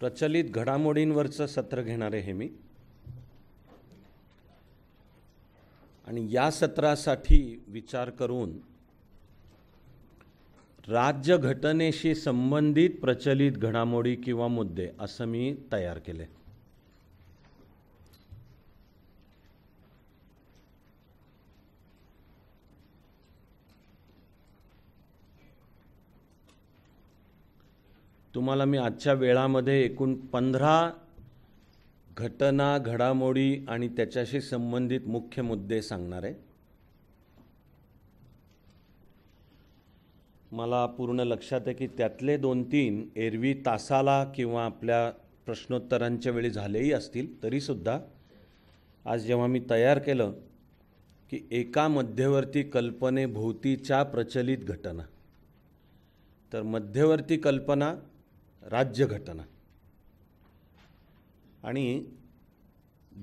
प्रचलित घडामोडींवरचं सत्र घेणार आहे मी आणि या सत्रासाठी विचार करून राज्यघटनेशी संबंधित प्रचलित घडामोडी किंवा मुद्दे असं मी तयार केले तुम्हाला मी आजच्या वेळामध्ये एकूण पंधरा घटना घडामोडी आणि त्याच्याशी संबंधित मुख्य मुद्दे सांगणार आहे मला पूर्ण लक्षात आहे की त्यातले दोन तीन एरवी तासाला किंवा आपल्या प्रश्नोत्तरांच्या वेळी झालेही असतील तरीसुद्धा आज जेव्हा मी तयार केलं की एका मध्यवर्ती कल्पनेभोवतीच्या प्रचलित घटना तर मध्यवर्ती कल्पना राज्यघटना आणि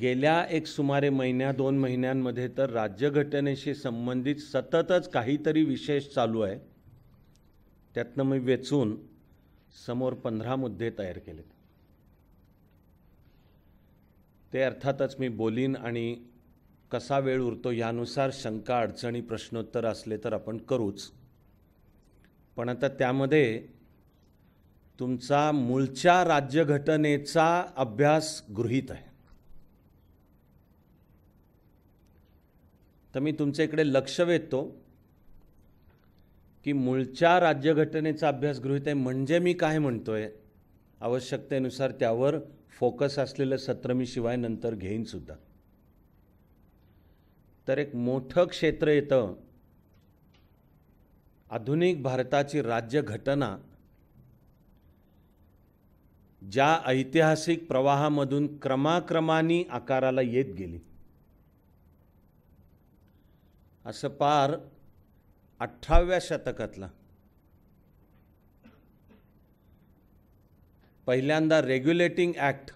गेल्या एक सुमारे महिन्या दोन महिन्यांमध्ये तर राज्यघटनेशी संबंधित सततच काहीतरी विशेष चालू आहे त्यातनं मी वेचून समोर पंधरा मुद्दे तयार केलेत ते अर्थातच मी बोलीन आणि कसा वेळ उरतो यानुसार शंका अडचणी प्रश्नोत्तर असले तर आपण करूच पण आता त्यामध्ये तुमचा मूळच्या राज्यघटनेचा अभ्यास गृहीत आहे तर मी तुमच्या इकडे लक्ष वेधतो की मूळच्या राज्यघटनेचा अभ्यास गृहित आहे म्हणजे मी काय म्हणतोय आवश्यकतेनुसार त्यावर फोकस असलेलं सत्र मी शिवाय नंतर घेईनसुद्धा तर एक मोठं क्षेत्र येतं आधुनिक भारताची राज्यघटना ज्या ऐतिहासिक प्रवाहामधून क्रमाक्रमाने आकाराला येत गेली असं पार अठराव्या शतकातला पहिल्यांदा रेग्युलेटिंग ॲक्ट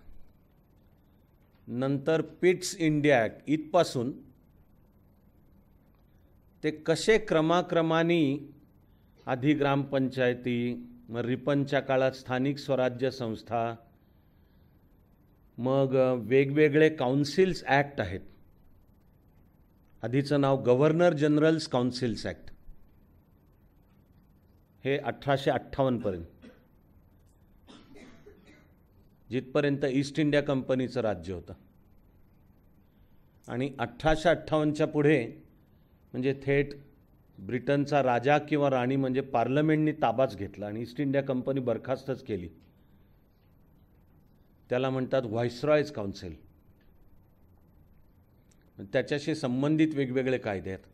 नंतर पिट्स इंडिया ॲक्ट इथपासून ते कसे क्रमाक्रमाने आधी ग्रामपंचायती मग रिपनच्या काळात स्थानिक स्वराज्य संस्था मग वेगवेगळे काउन्सिल्स ॲक्ट आहेत आधीचं नाव गव्हर्नर जनरल्स काउन्सिल्स ॲक्ट हे अठराशे अठ्ठावन्नपर्यंत जिथपर्यंत ईस्ट इंडिया कंपनीचं राज्य होतं आणि अठराशे अठ्ठावन्नच्या पुढे म्हणजे थेट ब्रिटनचा राजा किंवा राणी म्हणजे पार्लमेंटनी ताबाच घेतला आणि ईस्ट इंडिया कंपनी बरखास्तच केली त्याला म्हणतात व्हॉइसरॉयज काउन्सिल त्याच्याशी संबंधित वेगवेगळे कायदे आहेत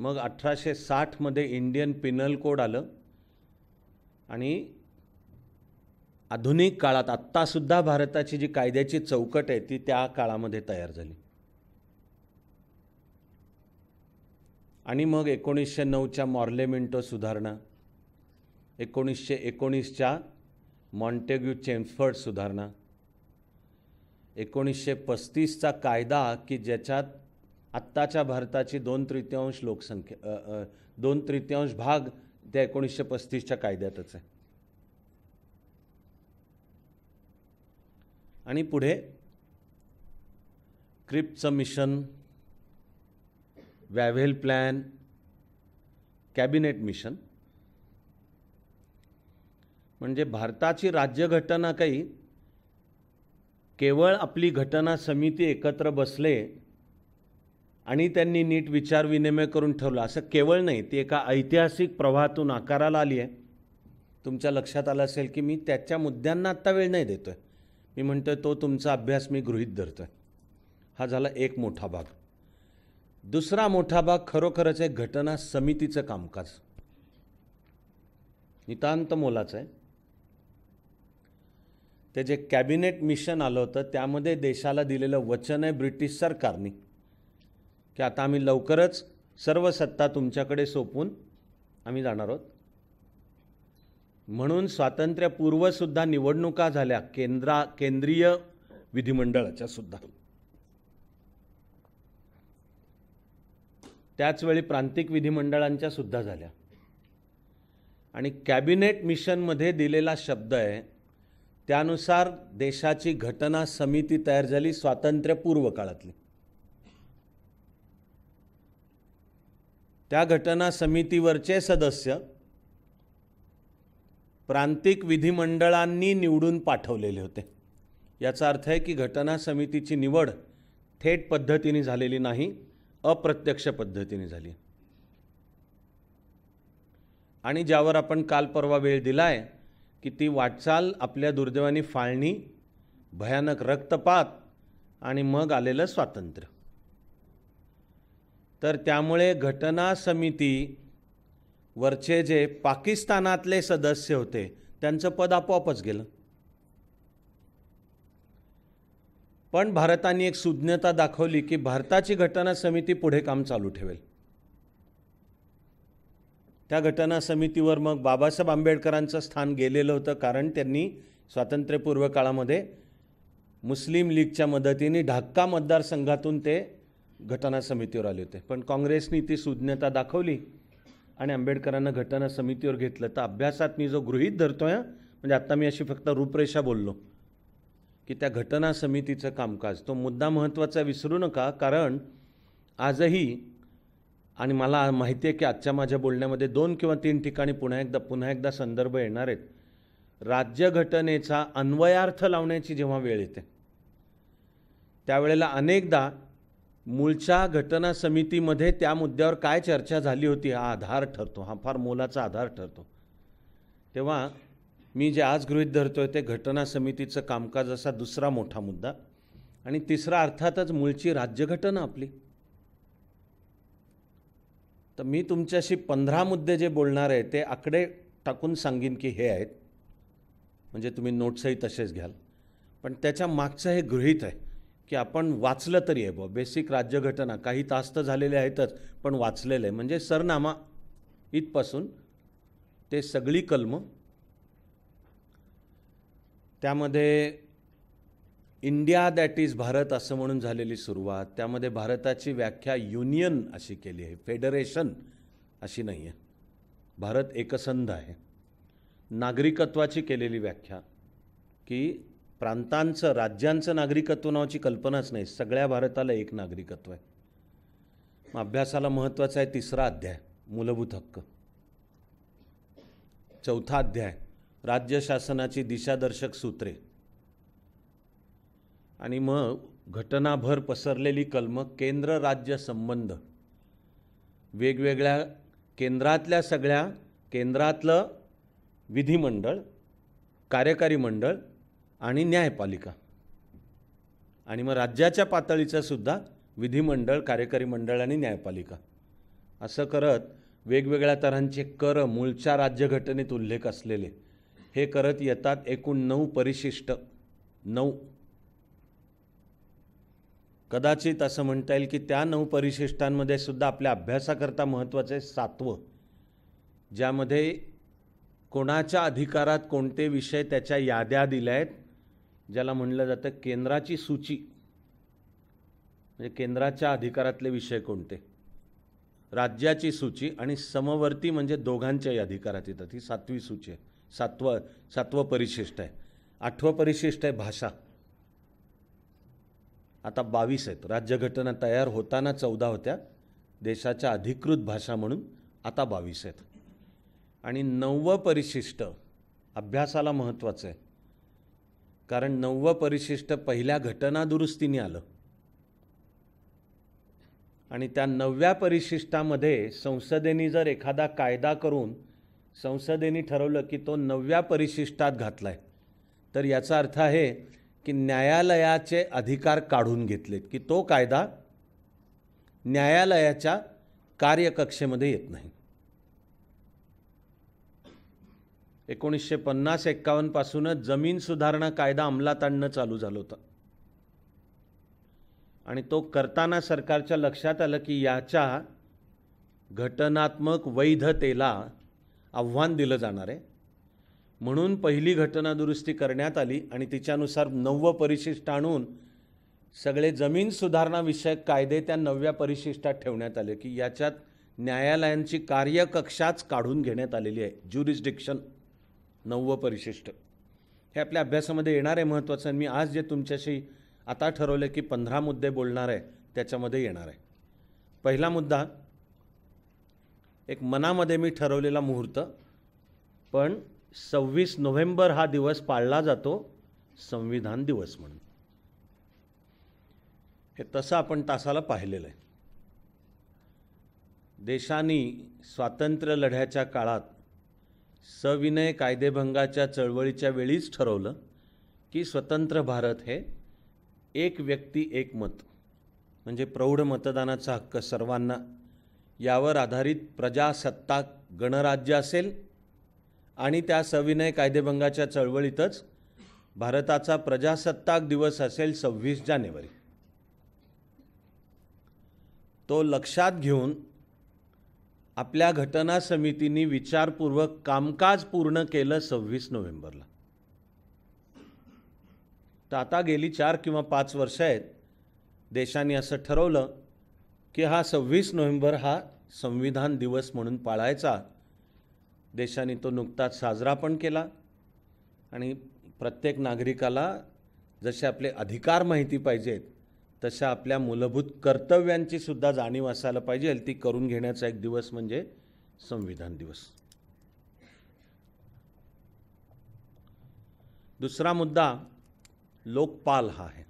मग अठराशे साठमध्ये इंडियन पिनल कोड आलं आणि आधुनिक काळात आत्तासुद्धा भारताची जी कायद्याची चौकट आहे ती त्या काळामध्ये तयार झाली आणि मग एकोणीसशे नऊच्या मॉर्लेमेंटो सुधारणा एकोणीसशे एकोणीसच्या मॉन्टेग्यू चेम्फर्ड सुधारणा एकोणीसशे पस्तीसचा कायदा की ज्याच्यात आत्ताच्या भारताची दोन तृतीयांश लोकसंख्या दोन तृतीयांश भाग त्या एकोणीसशे पस्तीसच्या कायद्यातच आहे आणि पुढे क्रिप्टचं mission Wavell plan cabinet mission म्हणजे भारताची राज्यघटना काही केवळ आपली घटना समिती एकत्र बसले आणि त्यांनी नीट विचारविनिमय करून ठेवला असं केवळ नाही ती एका ऐतिहासिक प्रवाहातून आकाराला आली आहे तुमच्या लक्षात आलं असेल की मी त्याच्या मुद्द्यांना आत्ता वेळ नाही देतो आहे मी म्हणतो तो तुमचा अभ्यास मी गृहित धरतो आहे हा झाला एक मोठा भाग दुसरा मोठा भाग खरोखरच आहे घटना समितीचं कामकाज नितांत मोलाचं आहे ते जे कॅबिनेट मिशन आलं होतं त्यामध्ये देशाला दिलेलं वचन आहे ब्रिटिश सरकारने की आता आम्ही लवकरच सर्व सत्ता तुमच्याकडे सोपून आम्ही जाणार आहोत म्हणून स्वातंत्र्यपूर्वसुद्धा निवडणुका झाल्या केंद्रा केंद्रीय विधिमंडळाच्या सुद्धा त्याचवेळी प्रांतिक विधिमंडळांच्या सुद्धा झाल्या आणि कॅबिनेट मिशनमध्ये दिलेला शब्द आहे त्यानुसार देशाची घटना समिती तयार झाली स्वातंत्र्यपूर्व काळातली त्या घटना समितीवरचे सदस्य प्रांतिक विधिमंडळांनी निवडून पाठवलेले होते याचा अर्थ आहे की घटना समितीची निवड थेट पद्धतीने झालेली नाही अप्रत्यक्ष पद्धतीने झाली आणि ज्यावर आपण काल परवा वेळ दिला आहे की ती वाटचाल आपल्या दुर्दैवानी फाळणी भयानक रक्तपात आणि मग आलेलं स्वातंत्र्य तर त्यामुळे घटना समिती वरचे जे पाकिस्तानातले सदस्य होते त्यांचं पद आपोआपच गेलं पण भारताने एक सुज्ञता दाखवली की भारताची घटना समिती पुढे काम चालू ठेवेल त्या घटना समितीवर मग बाबासाहेब आंबेडकरांचं स्थान गेलेलं होतं कारण त्यांनी स्वातंत्र्यपूर्व काळामध्ये मुस्लिम लीगच्या मदतीने ढाका मतदारसंघातून ते घटना समितीवर आले होते पण काँग्रेसनी ती सुज्ञता दाखवली आणि आंबेडकरांना घटना समितीवर घेतलं तर अभ्यासात मी जो गृहीत धरतो आहे म्हणजे आत्ता मी अशी फक्त रूपरेषा बोललो की त्या घटना समितीचं कामकाज तो मुद्दा महत्त्वाचा विसरू नका कारण आजही आणि मला माहिती आहे की आजच्या माझ्या बोलण्यामध्ये दोन किंवा तीन ठिकाणी पुन्हा एकदा पुन्हा एकदा संदर्भ येणार आहेत राज्यघटनेचा अन्वयार्थ लावण्याची जेव्हा वेळ येते त्यावेळेला अनेकदा मूळच्या घटना समितीमध्ये त्या मुद्द्यावर काय चर्चा झाली होती हा आधार ठरतो हा फार मोलाचा आधार ठरतो तेव्हा मी जे आज गृहीत धरतो आहे ते घटना समितीचं कामकाज असा दुसरा मोठा मुद्दा आणि तिसरा अर्थातच मूळची राज्यघटना आपली तर मी तुमच्याशी पंधरा मुद्दे जे बोलणार आहे ते आकडे टाकून सांगेन की हे आहेत म्हणजे तुम्ही नोट्सही तसेच घ्याल पण त्याच्या मागचं हे गृहित आहे की आपण वाचलं तरी आहे बुवा बेसिक राज्यघटना काही तास तर झालेले आहेतच पण वाचलेलं आहे म्हणजे सरनामा इथपासून ते सगळी कलमं त्यामध्ये इंडिया दॅट इज भारत असं म्हणून झालेली सुरुवात त्यामध्ये भारताची व्याख्या युनियन अशी केली आहे फेडरेशन अशी नाही आहे भारत एकसंध आहे नागरिकत्वाची केलेली व्याख्या की प्रांतांचं राज्यांचं नागरिकत्व नावाची कल्पनाच नाही सगळ्या भारताला एक नागरिकत्व आहे मग अभ्यासाला महत्त्वाचा आहे तिसरा अध्याय मूलभूत हक्क चौथा अध्याय राज्य शासनाची दिशादर्शक सूत्रे आणि मग घटनाभर पसरलेली कलम केंद्र राज्य संबंध वेगवेगळ्या केंद्रातल्या सगळ्या केंद्रातलं विधिमंडळ कार्यकारी मंडळ आणि न्यायपालिका आणि मग राज्याच्या पातळीचं सुद्धा विधिमंडळ कार्यकारी मंडळ आणि न्यायपालिका असं करत वेगवेगळ्या तरांचे कर मूळच्या राज्यघटनेत उल्लेख असलेले हे करत येतात एकूण नऊ परिशिष्ट नऊ कदाचित असं म्हणता येईल की त्या नऊ परिशिष्टांमध्ये सुद्धा आपल्या अभ्यासाकरता महत्त्वाचे सातवं ज्यामध्ये कोणाच्या अधिकारात कोणते विषय त्याच्या याद्या दिल्या आहेत ज्याला म्हणलं जातं केंद्राची सूची म्हणजे केंद्राच्या अधिकारातले विषय कोणते राज्याची सूची आणि समवर्ती म्हणजे दोघांच्याही अधिकारात येतात ही सातवी सूची आहे सातवं सातवं परिशिष्ट आहे आठवं परिशिष्ट आहे भाषा आता बावीस आहेत राज्यघटना तयार होताना चौदा होत्या देशाच्या अधिकृत भाषा म्हणून आता बावीस आहेत आणि नववं परिशिष्ट अभ्यासाला महत्त्वाचं आहे कारण नववं परिशिष्ट पहिल्या घटनादुरुस्तीने आलं आणि त्या नवव्या परिशिष्टामध्ये संसदेने जर एखादा कायदा करून संसदेने ठरवलं की तो नवव्या परिशिष्टात घातला आहे तर याचा अर्थ आहे की न्यायालयाचे अधिकार काढून घेतलेत की तो कायदा न्यायालयाच्या कार्यकक्षेमध्ये येत नाही एकोणीसशे पन्नास एक्कावन्नपासूनच जमीन सुधारणा कायदा अंमलात आणणं चालू झालं होतं आणि तो करताना सरकारच्या लक्षात आलं की याच्या घटनात्मक वैधतेला आव्हान दिलं जाणार आहे म्हणून पहिली घटना दुरुस्ती करण्यात आली आणि तिच्यानुसार नववं परिशिष्ट आणून सगळे जमीन सुधारणाविषयक कायदे त्या नवव्या परिशिष्टात ठेवण्यात आले की याच्यात न्यायालयांची कार्यकक्षाच काढून घेण्यात आलेली आहे ज्युरिस्डिक्शन नववं परिशिष्ट हे आपल्या अभ्यासामध्ये येणार आहे महत्त्वाचं आणि मी आज जे तुमच्याशी आता ठरवलं की पंधरा मुद्दे बोलणार आहे त्याच्यामध्ये येणार आहे पहिला मुद्दा एक मनामध्ये मी ठरवलेला मुहूर्त पण सव्वीस नोव्हेंबर हा दिवस पाळला जातो संविधान दिवस म्हणून हे तसं आपण तासाला पाहिलेलं आहे देशाने स्वातंत्र्य लढ्याच्या काळात सविनय कायदेभंगाच्या चळवळीच्या वेळीच ठरवलं की स्वतंत्र भारत हे एक व्यक्ती एक मत म्हणजे प्रौढ मतदानाचा हक्क सर्वांना यावर आधारित प्रजासत्ताक गणराज्य असेल आणि त्या सविनय कायदेभंगाच्या चळवळीतच भारताचा प्रजासत्ताक दिवस असेल सव्वीस जानेवारी तो लक्षात घेऊन आपल्या घटना समितीने विचारपूर्वक कामकाज पूर्ण केलं सव्वीस नोव्हेंबरला तर आता गेली चार किंवा पाच वर्ष आहेत देशाने असं ठरवलं की हा सव्वीस नोव्हेंबर हा संविधान दिवस म्हणून पाळायचा देशाने तो नुकताच साजरा पण केला आणि प्रत्येक नागरिकाला जसे आपले अधिकार माहिती पाहिजेत तशा आपल्या मूलभूत कर्तव्यांची सुद्धा जाणीव असायला पाहिजे ती करून घेण्याचा एक दिवस म्हणजे संविधान दिवस दुसरा मुद्दा लोकपाल हा आहे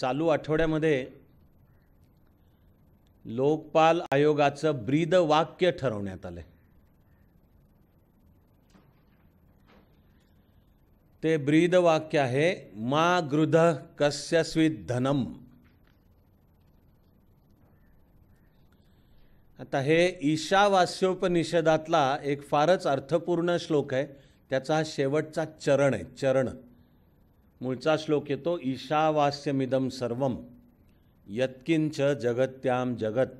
चालू आठवड्यामध्ये लोकपाल आयोगाचं ब्रीद वाक्य ठरवण्यात आलं ते ब्रीद वाक्य आहे मा गृध कस्यस्वित धनम आता हे ईशावास्योपनिषदातला एक फारच अर्थपूर्ण श्लोक आहे त्याचा हा शेवटचा चरण आहे चरण मूळचा श्लोक येतो ईशावास्यमिदम सर्व यत्किंच जगत्याम जगत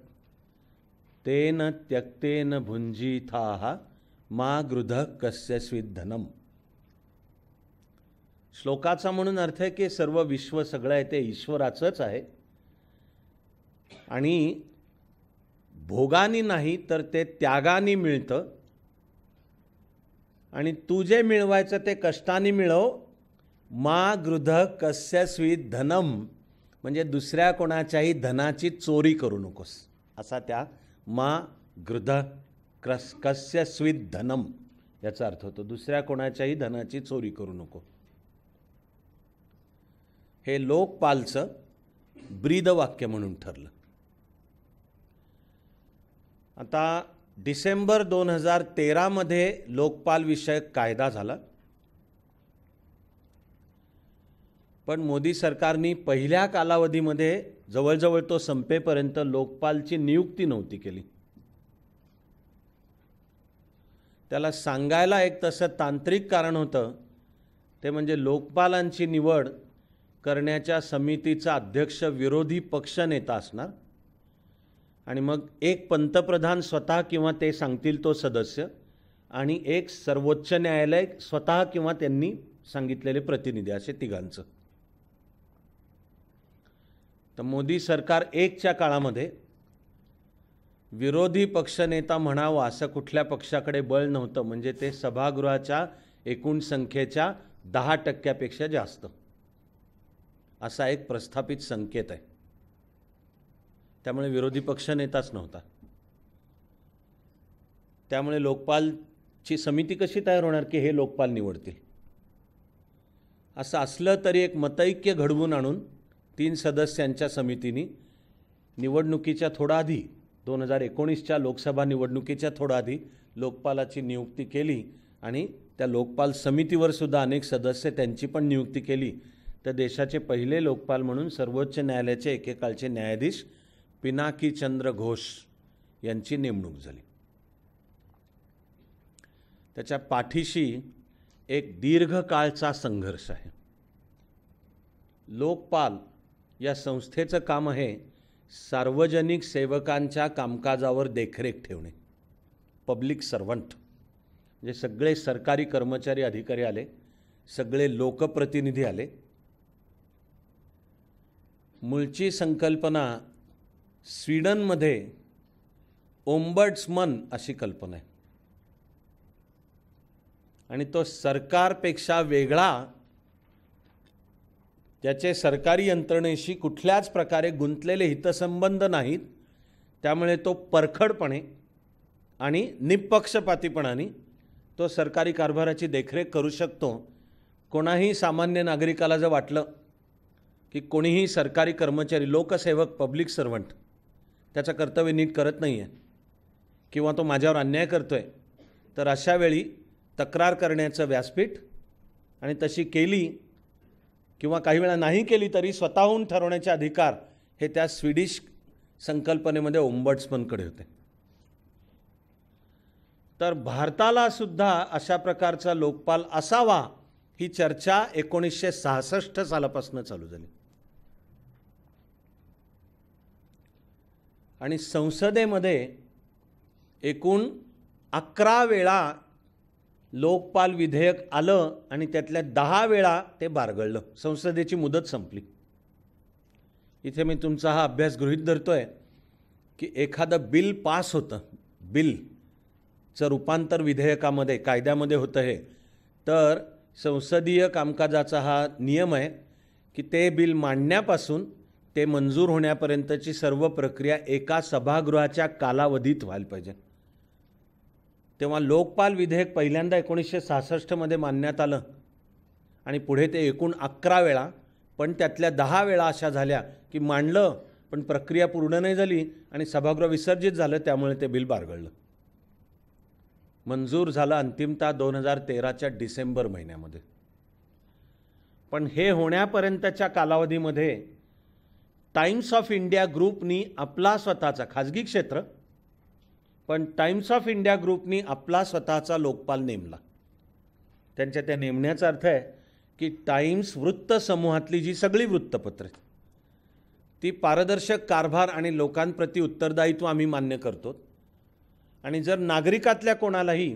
तेन त्यक्तेन भुंजीथा मा गृध कस्य स्विधनम श्लोकाचा म्हणून अर्थ आहे की सर्व विश्व सगळं आहे ते ईश्वराचंच आहे आणि भोगानी नाही तर ते त्यागानी मिळतं आणि तू जे मिळवायचं ते कष्टाने मिळव मा गृध कस्यस्वी धनम म्हणजे दुसऱ्या कोणाच्याही धनाची चोरी करू नकोस असा त्या मा गृध क्रस कस्यस्वी धनम याचा अर्थ होतो दुसऱ्या कोणाच्याही धनाची चोरी करू नको हे लोकपालचं ब्रीद वाक्य म्हणून ठरलं आता डिसेंबर दोन हजार तेरामध्ये लोकपाल विषयक कायदा झाला पण मोदी सरकारने पहिल्या कालावधीमध्ये जवळजवळ तो संपेपर्यंत लोकपालची नियुक्ती नव्हती केली त्याला सांगायला एक तसं तांत्रिक कारण होतं ते म्हणजे लोकपालांची निवड करण्याच्या समितीचा अध्यक्ष विरोधी पक्षनेता असणार आणि मग एक पंतप्रधान स्वतः किंवा ते सांगतील तो सदस्य आणि एक सर्वोच्च न्यायालय स्वतः किंवा त्यांनी सांगितलेले प्रतिनिधी असे तिघांचं तर मोदी सरकार एकच्या काळामध्ये विरोधी पक्षनेता म्हणावा असं कुठल्या पक्षाकडे बळ नव्हतं म्हणजे ते सभागृहाच्या एकूण संख्येच्या दहा टक्क्यापेक्षा जास्त असा एक प्रस्थापित संकेत आहे त्यामुळे विरोधी पक्षनेताच नव्हता त्यामुळे लोकपालची समिती कशी तयार होणार की हे लोकपाल निवडतील असं असलं तरी एक मतैक्य घडवून आणून तीन सदस्यांच्या समितीने निवडणुकीच्या थोडा आधी दोन हजार एकोणीसच्या लोकसभा निवडणुकीच्या थोडा आधी लोकपालाची नियुक्ती केली आणि त्या लोकपाल समितीवर सुद्धा अनेक सदस्य त्यांची पण नियुक्ती केली तर देशाचे पहिले लोकपाल म्हणून सर्वोच्च न्यायालयाचे एकेकाळचे न्यायाधीश पिनाकी चंद्र घोष यांची नेमणूक झाली त्याच्या पाठीशी एक दीर्घकाळचा संघर्ष आहे लोकपाल या संस्थेचं काम आहे सार्वजनिक सेवकांच्या कामकाजावर देखरेख ठेवणे पब्लिक सर्वंट म्हणजे सगळे सरकारी कर्मचारी अधिकारी आले सगळे लोकप्रतिनिधी आले मूळची संकल्पना स्वीडनमध्ये ओंबर्ट्समन अशी कल्पना आहे आणि तो सरकारपेक्षा वेगळा ज्याचे सरकारी यंत्रणेशी कुठल्याच प्रकारे गुंतलेले हितसंबंध नाहीत त्यामुळे तो परखडपणे आणि निपक्षपातीपणाने तो सरकारी कारभाराची देखरेख करू शकतो कोणाही सामान्य नागरिकाला जर वाटलं की कोणीही सरकारी कर्मचारी लोकसेवक पब्लिक सर्वंट त्याचं कर्तव्य नीट करत नाही आहे किंवा तो माझ्यावर अन्याय करतो आहे तर अशावेळी तक्रार करण्याचं व्यासपीठ आणि तशी केली किंवा काही वेळा नाही केली तरी स्वतःहून ठरवण्याचे अधिकार हे त्या स्वीडिश संकल्पनेमध्ये ओंबट्समनकडे होते तर भारताला सुद्धा अशा प्रकारचा लोकपाल असावा ही चर्चा एकोणीसशे सहासष्ट सालापासून चालू झाली आणि संसदेमध्ये एकूण अकरा वेळा लोकपाल विधेयक आलं आणि त्यातल्या दहा वेळा ते बारगळलं संसदेची मुदत संपली इथे मी तुमचा हा अभ्यास गृहित धरतो आहे की एखादं बिल पास होतं बिलचं रूपांतर विधेयकामध्ये कायद्यामध्ये होतं हे तर संसदीय कामकाजाचा हा नियम आहे की ते बिल मांडण्यापासून ते मंजूर होण्यापर्यंतची सर्व प्रक्रिया एका सभागृहाच्या कालावधीत व्हायला पाहिजे तेव्हा लोकपाल विधेयक पहिल्यांदा एकोणीसशे सहासष्टमध्ये मांडण्यात आलं आणि पुढे ते एकूण अकरा वेळा पण त्यातल्या दहा वेळा अशा झाल्या की मांडलं पण प्रक्रिया पूर्ण नाही झाली आणि सभागृह विसर्जित झालं त्यामुळे ते बिल बारगळलं मंजूर झालं अंतिमता दोन हजार तेराच्या डिसेंबर महिन्यामध्ये पण हे होण्यापर्यंतच्या कालावधीमध्ये टाइम्स ऑफ इंडिया ग्रुपनी आपला स्वतःचा खाजगी क्षेत्र पण टाइम्स ऑफ इंडिया ग्रुपनी आपला स्वतःचा लोकपाल नेमला त्यांच्या त्या नेमण्याचा अर्थ आहे की टाइम्स वृत्तसमूहातली जी सगळी वृत्तपत्रे ती पारदर्शक कारभार आणि लोकांप्रती उत्तरदायित्व आम्ही मान्य करतो आणि जर नागरिकातल्या कोणालाही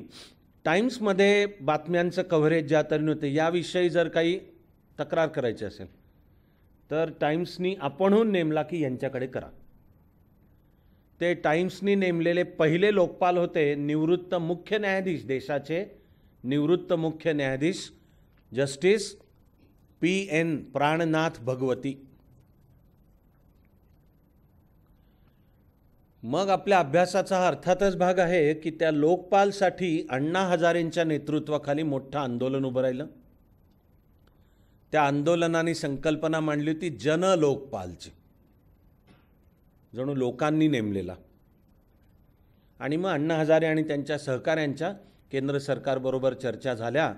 टाईम्समध्ये बातम्यांचं कव्हरेज ज्या तऱ्हेने नव्हते याविषयी जर काही तक्रार करायची असेल तर टाईम्सनी आपणहून नेमला की यांच्याकडे करा ते टाइम्सनी नेमलेले पहिले लोकपाल होते निवृत्त मुख्य न्यायाधीश देशाचे निवृत्त मुख्य न्यायाधीश justice P N Prannath Bhagwati मग आपल्या अभ्यासाचा अर्थातच भाग आहे की त्या लोकपालसाठी अण्णा हजारेंच्या नेतृत्वाखाली मोठं आंदोलन उभं राहिलं त्या आंदोलनाने संकल्पना मांडली होती जन लोकपालची जणू लोकांनी नेमलेला आणि मग अण्णा हजारे आणि त्यांच्या सहकाऱ्यांच्या केंद्र सरकारबरोबर चर्चा झाल्या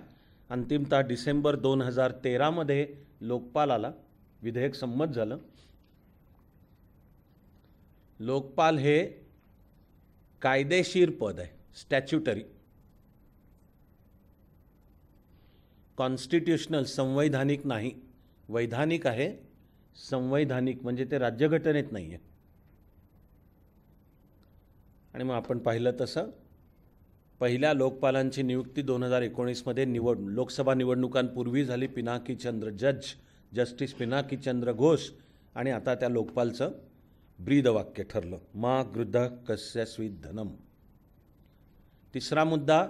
अंतिमतः डिसेंबर दोन हजार तेरामध्ये लोकपाल आला विधेयक संमत झालं लोकपाल हे कायदेशीर पद आहे स्टॅच्युटरी कॉन्स्टिट्युशनल संवैधानिक नाही वैधानिक आहे संवैधानिक म्हणजे ते राज्यघटनेत नाही आहे आणि मग आपण पाहिलं तसं पहिल्या लोकपालांची नियुक्ती दोन हजार एकोणीसमध्ये निवड लोकसभा निवडणुकांपूर्वी झाली पिनाकी चंद्र जज जस्टिस पिनाकी चंद्र घोष आणि आता त्या लोकपालचं ब्रीद वाक्य ठरलं मा गृद्ध कस्यस्वी धनम तिसरा मुद्दा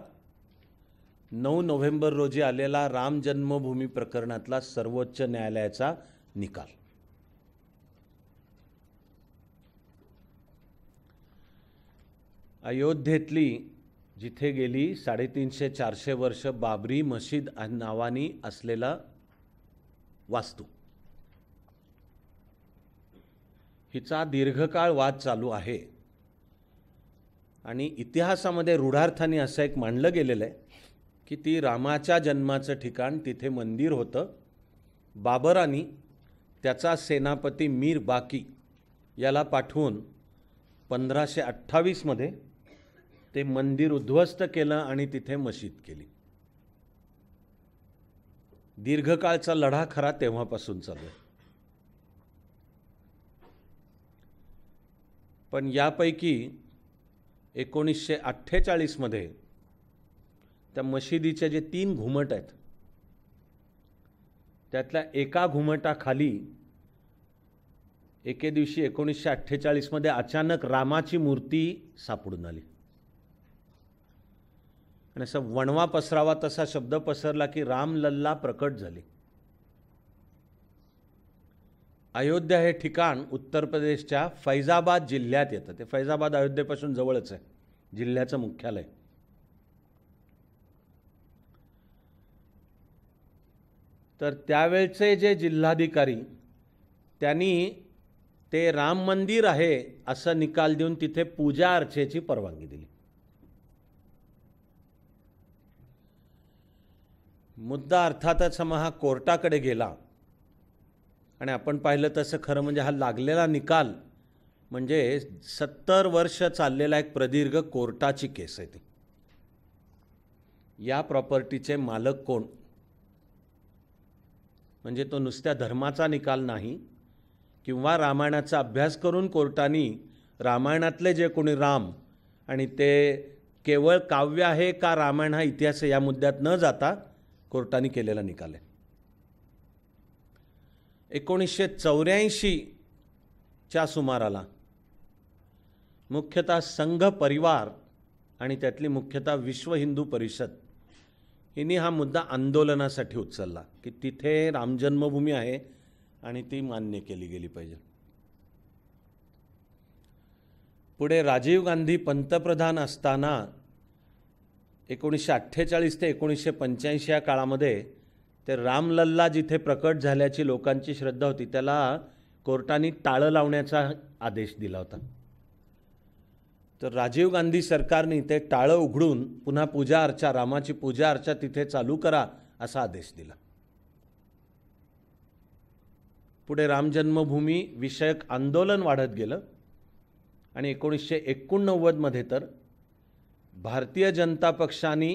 नऊ नोव्हेंबर रोजी आलेला राम जन्मभूमी प्रकरणातला सर्वोच्च न्यायालयाचा निकाल अयोध्येतली जिथे गेली साडेतीनशे चारशे वर्ष बाबरी मशीद नावानी असलेला वास्तू हिचा दीर्घकाळ वाद चालू आहे आणि इतिहासामध्ये रूढार्थाने असं एक मांडलं गेलेलं आहे की ती रामाच्या जन्माचं ठिकाण तिथे मंदिर होतं बाबरानी त्याचा सेनापती मीर बाकी याला पाठवून पंधराशे अठ्ठावीसमध्ये ते मंदिर उद्ध्वस्त केलं आणि तिथे मशीद केली दीर्घकाळचा लढा खरा तेव्हापासून चालू आहे पण यापैकी एकोणीसशे अठ्ठेचाळीसमध्ये त्या मशिदीचे जे तीन घुमट आहेत त्यातल्या एका घुमटाखाली एके दिवशी एकोणीसशे अठ्ठेचाळीसमध्ये अचानक रामाची मूर्ती सापडून आली आणि असं वणवा पसरावा तसा शब्द पसरला की रामलल्ला प्रकट झाली अयोध्या हे ठिकाण उत्तर प्रदेशच्या फैजाबाद जिल्ह्यात येतं ते फैजाबाद अयोध्येपासून जवळच आहे जिल्ह्याचं मुख्यालय तर त्यावेळचे जे जिल्हाधिकारी त्यांनी ते राम मंदिर आहे असं निकाल देऊन तिथे पूजा अर्चेची परवानगी दिली मुद्दा अर्थातच मग हा कोर्टाकडे गेला आणि आपण पाहिलं तसं खरं म्हणजे हा लागलेला निकाल म्हणजे सत्तर वर्ष चाललेला एक प्रदीर्घ कोर्टाची केस आहे ती या प्रॉपर्टीचे मालक कोण म्हणजे तो नुसत्या धर्माचा निकाल नाही किंवा रामायणाचा अभ्यास करून कोर्टानी रामायणातले जे कोणी राम आणि ते केवळ काव्य आहे का रामायण हा इतिहास आहे या मुद्द्यात न जाता कोर्टाने केलेला निकाल आहे एकोणीसशे चौऱ्याऐंशीच्या सुमाराला मुख्यतः संघ परिवार आणि त्यातली मुख्यतः विश्व हिंदू परिषद हिने हा मुद्दा आंदोलनासाठी उचलला की तिथे रामजन्मभूमी आहे आणि ती मान्य केली गेली पाहिजे पुढे राजीव गांधी पंतप्रधान असताना एकोणीसशे अठ्ठेचाळीस ते एकोणीसशे पंच्याऐंशी या काळामध्ये ते रामलल्ला जिथे प्रकट झाल्याची लोकांची श्रद्धा होती त्याला कोर्टाने टाळं लावण्याचा आदेश दिला होता तर राजीव गांधी सरकारने ते टाळं उघडून पुन्हा पूजा अर्चा रामाची पूजा अर्चा तिथे चालू करा असा आदेश दिला पुढे रामजन्मभूमी विषयक आंदोलन वाढत गेलं आणि एकोणीसशे एकोणनव्वदमध्ये तर भारतीय जनता पक्षाने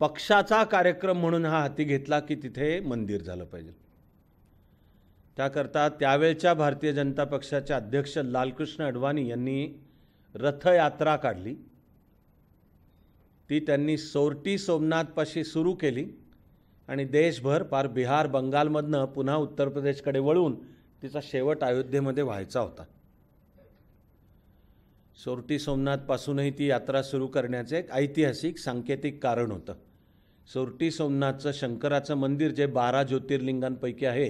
पक्षाचा कार्यक्रम म्हणून हा हाती घेतला की तिथे मंदिर झालं पाहिजे त्याकरता त्यावेळच्या भारतीय जनता पक्षाचे अध्यक्ष लालकृष्ण अडवाणी यांनी रथयात्रा काढली ती त्यांनी सोरटी सोमनाथपाशी सुरू केली आणि देशभर पार बिहार बंगालमधनं पुन्हा उत्तर प्रदेशकडे वळून तिचा शेवट अयोध्येमध्ये व्हायचा होता सोरटी सोमनाथपासूनही ती यात्रा सुरू करण्याचं एक ऐतिहासिक सांकेतिक कारण होतं सोरटी सोमनाथचं शंकराचं मंदिर जे बारा ज्योतिर्लिंगांपैकी आहे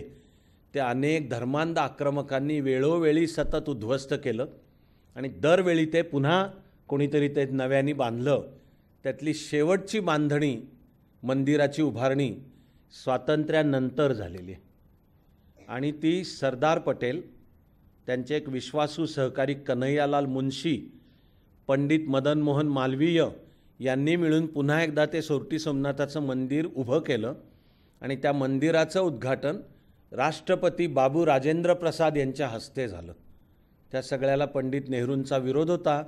ते अनेक धर्मांध आक्रमकांनी वेळोवेळी सतत उद्ध्वस्त केलं आणि दरवेळी ते पुन्हा कोणीतरी ते नव्याने बांधलं त्यातली शेवटची बांधणी मंदिराची उभारणी स्वातंत्र्यानंतर झालेली आहे आणि ती सरदार पटेल त्यांचे एक विश्वासू सहकारी कन्हैयालाल मुन्शी पंडित मदन मोहन मालवीय यांनी मिळून पुन्हा एकदा ते सोरटी सोमनाथाचं मंदिर उभं केलं आणि त्या मंदिराचं उद्घाटन राष्ट्रपती बाबू राजेंद्र प्रसाद यांच्या हस्ते झालं त्या सगळ्याला पंडित नेहरूंचा विरोध होता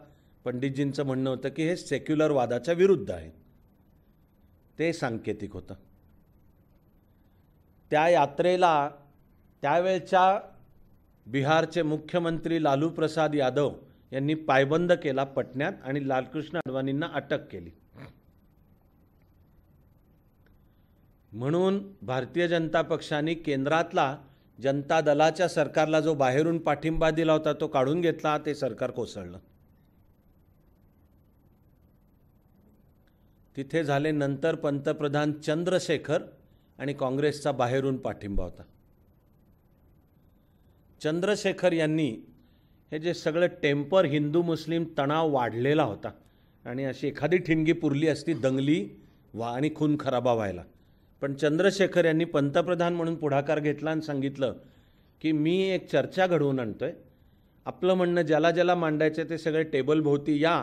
पंडितजींचं म्हणणं होतं की हे सेक्युलर वादाच्या विरुद्ध आहे ते सांकेतिक होतं त्या यात्रेला त्यावेळच्या बिहारचे मुख्यमंत्री लालू प्रसाद यादव यांनी पायबंद केला पटण्यात आणि लालकृष्ण अडवाणींना अटक केली म्हणून भारतीय जनता पक्षाने केंद्रातला जनता दलाच्या सरकारला जो बाहेरून पाठिंबा दिला होता तो काढून घेतला ते सरकार कोसळलं तिथे झाले नंतर पंतप्रधान चंद्रशेखर आणि काँग्रेसचा बाहेरून पाठिंबा होता चंद्रशेखर यांनी हे जे सगळं टेम्पर हिंदू मुस्लिम तणाव वाढलेला होता आणि अशी एखादी ठिणगी पुरली असती दंगली वा आणि खून खराबा व्हायला पण चंद्रशेखर यांनी पंतप्रधान म्हणून पुढाकार घेतला आणि सांगितलं की मी एक चर्चा घडवून आणतो आहे आपलं म्हणणं ज्याला ज्याला मांडायचं ते सगळे टेबलभोवती या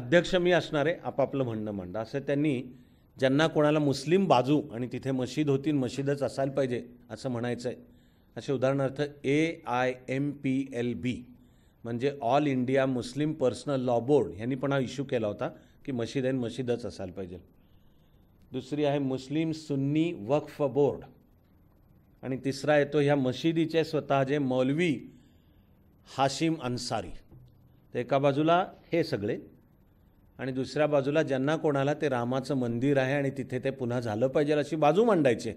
अध्यक्ष मी असणारे आपापलं म्हणणं मांडा असं त्यांनी ज्यांना कोणाला मुस्लिम बाजू आणि तिथे मशीद होती मशीदच असायला पाहिजे असं म्हणायचं आहे असे उदाहरणार्थ A I M P L B म्हणजे all India Muslim personal law board यांनी पण हा इश्यू केला होता की मशीद आहे मशीदच असायला पाहिजे दुसरी आहे मुस्लिम सुन्नी वक्फ बोर्ड आणि तिसरा येतो ह्या मशिदीचे स्वतः जे मौलवी हाशिम अन्सारी तर एका बाजूला हे सगळे आणि दुसऱ्या बाजूला ज्यांना कोणाला ते रामाचं मंदिर आहे आणि तिथे ते पुन्हा झालं पाहिजे अशी बाजू मांडायचे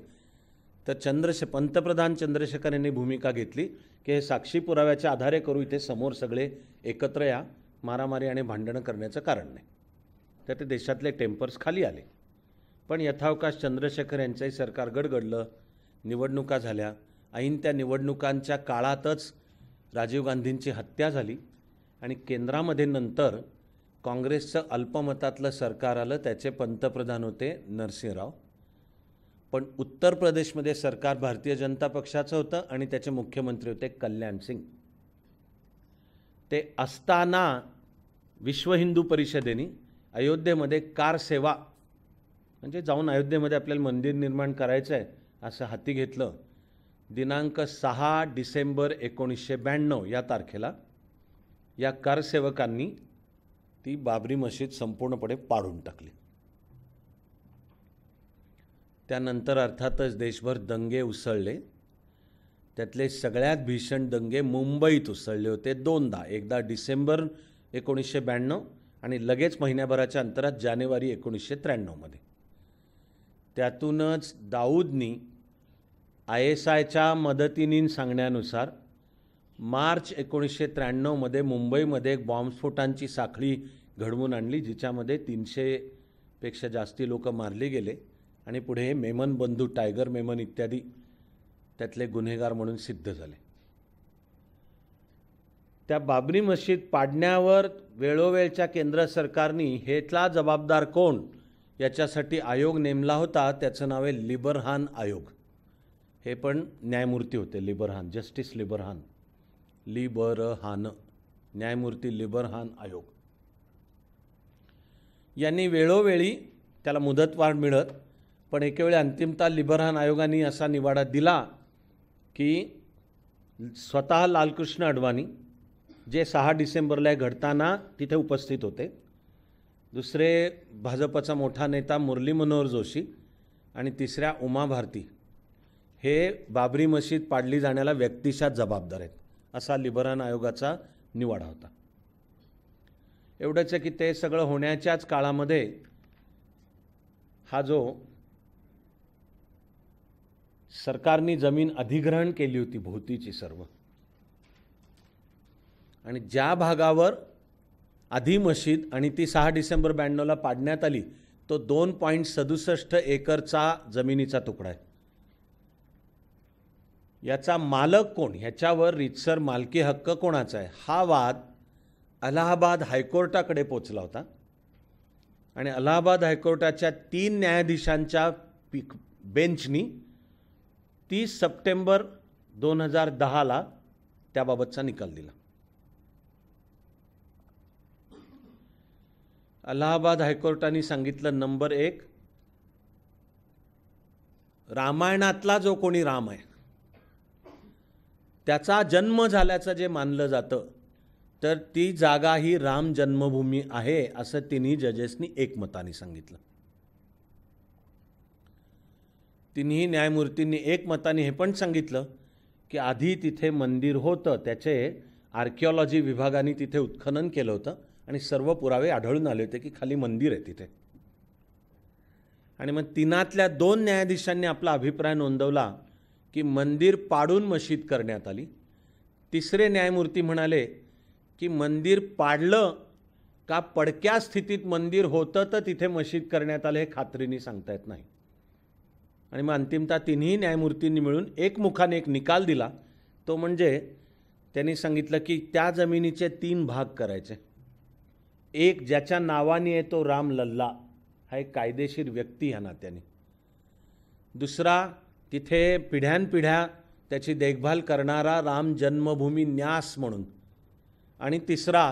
तर चंद्रशे पंतप्रधान चंद्रशेखर यांनी भूमिका घेतली की हे साक्षी पुराव्याच्या आधारे करू इथे समोर सगळे एकत्र या मारामारी आणि भांडणं करण्याचं कारण नाही तर ते देशातले टेम्पर्स खाली आले पण यथावकाश चंद्रशेखर यांचंही सरकार गडगडलं निवडणुका झाल्या ऐन त्या निवडणुकांच्या काळातच राजीव गांधींची हत्या झाली आणि केंद्रामध्ये नंतर काँग्रेसचं अल्पमतातलं सरकार आलं त्याचे पंतप्रधान होते नरसिंहराव पण उत्तर प्रदेशमध्ये सरकार भारतीय जनता पक्षाचं होतं आणि त्याचे मुख्यमंत्री होते कल्याण सिंग ते असताना विश्व हिंदू परिषदेने अयोध्येमध्ये कार सेवा म्हणजे जाऊन अयोध्येमध्ये आपल्याला मंदिर निर्माण करायचं आहे असं हाती घेतलं दिनांक सहा डिसेंबर एकोणीसशे ब्याण्णव या तारखेला या कारसेवकांनी ती बाबरी मशीद संपूर्णपणे पाडून टाकली त्यानंतर अर्थातच देशभर दंगे उसळले त्यातले सगळ्यात भीषण दंगे मुंबईत उसळले होते दोनदा एकदा डिसेंबर एकोणीसशे ब्याण्णव आणि लगेच महिन्याभराच्या अंतरात जानेवारी एकोणीसशे त्र्याण्णवमध्ये त्यातूनच दाऊदनी आय एस आयच्या मदतीनी सांगण्यानुसार मार्च एकोणीसशे त्र्याण्णवमध्ये मुंबईमध्ये एक बॉम्बस्फोटांची साखळी घडवून आणली जिच्यामध्ये तीनशेपेक्षा जास्ती लोक मारले गेले आणि पुढे मेमन बंधू टायगर मेमन इत्यादी त्यातले गुन्हेगार म्हणून सिद्ध झाले त्या बाबरी मशीद पाडण्यावर वेळोवेळच्या केंद्र सरकारने हेतला जबाबदार कोण याच्यासाठी आयोग नेमला होता त्याचं नाव आहे लिबरहान आयोग हे पण न्यायमूर्ती होते लिबरहान जस्टिस लिबरहान लिबरहान न्यायमूर्ती लिबरहान आयोग यांनी वेळोवेळी त्याला मुदतवाढ मिळत पण एकेवेळी अंतिमता लिबरहान आयोगाने असा निवाडा दिला की स्वतः लालकृष्ण अडवाणी जे सहा डिसेंबरला घडताना तिथे उपस्थित होते दुसरे भाजपचा मोठा नेता मुरली मनोहर जोशी आणि तिसऱ्या उमा भारती हे बाबरी मशीद पाडली जाण्याला व्यक्तिशात जबाबदार आहेत असा लिबरहान आयोगाचा निवाडा होता एवढंच आहे की ते सगळं होण्याच्याच काळामध्ये हा जो सरकारनी जमीन अधिग्रहण केली होती भोवतीची सर्व आणि ज्या भागावर आधी मशीद आणि ती सहा डिसेंबर ब्याण्णवला पाडण्यात आली तो दोन पॉईंट सदुसष्ट एकरचा जमिनीचा तुकडा आहे याचा मालक कोण ह्याच्यावर रितसर मालकी हक्क कोणाचा आहे हा वाद अलाहाबाद हायकोर्टाकडे पोचला होता आणि अलाहाबाद हायकोर्टाच्या तीन न्यायाधीशांच्या पिक बेंचनी तीस सप्टेंबर दोन हजार दहाला त्याबाबतचा निकाल दिला अलाहाबाद हायकोर्टाने सांगितलं नंबर एक रामायणातला जो कोणी राम आहे त्याचा जन्म झाल्याचं जे मानलं जातं तर ती जागा ही राम जन्मभूमी आहे असं तिन्ही जजेसनी एकमताने सांगितलं तिन्ही न्यायमूर्तींनी एकमताने हे पण सांगितलं की आधी तिथे मंदिर होतं त्याचे आर्किओलॉजी विभागाने तिथे उत्खनन केलं होतं आणि सर्व पुरावे आढळून आले होते की खाली मंदिर आहे तिथे आणि मग तिनातल्या दोन न्यायाधीशांनी आपला अभिप्राय नोंदवला की मंदिर पाडून मशीद करण्यात आली तिसरे न्यायमूर्ती म्हणाले की मंदिर पाडलं का पडक्या स्थितीत मंदिर होतं तर तिथे मशीद करण्यात आलं हे खात्रीने सांगता येत नाही आणि मग अंतिमता तिन्ही न्यायमूर्तींनी मिळून एकमुखाने एक निकाल दिला तो म्हणजे त्यांनी सांगितलं की त्या जमिनीचे तीन भाग करायचे एक ज्याच्या नावाने तो राम लल्ला हा एक कायदेशीर व्यक्ती ह्या नात्याने दुसरा तिथे पिढ्यानपिढ्या त्याची देखभाल करणारा राम जन्मभूमी न्यास म्हणून आणि तिसरा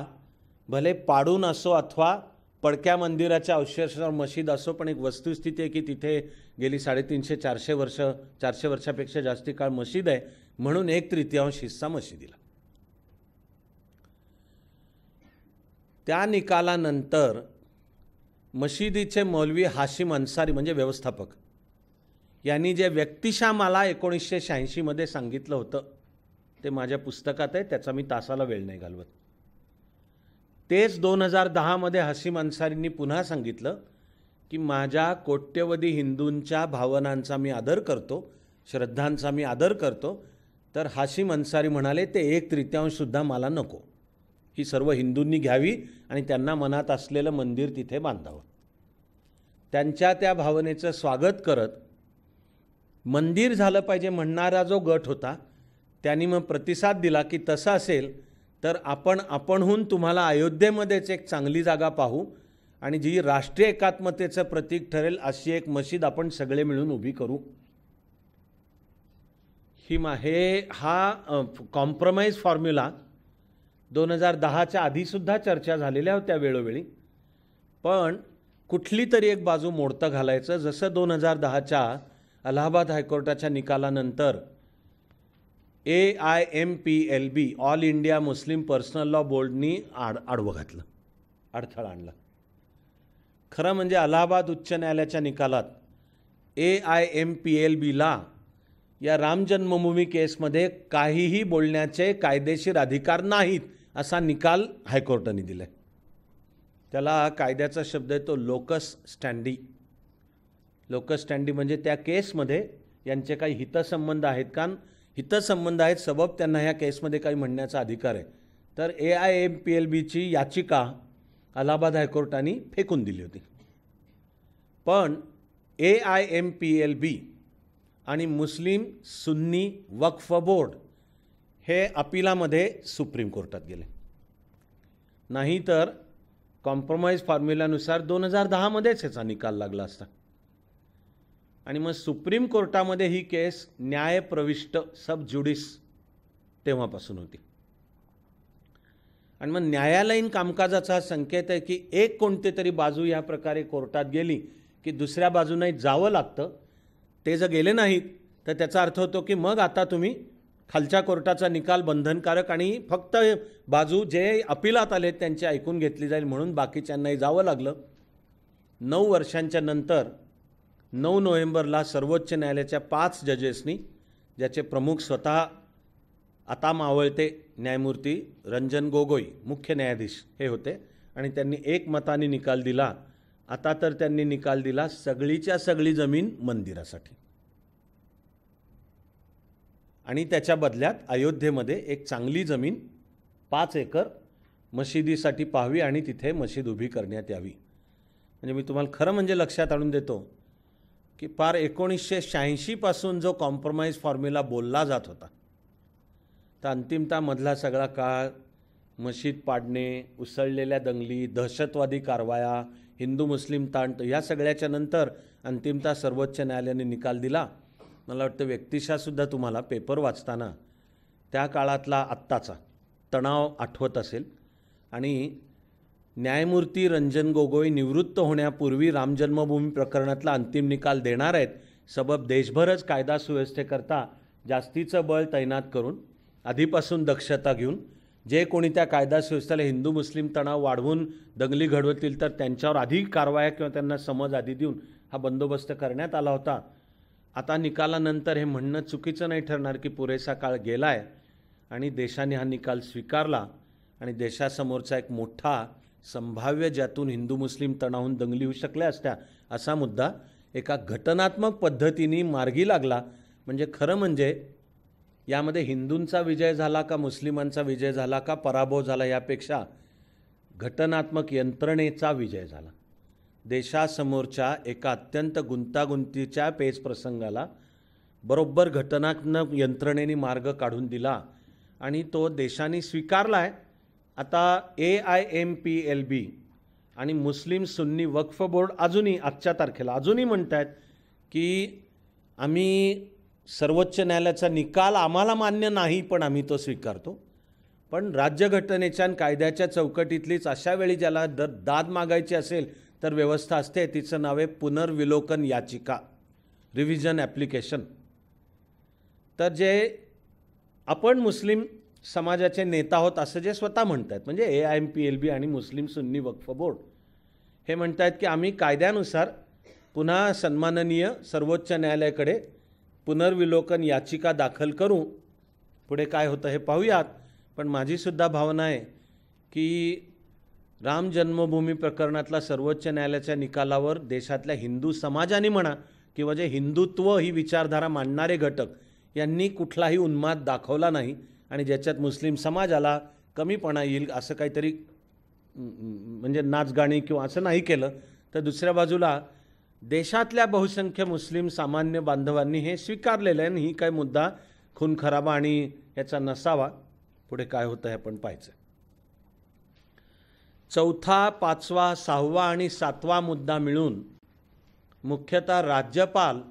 भले पाडून असो अथवा पडक्या मंदिराच्या अवशेषावर मशीद असो पण एक वस्तुस्थिती आहे की तिथे गेली साडेतीनशे चारशे वर्ष चारशे वर्षापेक्षा जास्ती काळ मशीद आहे म्हणून एक तृतीयांश हिस्सा मशिदीला त्या निकालानंतर मशिदीचे मौलवी हाशिम अन्सारी म्हणजे व्यवस्थापक यांनी जे व्यक्तिशा मला एकोणीसशे शहाऐंशीमध्ये सांगितलं होतं ते माझ्या पुस्तकात आहे त्याचा मी तासाला वेळ नाही घालवत तेच दोन हजार दहामध्ये हसीम अन्सारींनी पुन्हा सांगितलं की माझ्या कोट्यवधी हिंदूंच्या भावनांचा मी आदर करतो श्रद्धांचा मी आदर करतो तर हसीम अन्सारी म्हणाले ते एक तृतीयांशसुद्धा मला नको ही सर्व हिंदूंनी घ्यावी आणि त्यांना मनात असलेलं मंदिर तिथे बांधावं त्यांच्या त्या भावनेचं स्वागत करत मंदिर झालं पाहिजे म्हणणारा जो गट होता त्यांनी मग प्रतिसाद दिला की तसं असेल तर आपण आपणहून तुम्हाला अयोध्येमध्येच एक चांगली जागा पाहू आणि जी राष्ट्रीय एकात्मतेचं प्रतीक ठरेल अशी एक मशीद आपण सगळे मिळून उभी करू ही मा हे हा कॉम्प्रोमाइज फॉर्म्युला दोन हजार दहाच्या आधीसुद्धा चर्चा झालेल्या होत्या वेळोवेळी पण कुठली तरी एक बाजू मोडतं घालायचं जसं दोन हजार दहाच्या अलाहाबाद हायकोर्टाच्या निकालानंतर A I M P L B all India Muslim personal law बोर्डनी आड आडवं घातलं अडथळा आणला खरं म्हणजे अलाहाबाद उच्च न्यायालयाच्या निकालात A I M P L बीला या राम जन्मभूमी केसमध्ये काहीही बोलण्याचे कायदेशीर अधिकार नाहीत असा निकाल हायकोर्टाने दिला आहे त्याला कायद्याचा शब्द आहे तो लोकस स्टँडी लोकस स्टँडी म्हणजे त्या केसमध्ये यांचे काही हितसंबंध आहेत का हितसंबंध आहेत सबब त्यांना ह्या केसमध्ये काही म्हणण्याचा अधिकार आहे तर A I M P L बीची याचिका अलाहाबाद हायकोर्टाने फेकून दिली होती पण A I M P L B आणि मुस्लिम सुन्नी वक्फ बोर्ड हे अपिलामध्ये सुप्रीम कोर्टात गेले नाहीतर कॉम्प्रोमाइज फॉर्म्युल्यानुसार दोन हजार दहामध्येच ह्याचा निकाल लागला असता आणि मग सुप्रीम कोर्टामध्ये ही केस न्यायप्रविष्ट सब ज्युडिस तेव्हापासून होती आणि मग न्यायालयीन कामकाजाचा संकेत आहे की एक कोणती तरी बाजू या प्रकारे कोर्टात गेली की दुसऱ्या बाजूनही जावं लागतं ते जर गेले नाहीत तर त्याचा अर्थ होतो की मग आता तुम्ही खालच्या कोर्टाचा निकाल बंधनकारक आणि फक्त बाजू जे अपिलात आले त्यांची ऐकून घेतली जाईल म्हणून बाकीच्यांनाही जावं लागलं नऊ वर्षांच्या नंतर नऊ नोव्हेंबरला सर्वोच्च न्यायालयाच्या पाच जजेसनी ज्याचे प्रमुख स्वतः आता मावळते न्यायमूर्ती रंजन गोगोई मुख्य न्यायाधीश हे होते आणि त्यांनी एकमताने निकाल दिला आता तर त्यांनी निकाल दिला सगळीच्या सगळी जमीन मंदिरासाठी आणि त्याच्या बदल्यात अयोध्येमध्ये एक चांगली जमीन पाच एकर मशिदीसाठी पाहावी आणि तिथे मशीद उभी करण्यात यावी म्हणजे मी तुम्हाला खरं म्हणजे लक्षात आणून देतो की फार एकोणीसशे शहाऐंशीपासून जो कॉम्प्रोमाइज फॉर्म्युला बोलला जात होता तर अंतिमता मधला सगळा काळ मशीद पाडणे उसळलेल्या दंगली दहशतवादी कारवाया हिंदू मुस्लिम तांट या सगळ्याच्या नंतर अंतिमता सर्वोच्च न्यायालयाने निकाल दिला मला वाटतं व्यक्तिशासुद्धा तुम्हाला पेपर वाचताना त्या काळातला आत्ताचा तणाव आठवत असेल आणि न्यायमूर्ती रंजन गोगोई निवृत्त होण्यापूर्वी रामजन्मभूमी प्रकरणातला अंतिम निकाल देणार आहेत सबब देशभरच कायदा सुव्यवस्थेकरता जास्तीचं बळ तैनात करून आधीपासून दक्षता घेऊन जे कोणी त्या कायदा सुव्यवस्थेला हिंदू मुस्लिम तणाव वाढवून दंगली घडवतील तर त्यांच्यावर अधिक कारवाया किंवा त्यांना समज आधी देऊन हा बंदोबस्त करण्यात आला होता आता निकालानंतर हे म्हणणं चुकीचं नाही ठरणार की पुरेसा काळ गेला आहे आणि देशाने हा निकाल स्वीकारला आणि देशासमोरचा एक मोठा संभाव्य ज्यातून हिंदू मुस्लिम तणावून दंगली होऊ शकल्या असत्या असा मुद्दा एका घटनात्मक पद्धतीने मार्गी लागला म्हणजे खरं म्हणजे यामध्ये हिंदूंचा विजय झाला का मुस्लिमांचा विजय झाला का पराभव झाला यापेक्षा घटनात्मक यंत्रणेचा विजय झाला देशासमोरच्या एका अत्यंत गुंतागुंतीच्या पेचप्रसंगाला बरोबर घटनात्मक यंत्रणेने मार्ग काढून दिला आणि तो देशाने स्वीकारला आहे आता A I M P L B आणि मुस्लिम सुन्नी वक्फ बोर्ड अजूनही आजच्या तारखेला अजूनही म्हणत आहेत की आम्ही सर्वोच्च न्यायालयाचा निकाल आम्हाला मान्य नाही पण आम्ही तो स्वीकारतो पण राज्यघटनेच्या आणि कायद्याच्या चौकटीतलीच अशा वेळी ज्याला दर दाद मागायची असेल तर व्यवस्था असते तिचं नाव आहे पुनर्विलोकन याचिका रिव्हिजन ॲप्लिकेशन तर जे आपण मुस्लिम समाजाचे नेता होत असं जे स्वतः म्हणत आहेत म्हणजे A I M P L B आणि मुस्लिम सुन्नी वक्फ बोर्ड हे म्हणत आहेत की आम्ही कायद्यानुसार पुन्हा सन्माननीय सर्वोच्च न्यायालयाकडे पुनर्विलोकन याचिका दाखल करू पुढे काय होतं हे पाहूयात पण माझीसुद्धा भावना आहे की राम जन्मभूमी प्रकरणातला सर्वोच्च न्यायालयाच्या निकालावर देशातल्या हिंदू समाजाने म्हणा किंवा जे हिंदुत्व ही विचारधारा मांडणारे घटक यांनी कुठलाही उन्माद दाखवला नाही आणि ज्याच्यात मुस्लिम समाजाला कमीपणा येईल असं काहीतरी म्हणजे नाचगाणी किंवा असं नाही केलं तर दुसऱ्या बाजूला देशातल्या बहुसंख्य मुस्लिम सामान्य बांधवांनी हे स्वीकारलेलं आहे आणि ही काय मुद्दा खून खराबा आणि याचा नसावा पुढे काय होतं हे आपण पाहायचं चौथा पाचवा सहावा आणि सातवा मुद्दा मिळून मुख्यतः राज्यपाल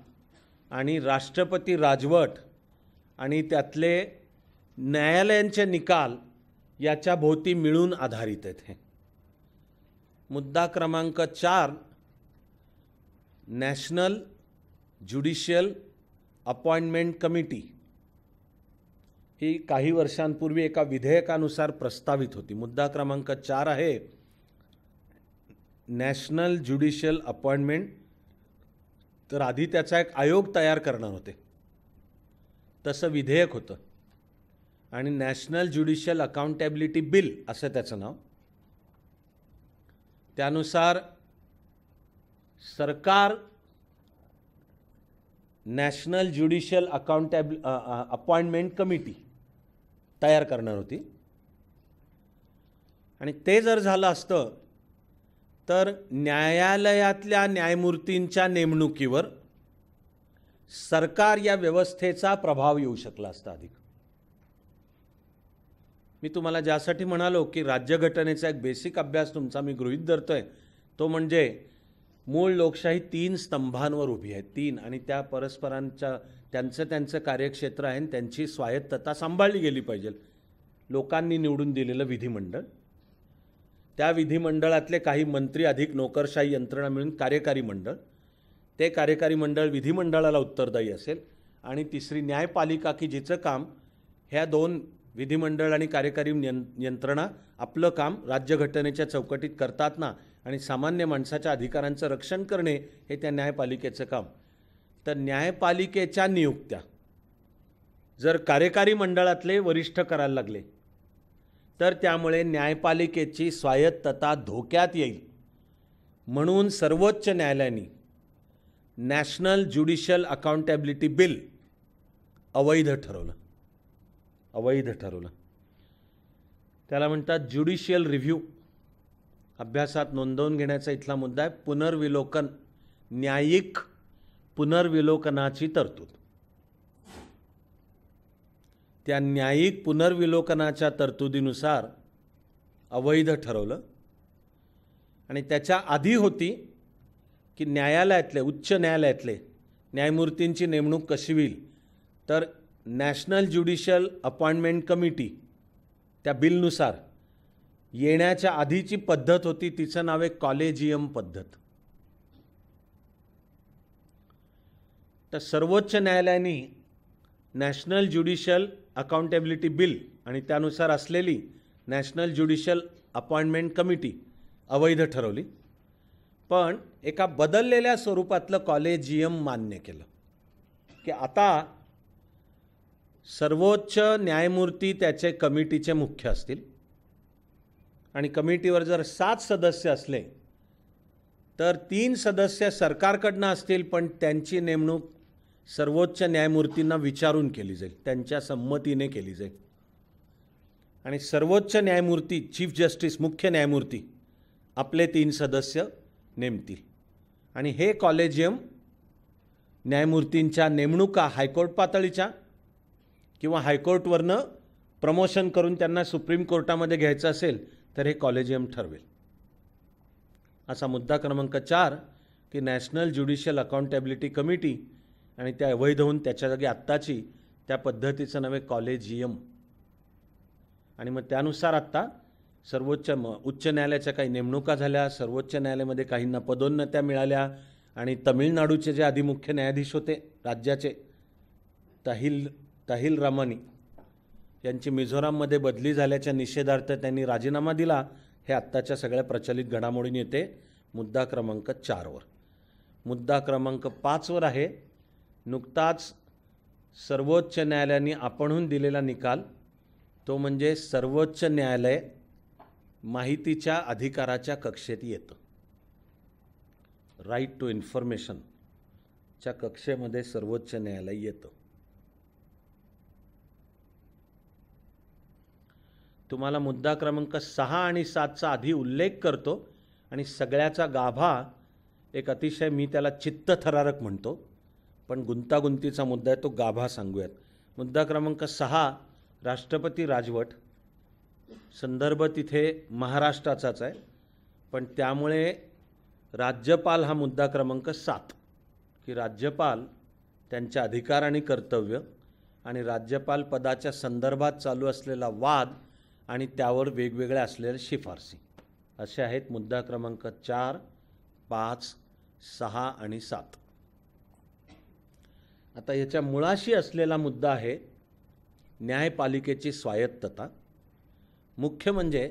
आणि राष्ट्रपती राजवट आणि त्यातले न्यायालयांचे निकाल याच्या भोवती मिळून आधारित आहेत हे मुद्दा क्रमांक चार नॅशनल ज्युडिशियल अपॉइंटमेंट कमिटी ही काही वर्षांपूर्वी एका विधेयकानुसार प्रस्तावित होती मुद्दा क्रमांक चार आहे नॅशनल ज्युडिशियल अपॉइंटमेंट तर आधी त्याचा एक आयोग तयार करणार होते तसं विधेयक होतं आणि नॅशनल ज्युडिशियल अकाउंटेबिलिटी बिल असं त्याचं नाव त्यानुसार सरकार national judicial accountable appointment committee तयार करणार होती आणि ते जर झालं असतं तर न्यायालयातल्या न्यायमूर्तींच्या नेमणुकीवर सरकार या व्यवस्थेचा प्रभाव येऊ शकला असता अधिक मी तुम्हाला ज्यासाठी म्हणालो की राज्यघटनेचा एक बेसिक अभ्यास तुमचा मी गृहित धरतो आहे तो म्हणजे मूळ लोकशाही तीन स्तंभांवर उभी आहे तीन आणि त्या परस्परांच्या त्यांचं त्यांचं कार्यक्षेत्र आहे आणि त्यांची स्वायत्तता सांभाळली गेली पाहिजे लोकांनी निवडून दिलेलं विधिमंडळ त्या विधिमंडळातले काही मंत्री अधिक नोकरशाही यंत्रणा मिळून कार्यकारी मंडळ ते कार्यकारी मंडळ विधिमंडळाला उत्तरदायी असेल आणि तिसरी न्यायपालिका की जिचं काम ह्या दोन विधिमंडळ आणि कार्यकारी यंत्रणा आपलं काम राज्यघटनेच्या चौकटीत करतात ना आणि सामान्य माणसाच्या अधिकारांचं रक्षण करणे हे त्या न्यायपालिकेचं काम तर न्यायपालिकेच्या नियुक्त्या जर कार्यकारी मंडळातले वरिष्ठ करायला लागले तर त्यामुळे न्यायपालिकेची स्वायत्तता धोक्यात येईल म्हणून सर्वोच्च न्यायालयाने नॅशनल ज्युडिशियल अकाउंटेबिलिटी बिल अवैध ठरवलं अवैध ठरवलं त्याला म्हणतात ज्युडिशियल रिव्ह्यू अभ्यासात नोंदवून घेण्याचा इथला मुद्दा आहे पुनर्विलोकन न्यायिक पुनर्विलोकनाची तरतूद त्या न्यायिक पुनर्विलोकनाच्या तरतुदीनुसार अवैध ठरवलं आणि त्याच्या आधी होती की न्यायालयातले उच्च न्यायालयातले न्यायमूर्तींची नेमणूक कशी होईल तर नॅशनल ज्युडिशल अपॉइंटमेंट कमिटी त्या बिलनुसार येण्याच्या आधीची पद्धत होती तिचं नाव आहे कॉलेजियम पद्धत तर सर्वोच्च न्यायालयाने नॅशनल ज्युडिशल अकाउंटेबिलिटी बिल आणि त्यानुसार असलेली नॅशनल ज्युडिशल अपॉइंटमेंट कमिटी अवैध ठरवली पण एका बदललेल्या स्वरूपातलं कॉलेजियम मान्य केलं की आता सर्वोच्च न्यायमूर्ती त्याचे कमिटीचे मुख्य असतील आणि कमिटीवर जर सात सदस्य असले तर तीन सदस्य सरकारकडनं असतील पण त्यांची नेमणूक सर्वोच्च न्यायमूर्तींना विचारून केली जाईल त्यांच्या संमतीने केली जाईल आणि सर्वोच्च न्यायमूर्ती चीफ जस्टिस मुख्य न्यायमूर्ती आपले तीन सदस्य नेमतील आणि हे कॉलेजियम न्यायमूर्तींच्या नेमणुका हायकोर्ट पातळीच्या किंवा हायकोर्टवरनं प्रमोशन करून त्यांना सुप्रीम कोर्टामध्ये घ्यायचं असेल तर हे कॉलेजियम ठरवेल असा मुद्दा क्रमांक चार की नॅशनल ज्युडिशियल अकाउंटेबिलिटी कमिटी आणि त्या अवैध होऊन त्याच्या जागी आत्ताची त्या पद्धतीचं नव्हे कॉलेजियम आणि मग त्यानुसार आत्ता सर्वोच्च म उच्च न्यायालयाच्या काही नेमणुका झाल्या सर्वोच्च न्यायालयामध्ये काहींना पदोन्नत्या मिळाल्या आणि तमिळनाडूचे जे आधी मुख्य न्यायाधीश होते राज्याचे तहिल ताहिल रमानी यांची मिझोराममध्ये बदली झाल्याच्या निषेधार्थ त्यांनी राजीनामा दिला हे आत्ताच्या सगळ्या प्रचलित घडामोडीने येते मुद्दा क्रमांक चारवर मुद्दा क्रमांक पाचवर आहे नुकताच सर्वोच्च न्यायालयाने आपणहून दिलेला निकाल तो म्हणजे सर्वोच्च न्यायालय माहितीच्या अधिकाराच्या कक्षेत येतं राईट टू इन्फॉर्मेशनच्या कक्षेमध्ये सर्वोच्च न्यायालय येतं तुम्हाला मुद्दा क्रमांक सहा आणि सातचा आधी उल्लेख करतो आणि सगळ्याचा गाभा एक अतिशय मी त्याला चित्तथरारक म्हणतो पण गुंतागुंतीचा मुद्दा आहे तो गाभा सांगूयात मुद्दा क्रमांक सहा राष्ट्रपती राजवट संदर्भ तिथे महाराष्ट्राचाच आहे पण त्यामुळे राज्यपाल हा मुद्दा क्रमांक सात की राज्यपाल त्यांच्या अधिकार आणि कर्तव्य आणि राज्यपाल पदाच्या संदर्भात चालू असलेला वाद आणि त्यावर वेगवेगळ्या असलेल्या शिफारसी असे आहेत मुद्दा क्रमांक चार पाच सहा आणि सात आता याच्या मुळाशी असलेला मुद्दा आहे न्यायपालिकेची स्वायत्तता मुख्य म्हणजे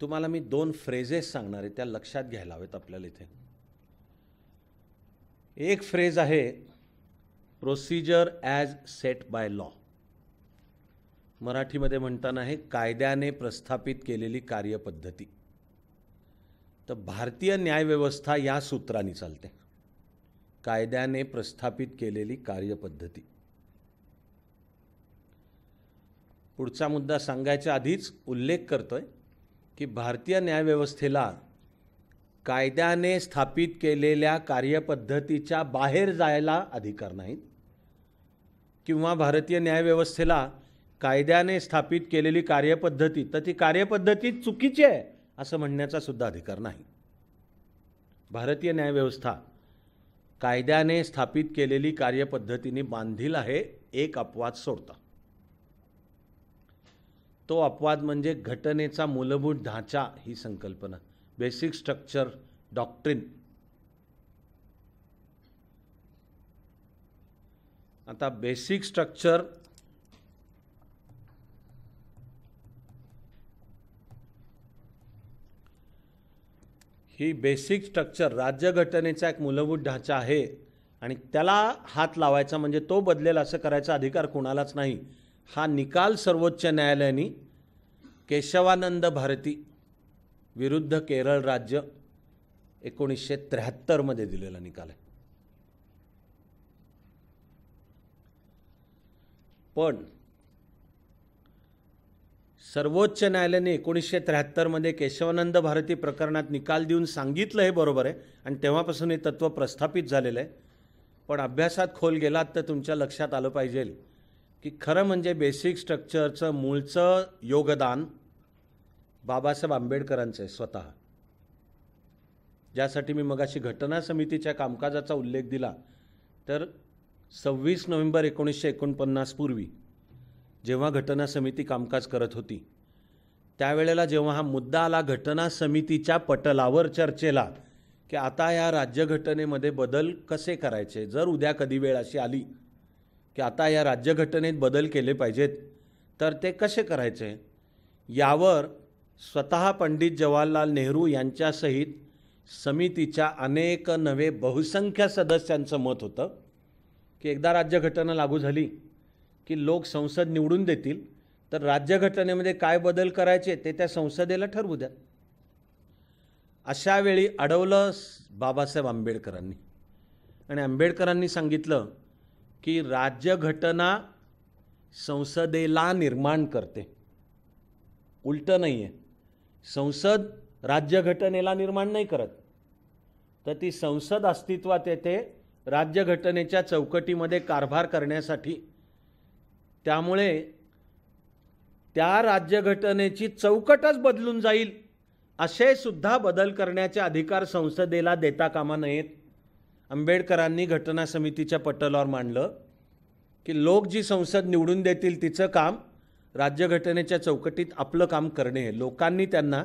तुम्हाला मी दोन फ्रेजेस सांगणार आहे त्या लक्षात घ्यायला हवेत आपल्याला इथे एक फ्रेज आहे procedure as set by law मराठीमध्ये म्हणताना आहे कायद्याने प्रस्थापित केलेली कार्यपद्धती तर भारतीय न्यायव्यवस्था या सूत्राने चालते कायद्याने प्रस्थापित केलेली कार्यपद्धती पुढचा मुद्दा सांगायच्या आधीच उल्लेख करतोय की भारतीय न्यायव्यवस्थेला कायद्याने स्थापित केलेल्या कार्यपद्धतीच्या बाहेर जायला अधिकार नाहीत किंवा भारतीय न्यायव्यवस्थेला कायद्याने स्थापित केलेली कार्यपद्धती तर ती कार्यपद्धती चुकीची आहे असं म्हणण्याचा सुद्धा अधिकार नाही भारतीय न्यायव्यवस्था कायद्याने स्थापित केलेली कार्यपद्धतीने बांधील आहे एक अपवाद सोडता तो अपवाद म्हणजे घटनेचा मूलभूत ढाचा ही संकल्पना बेसिक स्ट्रक्चर डॉक्ट्रिन आता बेसिक स्ट्रक्चर ही बेसिक स्ट्रक्चर राज्यघटनेचा एक मूलभूत ढाचा आहे आणि त्याला हात लावायचा म्हणजे तो बदलेल असं करायचा अधिकार कोणालाच नाही हा निकाल सर्वोच्च न्यायालयाने केशवानंद भारती विरुद्ध केरळ राज्य एकोणीसशे त्र्याहत्तरमध्ये दिलेला निकाल आहे पण सर्वोच्च न्यायालयाने एकोणीसशे त्र्याहत्तरमध्ये केशवानंद भारती प्रकरणात निकाल देऊन सांगितलं हे बरोबर आहे आणि तेव्हापासून हे तत्त्व प्रस्थापित झालेलं आहे पण अभ्यासात खोल गेलात तर तुमच्या लक्षात आलं पाहिजे की खरं म्हणजे बेसिक स्ट्रक्चरचं मूळचं योगदान बाबासाहेब आंबेडकरांचं आहे स्वतः ज्यासाठी मी मगाशी घटना समितीच्या कामकाजाचा उल्लेख दिला तर सव्वीस नोव्हेंबर एकोणीसशे एकोणपन्नासपूर्वी पूर्वी जेव्हा घटना समिती कामकाज करत होती त्यावेळेला जेव्हा हा मुद्दा आला घटना समितीच्या पटलावर चर्चेला की आता या राज्यघटनेमध्ये बदल कसे करायचे जर उद्या कधी वेळ अशी आली की आता या राज्यघटनेत बदल केले पाहिजेत तर ते कसे करायचे यावर स्वतः पंडित जवाहरलाल नेहरू यांच्यासहित समितीच्या अनेक नवे बहुसंख्य सदस्यांचं मत होतं की एकदा राज्यघटना लागू झाली की लोक संसद निवडून देतील तर राज्यघटनेमध्ये काय बदल करायचे ते त्या संसदेला ठरवू द्या अशावेळी अडवलं बाबासाहेब आंबेडकरांनी आणि आंबेडकरांनी सांगितलं की राज्यघटना संसदेला निर्माण करते उलटं नाही आहे संसद राज्यघटनेला निर्माण नाही करत तर ती संसद अस्तित्वात येते राज्यघटनेच्या चौकटीमध्ये कारभार करण्यासाठी त्यामुळे त्या राज्यघटनेची चौकटच बदलून जाईल असे सुद्धा बदल करण्याचे अधिकार संसदेला देता कामा नयेत आंबेडकरांनी घटना समितीच्या पटलावर मांडलं की लोक जी संसद निवडून देतील तिचं काम राज्यघटनेच्या चौकटीत आपलं काम करणे लोकांनी त्यांना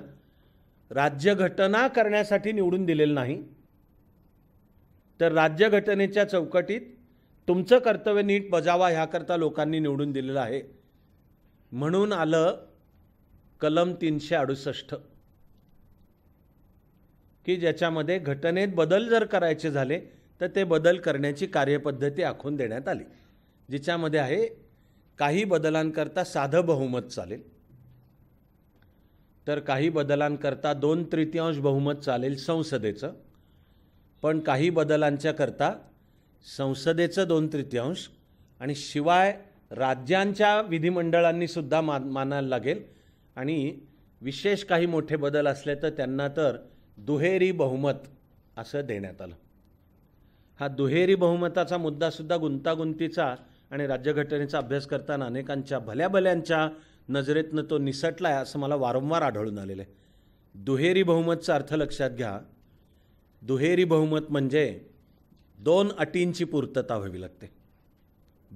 राज्यघटना करण्यासाठी निवडून दिलेलं नाही तर राज्यघटनेच्या चौकटीत तुमचं कर्तव्य नीट बजावा ह्याकरता लोकांनी निवडून दिलेलं आहे म्हणून आलं कलम तीनशे अडुसष्ट की ज्याच्यामध्ये घटनेत बदल जर करायचे झाले तर ते बदल करण्याची कार्यपद्धती आखून देण्यात आली जिच्यामध्ये आहे काही बदलांकरता साधं बहुमत चालेल तर काही बदलांकरता दोन तृतीयांश बहुमत चालेल संसदेचं पण काही बदलांच्याकरता संसदेचं दोन तृतीयांश आणि शिवाय राज्यांच्या विधिमंडळांनी सुद्धा मानायला लागेल आणि विशेष काही मोठे बदल असले तर त्यांना तर दुहेरी बहुमत असं देण्यात आलं हा दुहेरी बहुमताचा मुद्दासुद्धा गुंतागुंतीचा आणि राज्यघटनेचा अभ्यास करताना अनेकांच्या भल्याभल्यांच्या नजरेतनं तो निसटला आहे असं मला वारंवार आढळून आलेलं आहे दुहेरी बहुमतचा अर्थ लक्षात घ्या दुहेरी बहुमत म्हणजे दोन अटींची पूर्तता व्हावी लागते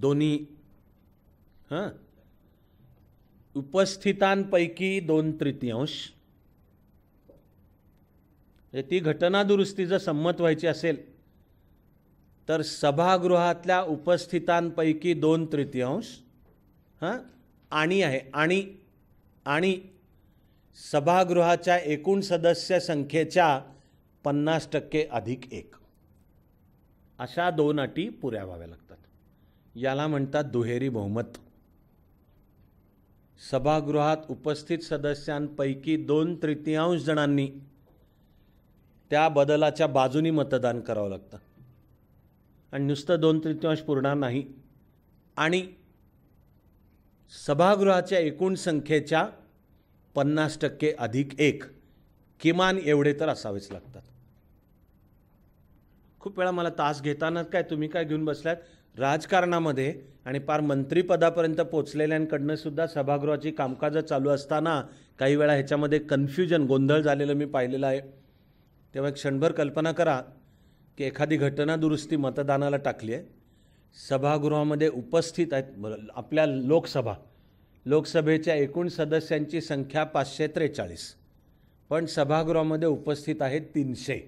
दोन्ही हां उपस्थितांपैकी दोन तृतीयांश म्हणजे ती घटना जर संमत व्हायची असेल तर सभागृहातल्या उपस्थितांपैकी दोन तृतीयांश हां आणि आहे आणि आणि सभागृहाच्या एकूण सदस्य संख्येच्या पन्नास टक्के अधिक एक अशा दोन अटी पुऱ्या व्हाव्या लागतात याला म्हणतात दुहेरी बहुमत सभागृहात उपस्थित सदस्यांपैकी दोन तृतीयांश जणांनी त्या बदलाच्या बाजूनी मतदान करावं लागतं आणि नुसतं दोन तृतीयांश पुरणार नाही आणि सभागृहाच्या एकूण संख्येच्या पन्नास टक्के अधिक एक किमान एवढे तर असावेच लागतात खूप वेळा मला तास घेतानाच काय तुम्ही काय घेऊन बसलात राजकारणामध्ये आणि पार मंत्रीपदापर्यंत पोचलेल्यांकडनं सुद्धा सभागृहाची कामकाजं चालू असताना काही वेळा ह्याच्यामध्ये कन्फ्युजन गोंधळ झालेलं मी पाहिलेलं आहे तेव्हा एक क्षणभर कल्पना करा की एखादी घटना दुरुस्ती मतदानाला टाकली आहे सभागृहामध्ये उपस्थित आहेत आपल्या लोकसभा लोकसभेच्या एकूण सदस्यांची संख्या पाचशे त्रेचाळीस पण सभागृहामध्ये उपस्थित आहेत तीनशे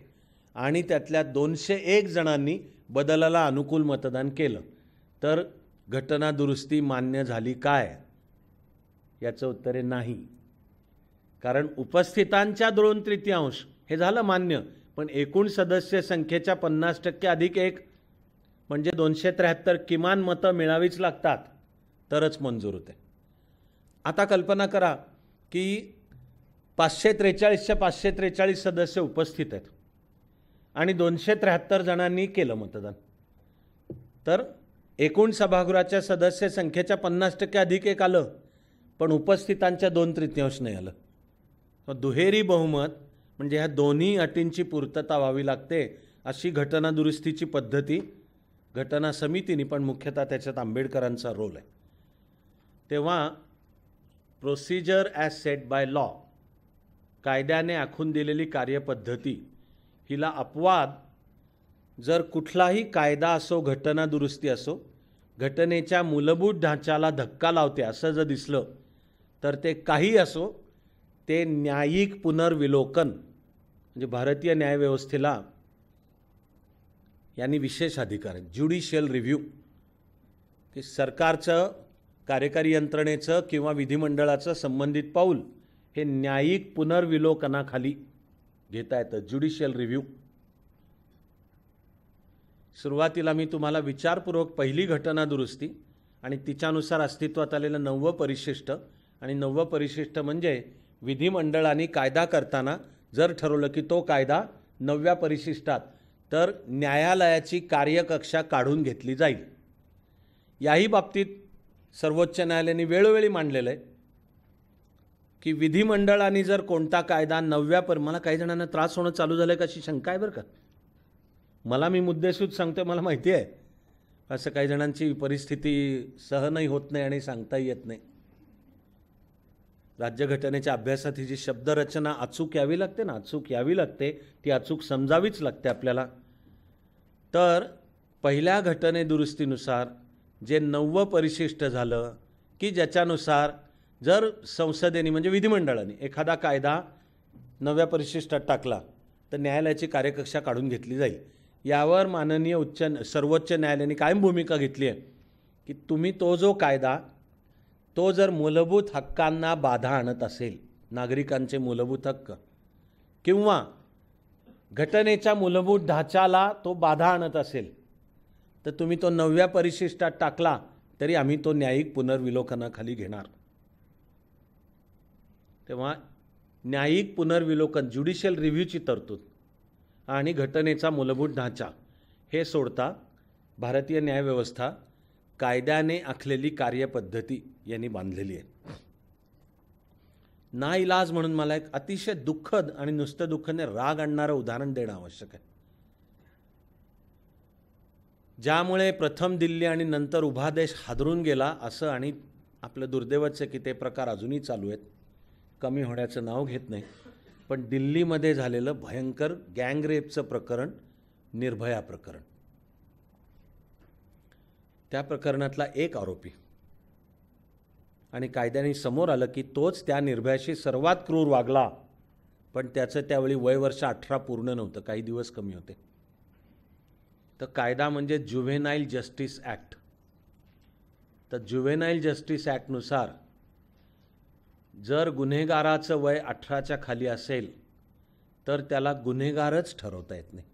आणि त्यातल्या दोनशे एक जणांनी बदलाला अनुकूल मतदान केलं तर घटना दुरुस्ती मान्य झाली काय याचं उत्तर आहे नाही कारण उपस्थितांच्या दोन तृतीयांश हे झालं मान्य पण एकूण सदस्य संख्येच्या पन्नास टक्के अधिक एक म्हणजे दोनशे त्र्याहत्तर किमान मतं मिळावीच लागतात तरच मंजूर होते आता कल्पना करा की पाचशे त्रेचाळीसच्या पाचशे त्रेचाळीस सदस्य उपस्थित आहेत आणि दोनशे त्र्याहत्तर जणांनी केलं मतदान तर एकूण सभागृहाच्या सदस्य संख्येच्या पन्नास टक्के अधिक एक आलं पण उपस्थितांच्या दोन तृतीयांश नाही आलं दुहेरी बहुमत म्हणजे ह्या दोन्ही अटींची पूर्तता व्हावी लागते अशी घटना दुरुस्तीची पद्धती घटना समितीने पण मुख्यतः त्याच्यात आंबेडकरांचा रोल आहे तेव्हा procedure as set by law कायद्याने आखून दिलेली कार्यपद्धती तिला अपवाद जर कुठलाही कायदा असो घटना दुरुस्ती असो घटनेच्या मूलभूत ढाच्याला धक्का लावते असं जर दिसलं तर ते काही असो ते न्यायिक पुनर्विलोकन म्हणजे भारतीय न्यायव्यवस्थेला यांनी विशेष अधिकार ज्युडिशियल रिव्ह्यू की सरकारचं कार्यकारी यंत्रणेचं किंवा विधिमंडळाचं संबंधित पाऊल हे न्यायिक पुनर्विलोकनाखाली घेता येतं ज्युडिशियल रिव्ह्यू सुरुवातीला मी तुम्हाला विचारपूर्वक पहिली घटना दुरुस्ती आणि तिच्यानुसार अस्तित्वात आलेलं नववं परिशिष्ट आणि नववं परिशिष्ट म्हणजे विधिमंडळाने कायदा करताना जर ठरवलं की तो कायदा नवव्या परिशिष्टात तर न्यायालयाची कार्यकक्षा काढून घेतली जाईल याही बाबतीत सर्वोच्च न्यायालयाने वेळोवेळी मांडलेलं आहे की विधिमंडळाने जर कोणता कायदा नव्या पर मला काही जणांना त्रास होणं चालू झालं आहे अशी शंका आहे बरं का मला मी मुद्देसूद सांगतो मला माहिती आहे असं काही जणांची परिस्थिती सहनही होत नाही आणि सांगताही येत नाही राज्यघटनेच्या अभ्यासात ही जी शब्दरचना अचूक यावी लागते ना अचूक यावी लागते ती अचूक समजावीच लागते आपल्याला तर पहिल्या घटनेदुरुस्तीनुसार जे नववं परिशिष्ट झालं की ज्याच्यानुसार जर संसदेने म्हणजे विधिमंडळाने एखादा कायदा नव्या परिशिष्टात टाकला तर न्यायालयाची कार्यकक्षा काढून घेतली जाईल यावर माननीय उच्च सर्वोच्च न्यायालयाने कायम भूमिका घेतली आहे की तुम्ही तो जो कायदा तो जर मूलभूत हक्कांना बाधा आणत असेल नागरिकांचे मूलभूत हक्क किंवा घटनेच्या मूलभूत ढाच्याला तो बाधा आणत असेल तर तुम्ही तो नवव्या परिशिष्टात टाकला तरी आम्ही तो न्यायिक पुनर्विलोकनाखाली घेणार तेव्हा न्यायिक पुनर्विलोकन ज्युडिशियल रिव्ह्यूची तरतूद आणि घटनेचा मूलभूत ढांचा हे सोडता भारतीय न्यायव्यवस्था कायद्याने आखलेली कार्यपद्धती यांनी बांधलेली आहे ना इलाज म्हणून मला एक अतिशय दुःखद आणि नुसतं दुःखने राग आणणारं उदाहरण देणं आवश्यक आहे ज्यामुळे प्रथम दिल्ली आणि नंतर उभा देश हादरून गेला असं आणि आपलं दुर्दैवाचं की ते प्रकार अजूनही चालू आहेत कमी होण्याचं नाव घेत नाही पण दिल्लीमध्ये झालेलं भयंकर गँगरेपचं प्रकरण निर्भया प्रकरण त्या प्रकरणातला एक आरोपी आणि कायद्याने समोर आलं की तोच त्या निर्भयाशी सर्वात क्रूर वागला पण त्याचं त्यावेळी वय वर्ष अठरा पूर्ण नव्हतं काही दिवस कमी होते तर कायदा म्हणजे जुव्हेनाईल जस्टिस ॲक्ट तर जुव्हेनाईल जस्टिस ॲक्टनुसार जर गुन्हेगाराचं वय अठराच्या खाली असेल तर त्याला गुन्हेगारच ठरवता येत नाही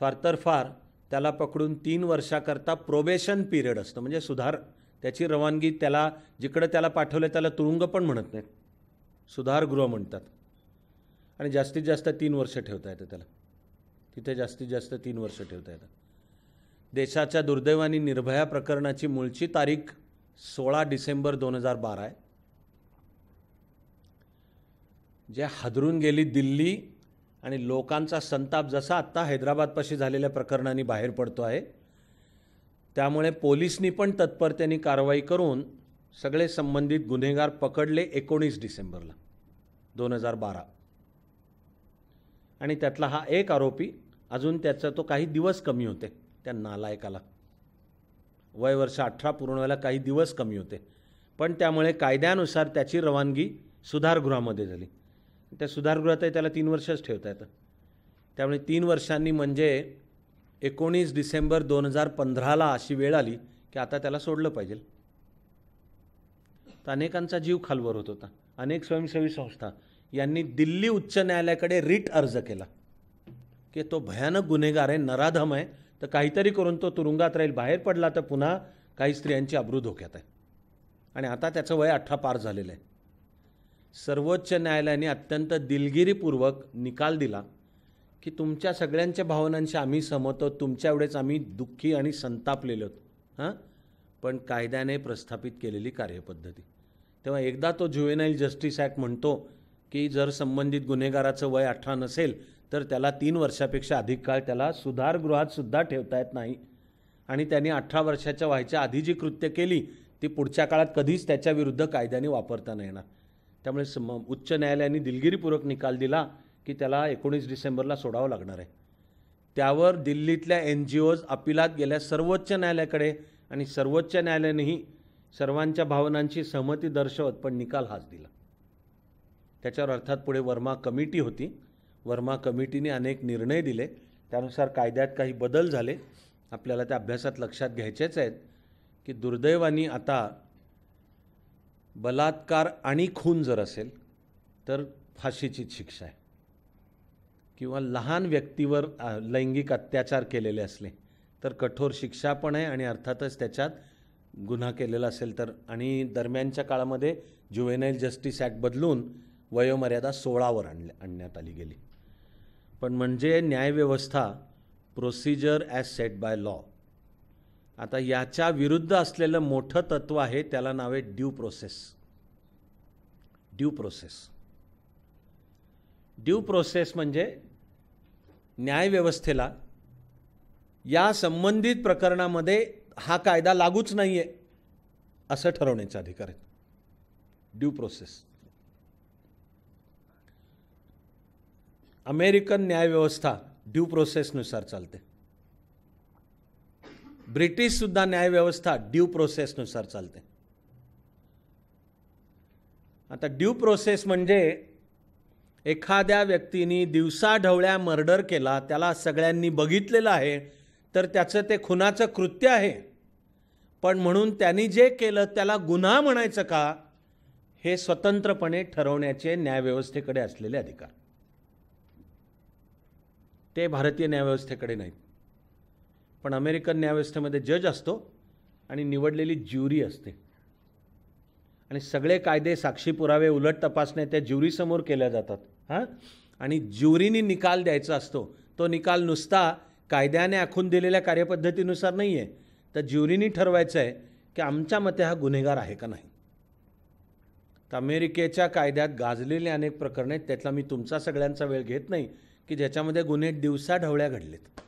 फार तर फार त्याला पकडून तीन वर्षाकरता प्रोबेशन पिरियड असतं म्हणजे सुधार त्याची रवानगी त्याला जिकडं त्याला पाठवलं त्याला तुरुंग पण म्हणत नाहीत सुधारगृह म्हणतात आणि जास्तीत जास्त तीन वर्ष ठेवता येतं त्याला तिथे जास्तीत जास्त तीन वर्ष ठेवता येतं देशाच्या दुर्दैवानी निर्भया प्रकरणाची मूळची तारीख सोळा डिसेंबर दोन हजार बारा आहे जे हादरून गेली दिल्ली आणि लोकांचा संताप जसा आत्ता हैदराबादपाशी झालेल्या प्रकरणाने बाहेर पडतो आहे त्यामुळे पोलिसनी पण तत्परतेने कारवाई करून सगळे संबंधित गुन्हेगार पकडले एकोणीस डिसेंबरला दोन हजार बारा आणि त्यातला हा एक आरोपी अजून त्याचा तो काही दिवस कमी होते त्या नालायकाला वय वर्ष अठरा पूर्ण व्हायला काही दिवस कमी होते पण त्यामुळे कायद्यानुसार त्याची रवानगी सुधारगृहामध्ये झाली त्या सुधारगृहातही त्याला तीन वर्षच ठेवता येतं त्यामुळे तीन वर्षांनी म्हणजे एकोणीस डिसेंबर दोन हजार पंधराला अशी वेळ आली की आता त्याला सोडलं पाहिजे तर अनेकांचा जीव खालवर होत होता अनेक स्वयंसेवी संस्था यांनी दिल्ली उच्च न्यायालयाकडे रिट अर्ज केला की तो भयानक गुन्हेगार आहे नराधम आहे तर काहीतरी करून तो तुरुंगात राहील बाहेर पडला तर पुन्हा काही स्त्रियांची अब्रू धोक्यात आहे आणि आता त्याचं वय अठरा पार झालेलं आहे सर्वोच्च न्यायालयाने अत्यंत दिलगिरीपूर्वक निकाल दिला की तुमच्या सगळ्यांच्या भावनांशी आम्ही समतो तुमच्या एवढेच आम्ही दुःखी आणि संतापलेलो हां पण कायद्याने प्रस्थापित केलेली कार्यपद्धती तेव्हा एकदा तो ज्युएनाईल जस्टिस ॲक्ट म्हणतो की जर संबंधित गुन्हेगाराचं वय अठरा नसेल तर त्याला तीन वर्षापेक्षा अधिक काळ त्याला सुधारगृहात सुद्धा ठेवता येत नाही आणि त्यांनी अठरा वर्षाच्या व्हायच्या आधी जी कृत्य केली ती पुढच्या काळात कधीच त्याच्याविरुद्ध कायद्याने वापरता नाही येणार त्यामुळे उच्च न्यायालयाने दिलगिरीपूर्वक निकाल दिला की त्याला एकोणीस डिसेंबरला सोडावं लागणार आहे त्यावर दिल्लीतल्या एन जी ओज अपिलात गेल्या सर्वोच्च न्यायालयाकडे आणि सर्वोच्च न्यायालयानेही सर्वांच्या भावनांची सहमती दर्शवत पण निकाल हाच दिला त्याच्यावर अर्थात पुढे वर्मा कमिटी होती वर्मा कमिटीने अनेक निर्णय दिले त्यानुसार कायद्यात काही बदल झाले आपल्याला त्या अभ्यासात लक्षात घ्यायचेच आहेत की दुर्दैवानी आता बलात्कार आणि खून जर असेल तर फाशीचीच शिक्षा आहे किंवा लहान व्यक्तीवर लैंगिक अत्याचार केलेले असले तर कठोर शिक्षा पण आहे आणि अर्थातच त्याच्यात गुन्हा केलेला असेल तर आणि दरम्यानच्या काळामध्ये ज्युवेनाईल जस्टिस ॲक्ट बदलून वयोमर्यादा सोळावर आणल्या आणण्यात आली गेली पण म्हणजे न्यायव्यवस्था procedure as set by law आता याच्या विरुद्ध असलेलं मोठं तत्त्व आहे त्याला नाव आहे due process due process due process म्हणजे न्यायव्यवस्थेला या संबंधित प्रकरणामध्ये हा कायदा लागूच नाही आहे असं ठरवण्याचा अधिकार आहे ड्यू प्रोसेस अमेरिकन न्यायव्यवस्था ड्यू प्रोसेसनुसार चालते ब्रिटिशसुद्धा न्यायव्यवस्था ड्यू प्रोसेसनुसार चालते आता ड्यू प्रोसेस म्हणजे एखाद्या व्यक्तीने दिवसाढवळ्या मर्डर केला त्याला सगळ्यांनी बघितलेलं आहे तर त्याचं ते खुनाचं कृत्य आहे पण म्हणून त्यांनी जे केलं त्याला गुन्हा म्हणायचं का हे स्वतंत्रपणे ठरवण्याचे न्यायव्यवस्थेकडे असलेले अधिकार ते भारतीय न्यायव्यवस्थेकडे नाहीत पण अमेरिकन न्यायव्यवस्थेमध्ये जज असतो आणि निवडलेली ज्युरी असते आणि सगळे कायदे साक्षी पुरावे उलट तपासण्या त्या ज्युरीसमोर केल्या जातात हां आणि ज्युरीनी निकाल द्यायचा असतो तो निकाल नुसता कायद्याने आखून दिलेल्या कार्यपद्धतीनुसार नाही आहे तर ज्युरीनी ठरवायचं आहे की आमच्या मते हा गुन्हेगार आहे का नाही तर अमेरिकेच्या कायद्यात गाजलेली अनेक प्रकरणे आहेत त्यातला मी तुमचा सगळ्यांचा वेळ घेत नाही की ज्याच्यामध्ये गुन्हे ढवळ्या घडलेत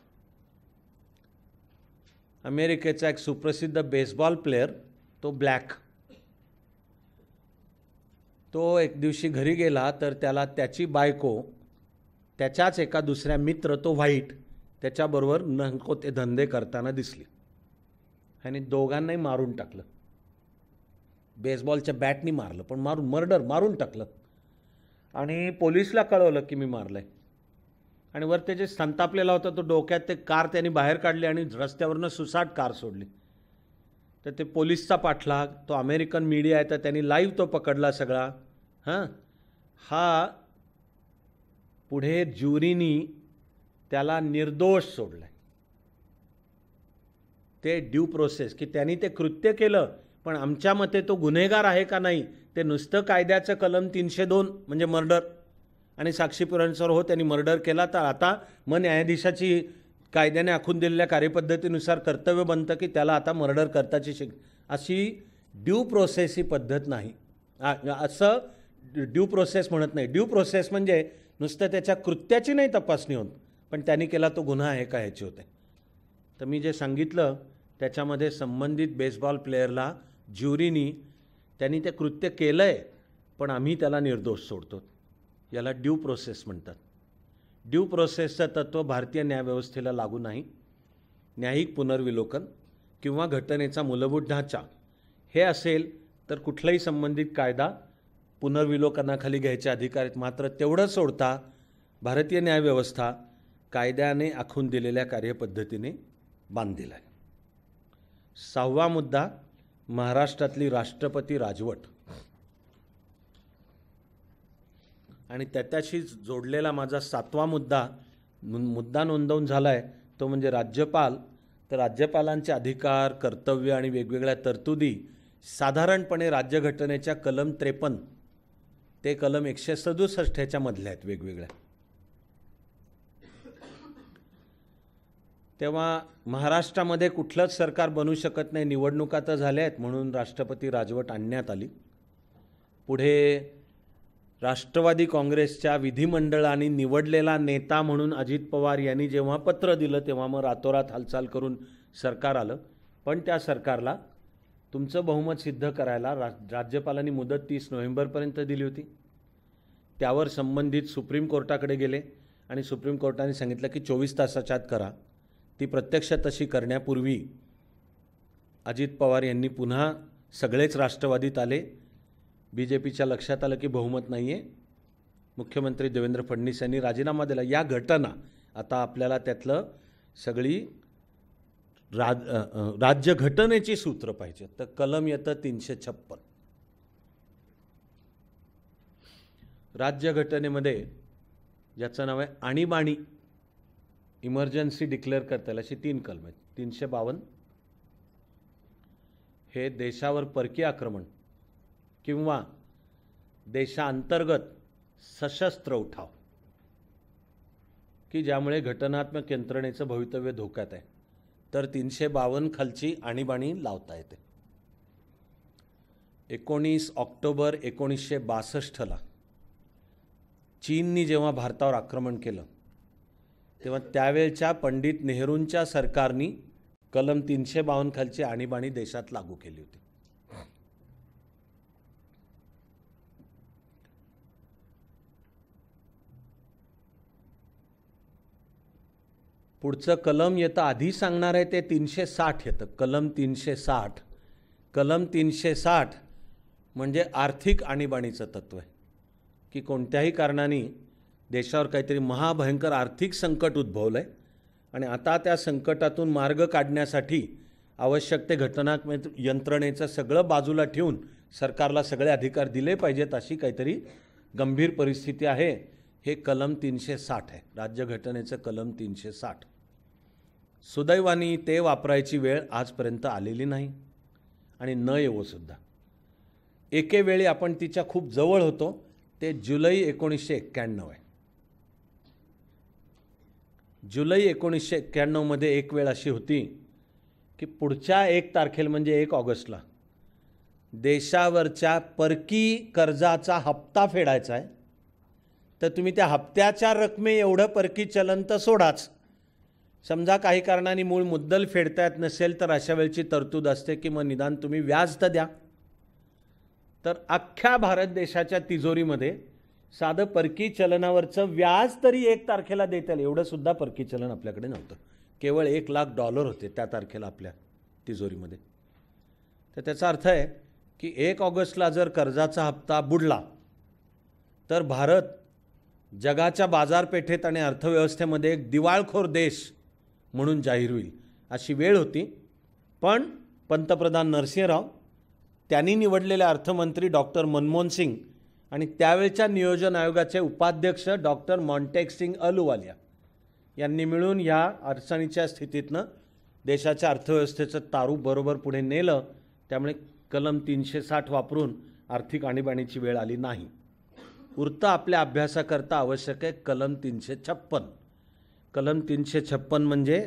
अमेरिकेचा एक सुप्रसिद्ध बेसबॉल प्लेअर तो ब्लॅक तो एक दिवशी घरी गेला तर त्याला त्याची बायको त्याच्याच एका दुसऱ्या मित्र तो व्हाईट त्याच्याबरोबर नको ते धंदे करताना दिसले आणि दोघांनाही मारून टाकलं बेसबॉलच्या बॅटनी मारलं पण मारून मर्डर मारून टाकलं आणि पोलिसला कळवलं की मी मारलं आहे आणि वर त्याचे संतापलेला होता तो डोक्यात ते कार त्यांनी बाहेर काढली आणि रस्त्यावरनं सुसाट कार सोडली तर ते पोलीसचा पाठलाग तो अमेरिकन मीडिया आहे तर त्यांनी लाईव्ह तो पकडला सगळा हां हा पुढे ज्युरीनी त्याला निर्दोष सोडलं ते ड्यू प्रोसेस की त्यांनी ते कृत्य केलं पण आमच्या मते तो गुन्हेगार आहे का नाही ते नुसतं कायद्याचं कलम तीनशे दोन म्हणजे मर्डर आणि साक्षी पुराणसर हो त्यांनी मर्डर केला तर आता मग न्यायाधीशाची कायद्याने आखून दिलेल्या कार्यपद्धतीनुसार कर्तव्य बनतं की त्याला आता मर्डर करताची शिक अशी ड्यू प्रोसेस ही पद्धत नाही असं ड्यू प्रोसेस म्हणत नाही ड्यू प्रोसेस म्हणजे नुसतं त्याच्या कृत्याची नाही तपासणी होत पण त्यांनी केला तो गुन्हा आहे का ह्याची होते तर मी जे सांगितलं त्याच्यामध्ये संबंधित बेसबॉल प्लेअरला ज्युरीनी त्यांनी ते कृत्य केलं आहे पण आम्ही त्याला निर्दोष सोडतो याला ड्यू प्रोसेस म्हणतात ड्यू प्रोसेसचं तत्त्व भारतीय न्यायव्यवस्थेला लागू नाही न्यायिक पुनर्विलोकन किंवा घटनेचा मूलभूत ढाचा हे असेल तर कुठलाही संबंधित कायदा पुनर्विलोकनाखाली घ्यायचे अधिकार आहेत मात्र तेवढं सोडता भारतीय न्यायव्यवस्था कायद्याने आखून दिलेल्या कार्यपद्धतीने बांधलेला आहे सहावा मुद्दा महाराष्ट्रातली राष्ट्रपती राजवट आणि त्याच्याशीच जोडलेला माझा सातवा मुद्दा मुद्दा नोंदवून झाला आहे तो म्हणजे राज्यपाल तर राज्यपालांचे अधिकार कर्तव्य आणि वेगवेगळ्या तरतुदी साधारणपणे राज्यघटनेच्या कलम त्रेपन्न ते कलम एकशे सदुसष्ट ह्याच्यामधल्या आहेत वेगवेगळ्या तेव्हा महाराष्ट्रामध्ये कुठलंच सरकार बनू शकत नाही निवडणुका तर झाल्या आहेत म्हणून राष्ट्रपती राजवट आणण्यात आली पुढे राष्ट्रवादी काँग्रेसच्या विधिमंडळाने निवडलेला नेता म्हणून अजित पवार यांनी जेव्हा पत्र दिलं तेव्हा मग रातोरात हालचाल करून सरकार आलं पण त्या सरकारला तुमचं बहुमत सिद्ध करायला रा राज्यपालांनी मुदत तीस नोव्हेंबरपर्यंत दिली होती त्यावर संबंधित सुप्रीम कोर्टाकडे गेले आणि सुप्रीम कोर्टाने सांगितलं की चोवीस तासाच्या आत करा ती प्रत्यक्ष तशी करण्यापूर्वी अजित पवार यांनी पुन्हा सगळेच राष्ट्रवादीत आले बी जे पीच्या लक्षात आलं की बहुमत नाही आहे मुख्यमंत्री देवेंद्र फडणवीस यांनी राजीनामा दिला या घटना आता आपल्याला त्यातलं सगळी राज घटनेची सूत्र पाहिजे तर कलम येतं तीनशे छप्पन राज्यघटनेमध्ये ज्याचं नाव आहे आणीबाणी इमर्जन्सी डिक्लेअर करता येईल अशी तीन कलम आहेत तीनशे बावन्न हे देशावर परकीय आक्रमण किंवा देशांतर्गत सशस्त्र उठाव की ज्यामुळे घटनात्मक यंत्रणेचं भवितव्य धोक्यात आहे तर तीनशे बावन्न खालची आणीबाणी लावता येते एकोणीस ऑक्टोबर एकोणीसशे बासष्टला चीननी जेव्हा भारतावर आक्रमण केलं तेव्हा त्यावेळच्या पंडित नेहरूंच्या सरकारनी कलम तीनशे बावन्न खालची आणीबाणी देशात लागू केली होती पुढचं कलम येतं आधी सांगणार आहे ते तीनशे साठ येतं कलम तीनशे साठ कलम तीनशे साठ म्हणजे आर्थिक आणीबाणीचं तत्त्व आहे की कोणत्याही कारणाने देशावर काहीतरी महाभयंकर आर्थिक संकट उद्भवलं आहे आणि आता त्या संकटातून मार्ग काढण्यासाठी आवश्यक ते घटनात्मक यंत्रणेचं सगळं बाजूला ठेवून सरकारला सगळे अधिकार दिले पाहिजेत अशी काहीतरी गंभीर परिस्थिती आहे हे कलम तीनशे साठ आहे राज्यघटनेचं कलम तीनशे साठ सुदैवानी ते वापरायची वेळ आजपर्यंत आलेली नाही आणि न एके एकेवेळी आपण तिच्या खूप जवळ होतो ते जुलै एकोणीसशे एक्क्याण्णव आहे जुलै एकोणीसशे एक्क्याण्णवमध्ये एक वेळ अशी होती की पुढच्या एक तारखेला म्हणजे एक ऑगस्टला देशावरच्या परकी कर्जाचा हप्ता फेडायचा आहे तर तुम्ही त्या हप्त्याच्या रकमे एवढं परकी चलन तर सोडाच समजा काही कारणाने मूळ मुद्दल फेडता येत नसेल तर अशा वेळची तरतूद असते की मग निदान तुम्ही व्याज तर द्या तर अख्ख्या भारत देशाच्या तिजोरीमध्ये साधं परकी चलनावरचं व्याज तरी एक तारखेला देता येईल एवढंसुद्धा परकी चलन आपल्याकडे नव्हतं केवळ एक लाख डॉलर होते त्या तारखेला आपल्या तिजोरीमध्ये तर त्याचा अर्थ आहे की एक ऑगस्टला जर कर्जाचा हप्ता बुडला तर भारत जगाच्या बाजारपेठेत आणि अर्थव्यवस्थेमध्ये एक दिवाळखोर देश म्हणून जाहीर होईल अशी वेळ होती पण पंतप्रधान नरसिंहराव त्यांनी निवडलेले अर्थमंत्री डॉक्टर मनमोहन सिंग आणि त्यावेळच्या नियोजन आयोगाचे उपाध्यक्ष डॉक्टर मॉन्टेक सिंग अलुवालिया यांनी मिळून या अडचणीच्या स्थितीतनं देशाच्या अर्थव्यवस्थेचं तारू बरोबर पुढे नेलं त्यामुळे कलम तीनशे साठ वापरून आर्थिक आणीबाणीची वेळ आली नाही उरतं आपल्या अभ्यासाकरता आवश्यक आहे कलम तीनशे छप्पन कलम तीनशे छप्पन म्हणजे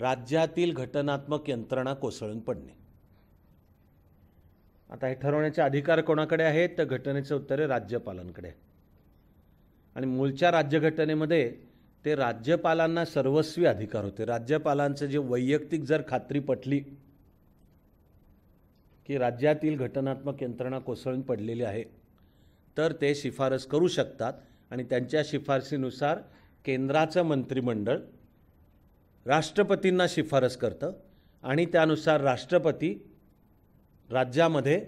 राज्यातील घटनात्मक यंत्रणा कोसळून पडणे आता हे ठरवण्याचे अधिकार कोणाकडे आहेत तर घटनेचं उत्तर आहे राज्यपालांकडे आणि मूळच्या राज्यघटनेमध्ये ते राज्यपालांना सर्वस्वी अधिकार होते राज्यपालांचं जे वैयक्तिक जर खात्री पटली की राज्यातील घटनात्मक यंत्रणा कोसळून पडलेली आहे तर ते शिफारस करू शकतात आणि त्यांच्या शिफारसीनुसार केंद्राचं मंत्रिमंडळ राष्ट्रपतींना शिफारस करतं आणि त्यानुसार राष्ट्रपती राज्यामध्ये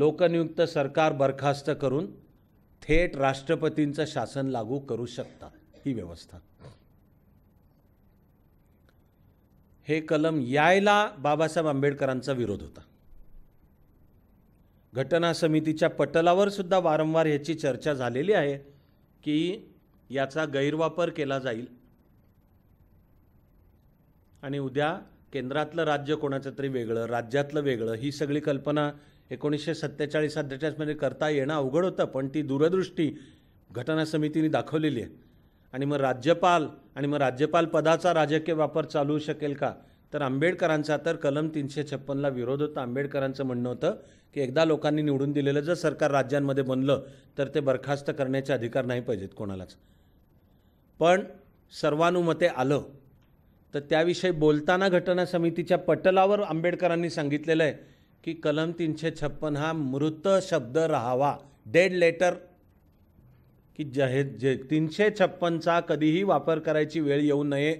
लोकनियुक्त सरकार बरखास्त करून थेट राष्ट्रपतींचं शासन लागू करू शकतात ही व्यवस्था हे कलम यायला बाबासाहेब आंबेडकरांचा विरोध होता घटना समितीच्या पटलावर सुद्धा वारंवार याची चर्चा झालेली आहे की याचा गैरवापर केला जाईल आणि उद्या केंद्रातलं राज्य कोणाचं तरी वेगळं राज्यातलं वेगळं ही सगळी कल्पना एकोणीसशे सत्तेचाळीस अठ्ठेचाळीसमध्ये करता येणं अवघड होतं पण ती दूरदृष्टी घटना समितीने दाखवलेली आहे आणि मग राज्यपाल आणि मग राज्यपाल पदाचा राजकीय वापर चालू शकेल का तर आंबेडकरांचा तर कलम तीनशे छप्पनला विरोध होता आंबेडकरांचं म्हणणं होतं की एकदा लोकांनी निवडून दिलेलं जर सरकार राज्यांमध्ये बनलं तर ते बरखास्त करण्याचे अधिकार नाही पाहिजेत कोणालाच पण सर्वानुमते आलं तर त्याविषयी बोलताना घटना समितीच्या पटलावर आंबेडकरांनी सांगितलेलं आहे की कलम तीनशे छप्पन हा मृत शब्द राहावा डेड लेटर की जहे जे तीनशे छप्पनचा कधीही वापर करायची वेळ येऊ नये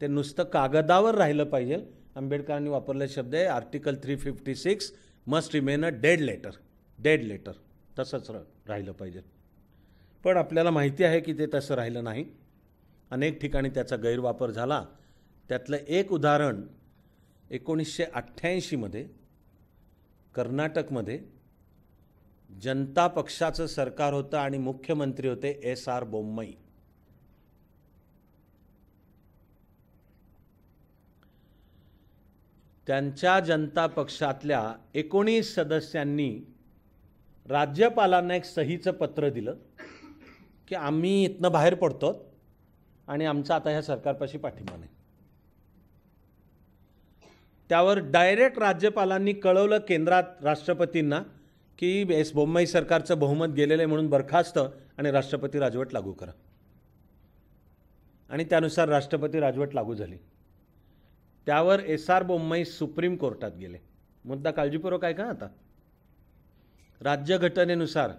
ते नुसतं कागदावर राहिलं पाहिजे आंबेडकरांनी वापरले शब्द आहे article three fifty six must remain a dead letter dead letter तसंच राहिलं पाहिजे पण आपल्याला माहिती आहे की ते तसं राहिलं नाही अनेक ठिकाणी त्याचा गैरवापर झाला त्यातलं एक उदाहरण एकोणीसशे अठ्ठ्याऐंशीमध्ये कर्नाटकमध्ये जनता पक्षाचं सरकार होतं आणि मुख्यमंत्री होते एस आर बोम्मई त्यांच्या जनता पक्षातल्या एकोणीस सदस्यांनी राज्यपालांना एक सहीचं पत्र दिलं की आम्ही इथनं बाहेर पडतो आणि आमचा आता ह्या सरकारपाशी पाठिंबा नाही त्यावर डायरेक्ट राज्यपालांनी कळवलं केंद्रात राष्ट्रपतींना की एस बोम्मई सरकारचं बहुमत गेलेलं आहे म्हणून बरखास्त आणि राष्ट्रपती राजवट लागू करा आणि त्यानुसार राष्ट्रपती राजवट लागू झाली त्यावर एस आर बोम्मई सुप्रीम कोर्टात गेले मुद्दा काळजीपूर्वक आहे का आता राज्यघटनेनुसार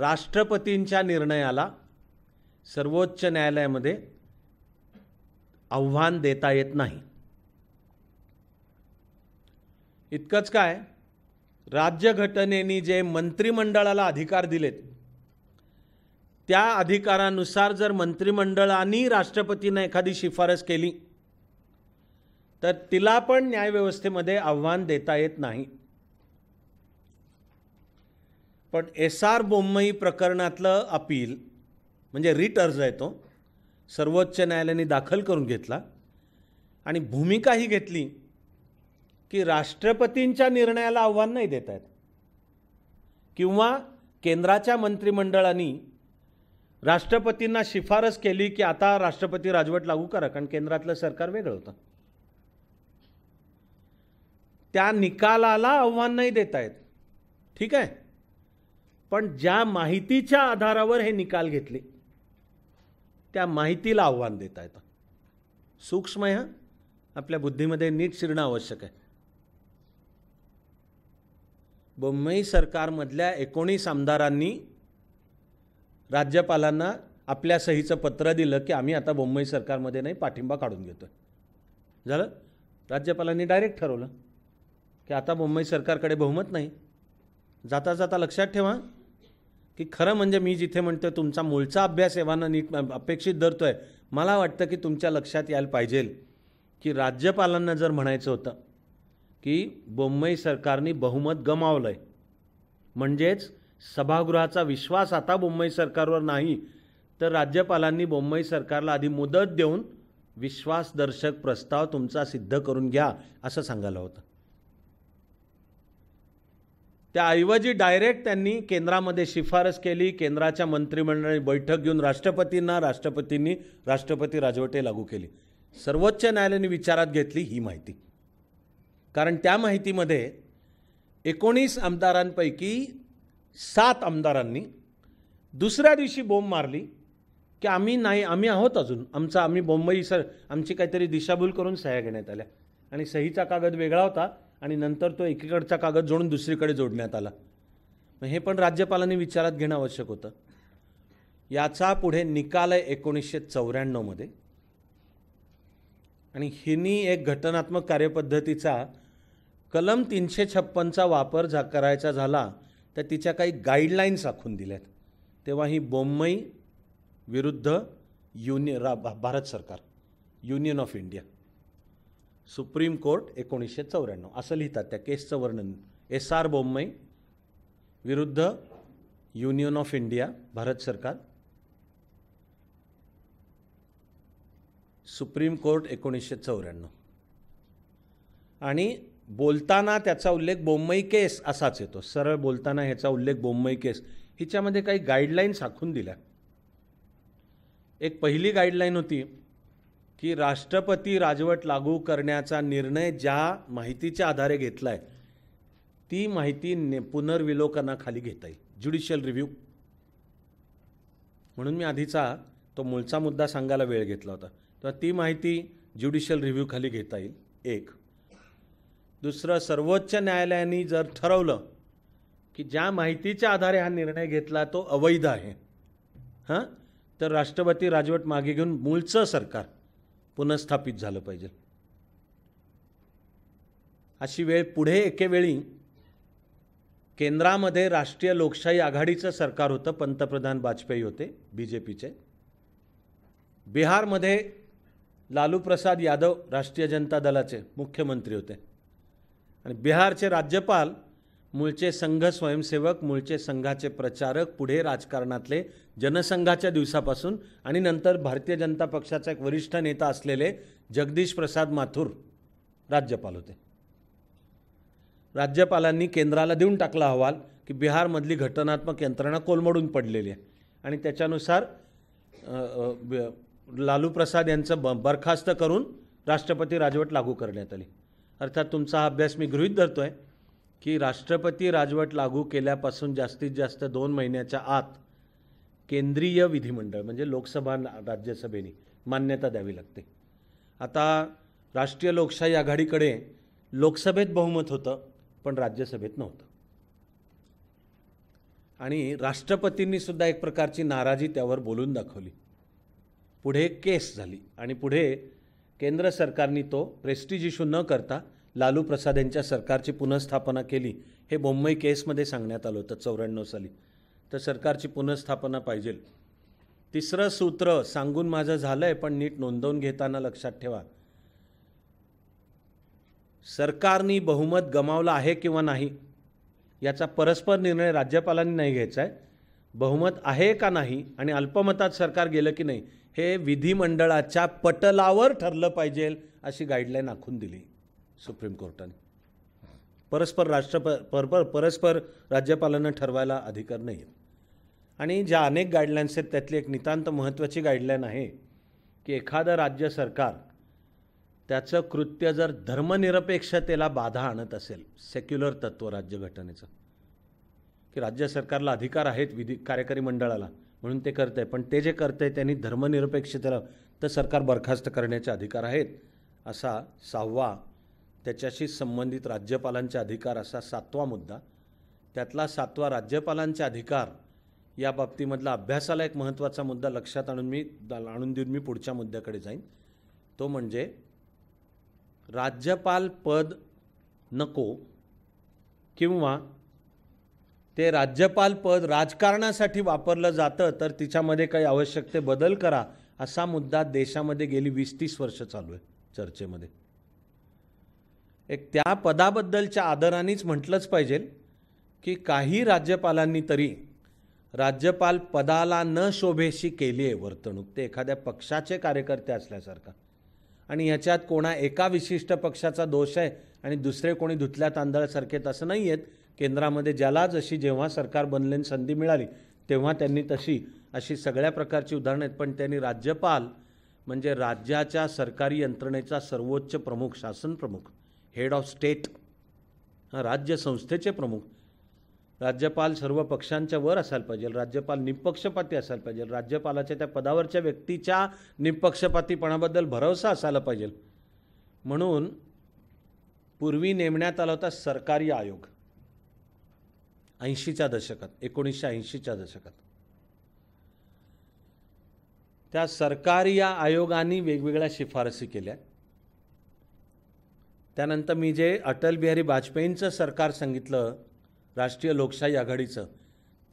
राष्ट्रपतींच्या निर्णयाला सर्वोच्च न्यायालयामध्ये आव्हान देता येत नाही इतकंच काय राज्यघटनेनी जे मंत्रिमंडळाला अधिकार दिलेत त्या अधिकारानुसार जर मंत्रिमंडळाने राष्ट्रपतीनं एखादी शिफारस केली तर तिला पण न्यायव्यवस्थेमध्ये आव्हान देता येत नाही पण एस आर बोम्मई प्रकरणातलं अपील म्हणजे रिट अर्ज आहे तो सर्वोच्च न्यायालयाने दाखल करून घेतला आणि भूमिका ही घेतली की राष्ट्रपतींच्या निर्णयाला आव्हान नाही देत आहेत किंवा केंद्राच्या मंत्रिमंडळांनी राष्ट्रपतींना शिफारस केली की आता राष्ट्रपती राजवट लागू करा कारण केंद्रातलं सरकार वेगळं होतं त्या निकालाला आव्हान नाही देत आहेत ठीक आहे पण ज्या माहितीच्या आधारावर हे निकाल घेतले त्या माहितीला आव्हान देता येतं सूक्ष्म आपल्या बुद्धीमध्ये नीट शिरणं आवश्यक आहे बोंबई सरकारमधल्या एकोणीस आमदारांनी राज्यपालांना आपल्या सहीचं पत्र दिलं की आम्ही आता बोंबई सरकारमध्ये नाही पाठिंबा काढून घेतो झालं राज्यपालांनी डायरेक्ट ठरवलं की आता मुंबई सरकारकडे बहुमत नाही जाता जाता लक्षात ठेवा की खरं म्हणजे मी जिथे म्हणतो तुमचा मूळचा अभ्यास सेवांना नीट अपेक्षित धरतो आहे मला वाटतं की तुमच्या लक्षात यायला पाहिजे की राज्यपालांना जर म्हणायचं होतं की बोंबई सरकारने बहुमत गमावलं आहे म्हणजेच सभागृहाचा विश्वास आता बोंबई सरकारवर नाही तर राज्यपालांनी बोंबई सरकारला आधी मुदत देऊन विश्वासदर्शक प्रस्ताव तुमचा सिद्ध करून घ्या असं सांगायला होतं त्याऐवजी डायरेक्ट त्यांनी केंद्रामध्ये शिफारस केली केंद्राच्या मंत्रिमंडळाने बैठक घेऊन राष्ट्रपतींना राष्ट्रपतींनी राष्ट्रपती राजवटे लागू केली सर्वोच्च न्यायालयाने विचारात घेतली ही माहिती कारण त्या माहितीमध्ये एकोणीस आमदारांपैकी सात आमदारांनी दुसऱ्या दिवशी बोंब मारली की आम्ही नाही आम्ही आहोत अजून आमचा आम्ही बोंबई सर आमची काहीतरी दिशाभूल करून सह्या घेण्यात आल्या आणि सहीचा कागद वेगळा होता आणि नंतर तो एकीकडचा कागद जोडून दुसरीकडे जोडण्यात आला मग हे पण राज्यपालांनी विचारात घेणं आवश्यक होतं याचा पुढे निकाल आहे एकोणीसशे चौऱ्याण्णवमध्ये आणि हिनी एक घटनात्मक कार्यपद्धतीचा कलम तीनशे छप्पनचा वापर जा करायचा झाला तर तिच्या काही गाईडलाईन्स आखून दिल्यात तेव्हा ही बोम्मई विरुद्ध रा भारत सरकार union of India supreme court एकोणीसशे चौऱ्याण्णव असं लिहितात त्या केसचं वर्णन एस आर बोम्मई विरुद्ध युनियन ऑफ इंडिया भारत सरकार सुप्रीम कोर्ट एकोणीसशे चौऱ्याण्णव आणि बोलताना त्याचा उल्लेख बोम्मई केस असाच येतो सरळ बोलताना ह्याचा उल्लेख बोम्मई केस हिच्यामध्ये काही गाईडलाईन्स आखून दिल्या एक पहिली गाईडलाईन होती की राष्ट्रपती राजवट लागू करण्याचा निर्णय ज्या माहितीच्या आधारे घेतला आहे ती माहिती ने पुनर्विलोकनाखाली घेता येईल ज्युडिशियल रिव्ह्यू म्हणून मी आधीचा तो मूळचा मुद्दा सांगायला वेळ घेतला होता तर ती माहिती ज्युडिशियल रिव्ह्यूखाली घेता येईल एक दुसरं सर्वोच्च न्यायालयाने जर ठरवलं की ज्या माहितीच्या आधारे हा निर्णय घेतला तो अवैध आहे हां तर राष्ट्रपती राजवट मागे घेऊन मूळचं सरकार पुनर्स्थापित झालं पाहिजे अशी वेळ पुढे एकेवेळी केंद्रामध्ये राष्ट्रीय लोकशाही आघाडीचं सरकार होतं पंतप्रधान वाजपेयी होते बी जे पीचे बिहारमध्ये लालू प्रसाद यादव राष्ट्रीय जनता दलाचे मुख्यमंत्री होते आणि बिहारचे राज्यपाल मूळचे संघ स्वयंसेवक मूळचे संघाचे प्रचारक पुढे राजकारणातले जनसंघाच्या दिवसापासून आणि नंतर भारतीय जनता पक्षाचा एक वरिष्ठ नेता असलेले जगदीश प्रसाद माथुर राज्यपाल होते राज्यपालांनी केंद्राला देऊन टाकला अहवाल की बिहारमधली घटनात्मक यंत्रणा कोलमडून पडलेली आहे आणि त्याच्यानुसार लालू प्रसाद यांचं ब बरखास्त करून राष्ट्रपती राजवट लागू करण्यात आली अर्थात तुमचा हा अभ्यास मी गृहीत धरतो आहे की राष्ट्रपती राजवट लागू केल्यापासून जास्तीत जास्त दोन महिन्याच्या आत केंद्रीय विधिमंडळ म्हणजे लोकसभा राज्यसभेने मान्यता द्यावी लागते आता राष्ट्रीय लोकशाही आघाडीकडे लोकसभेत बहुमत होतं पण राज्यसभेत नव्हतं आणि राष्ट्रपतींनी सुद्धा एक प्रकारची नाराजी त्यावर बोलून दाखवली पुढे केस झाली आणि पुढे केंद्र सरकारने तो प्रेस्टिज इश्यू न करता लालू प्रसाद यांच्या सरकारची पुनर्स्थापना केली हे बोंबई केसमध्ये सांगण्यात आलं होतं चौऱ्याण्णव साली तर सरकारची पुनर्स्थापना पाहिजे तिसरं सूत्र सांगून माझं झालं आहे पण नीट नोंदवून घेताना लक्षात ठेवा सरकारनी बहुमत गमावलं आहे किंवा नाही याचा परस्पर निर्णय राज्यपालांनी नाही घ्यायचा आहे बहुमत आहे का नाही आणि अल्पमतात सरकार गेलं की नाही हे विधिमंडळाच्या पटलावर ठरलं पाहिजे अशी गाईडलाईन आखून दिली सुप्रीम कोर्टाने परस्पर राष्ट्रप पर परस्पर राज्यपालांना ठरवायला अधिकार नाही आणि ज्या अनेक गाईडलाईन्स आहेत त्यातली एक नितांत महत्त्वाची गाईडलाईन आहे की एखादं राज्य सरकार त्याचं कृत्य जर धर्मनिरपेक्षतेला बाधा आणत असेल सेक्युलर तत्व राज्यघटनेचं की राज्य सरकारला अधिकार आहेत विधी कार्यकारी मंडळाला म्हणून ते करत आहे पण ते जे करत आहे त्यांनी धर्मनिरपेक्षतेला तर सरकार बरखास्त करण्याचे अधिकार आहेत असा सहावा त्याच्याशी संबंधित राज्यपालांचे अधिकार असा सातवा मुद्दा त्यातला सातवा राज्यपालांचे अधिकार या बाबतीमधला अभ्यासाला एक महत्त्वाचा मुद्दा लक्षात आणून मी आणून देऊन मी पुढच्या मुद्द्याकडे जाईन तो म्हणजे राज्यपाल पद नको किंवा ते राज्यपाल पद राजकारणासाठी वापरलं जातं तर तिच्यामध्ये काही आवश्यक ते बदल करा असा मुद्दा देशामध्ये गेली वीस तीस वर्ष चालू आहे चर्चेमध्ये एक त्या पदाबद्दलच्या आदरानेच म्हटलंच पाहिजे की काही राज्यपालांनी तरी राज्यपाल पदाला न शोभेशी केली आहे वर्तणूक ते एखाद्या पक्षाचे कार्यकर्ते असल्यासारखा आणि ह्याच्यात कोणा एका विशिष्ट पक्षाचा दोष आहे आणि दुसरे कोणी धुतल्या तांदळासारखे तसं नाही आहेत केंद्रामध्ये ज्याला जशी जेव्हा सरकार बनलेन संधी मिळाली तेव्हा त्यांनी तशी अशी सगळ्या प्रकारची उदाहरणं आहेत पण त्यांनी राज्यपाल म्हणजे राज्याच्या सरकारी यंत्रणेचा सर्वोच्च प्रमुख शासन प्रमुख हेड ऑफ स्टेट राज्य संस्थेचे प्रमुख राज्यपाल सर्व पक्षांच्या वर असायला पाहिजे राज्यपाल निपक्षपाती असायला पाहिजे राज्यपालाच्या त्या पदावरच्या व्यक्तीच्या निपक्षपातीपणाबद्दल भरोसा असायला पाहिजे म्हणून पूर्वी नेमण्यात आला होता सरकारी आयोग ऐंशीच्या दशकात एकोणीसशे ऐंशीच्या दशकात त्या सरकारी या आयोगाने वेगवेगळ्या शिफारसी केल्या त्यानंतर मी जे अटल बिहारी वाजपेयींचं सरकार सांगितलं राष्ट्रीय लोकशाही आघाडीचं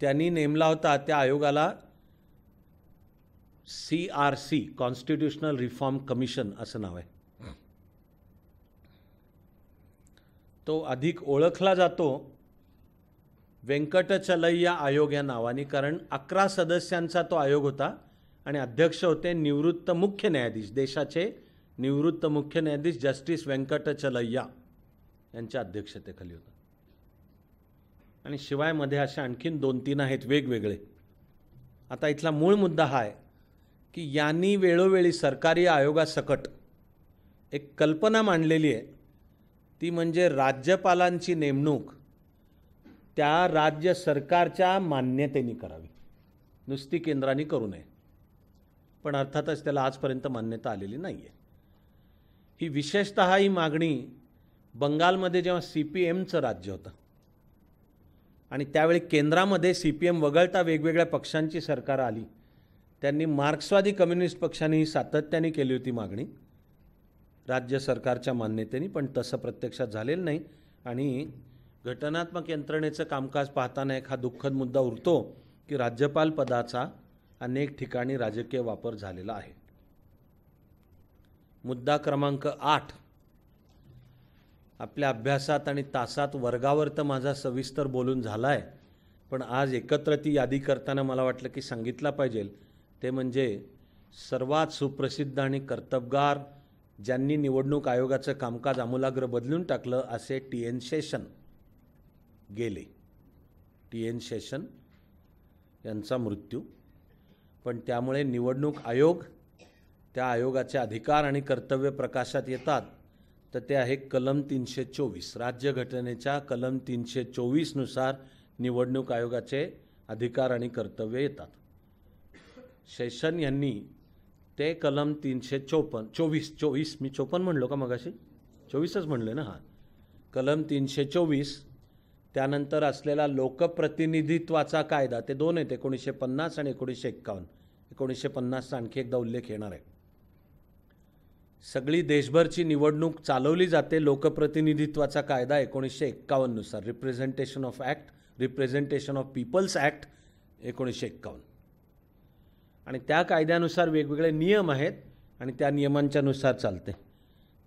त्यांनी नेमला होता त्या आयोगाला C R C constitutional reform commission असं नाव आहे तो अधिक ओळखला जातो व्यंकटचलय्या आयोग या नावाने कारण अकरा सदस्यांचा तो आयोग होता आणि अध्यक्ष होते निवृत्त मुख्य न्यायाधीश देशाचे निवृत्त मुख्य न्यायाधीश जस्टिस व्यंकटचलय्या यांच्या अध्यक्षतेखाली होतं आणि शिवाय मध्ये असे आणखीन दोन तीन आहेत वेगवेगळे आता इथला मूळ मुद्दा हा आहे की यांनी वेळोवेळी सरकारी आयोगासकट एक कल्पना मांडलेली आहे ती म्हणजे राज्यपालांची नेमणूक त्या राज्य सरकारच्या मान्यतेने करावी नुसती केंद्राने करू नये पण अर्थातच त्याला आजपर्यंत मान्यता आलेली नाही आहे ही विशेषत ही मागणी बंगालमध्ये जेव्हा सी पी एमचं राज्य होतं आणि त्यावेळी केंद्रामध्ये सी पी एम वगळता वेगवेगळ्या पक्षांची सरकार आली त्यांनी मार्क्सवादी कम्युनिस्ट पक्षाने ही सातत्याने केली होती मागणी राज्य सरकारच्या मान्यतेने पण तसं प्रत्यक्षात झालेलं नाही आणि घटनात्मक यंत्रणेचं कामकाज पाहताना एक हा दुःखद मुद्दा उरतो की राज्यपाल पदाचा अनेक ठिकाणी राजकीय वापर झालेला आहे मुद्दा क्रमांक आठ आपल्या अभ्यासात आणि तासात वर्गावर तर माझा सविस्तर बोलून झाला आहे पण आज एकत्र ती यादी करताना मला वाटलं की सांगितला पाहिजे ते म्हणजे सर्वात सुप्रसिद्ध आणि कर्तबगार ज्यांनी निवडणूक आयोगाचं कामकाज आमूलाग्र बदलून टाकलं असे टी एन शेषन गेले टी एन शेशन यांचा मृत्यू पण त्यामुळे निवडणूक आयोग त्या आयोगाचे अधिकार आणि कर्तव्य प्रकाशात येतात तर ते आहे कलम तीनशे चोवीस राज्यघटनेच्या कलम तीनशे चोवीसनुसार निवडणूक आयोगाचे अधिकार आणि कर्तव्य येतात शैशन यांनी ते कलम तीनशे चोपन्न चोवीस चोवीस मी चोपन्न म्हणलो का मगाशी चोवीसच म्हणले ना हां कलम तीनशे चोवीस त्यानंतर असलेला लोकप्रतिनिधित्वाचा कायदा ते दोन आहेत एकोणीसशे पन्नास आणि एकोणीसशे एक्कावन्न एकोणीसशे पन्नासचा आणखी एकदा उल्लेख येणार आहे सगळी देशभरची निवडणूक चालवली जाते लोकप्रतिनिधित्वाचा कायदा एकोणीसशे एक्कावन्ननुसार representation of act representation of people's act एकोणीसशे एक्कावन्न आणि त्या कायद्यानुसार वेगवेगळे नियम आहेत आणि त्या नियमांच्यानुसार चालते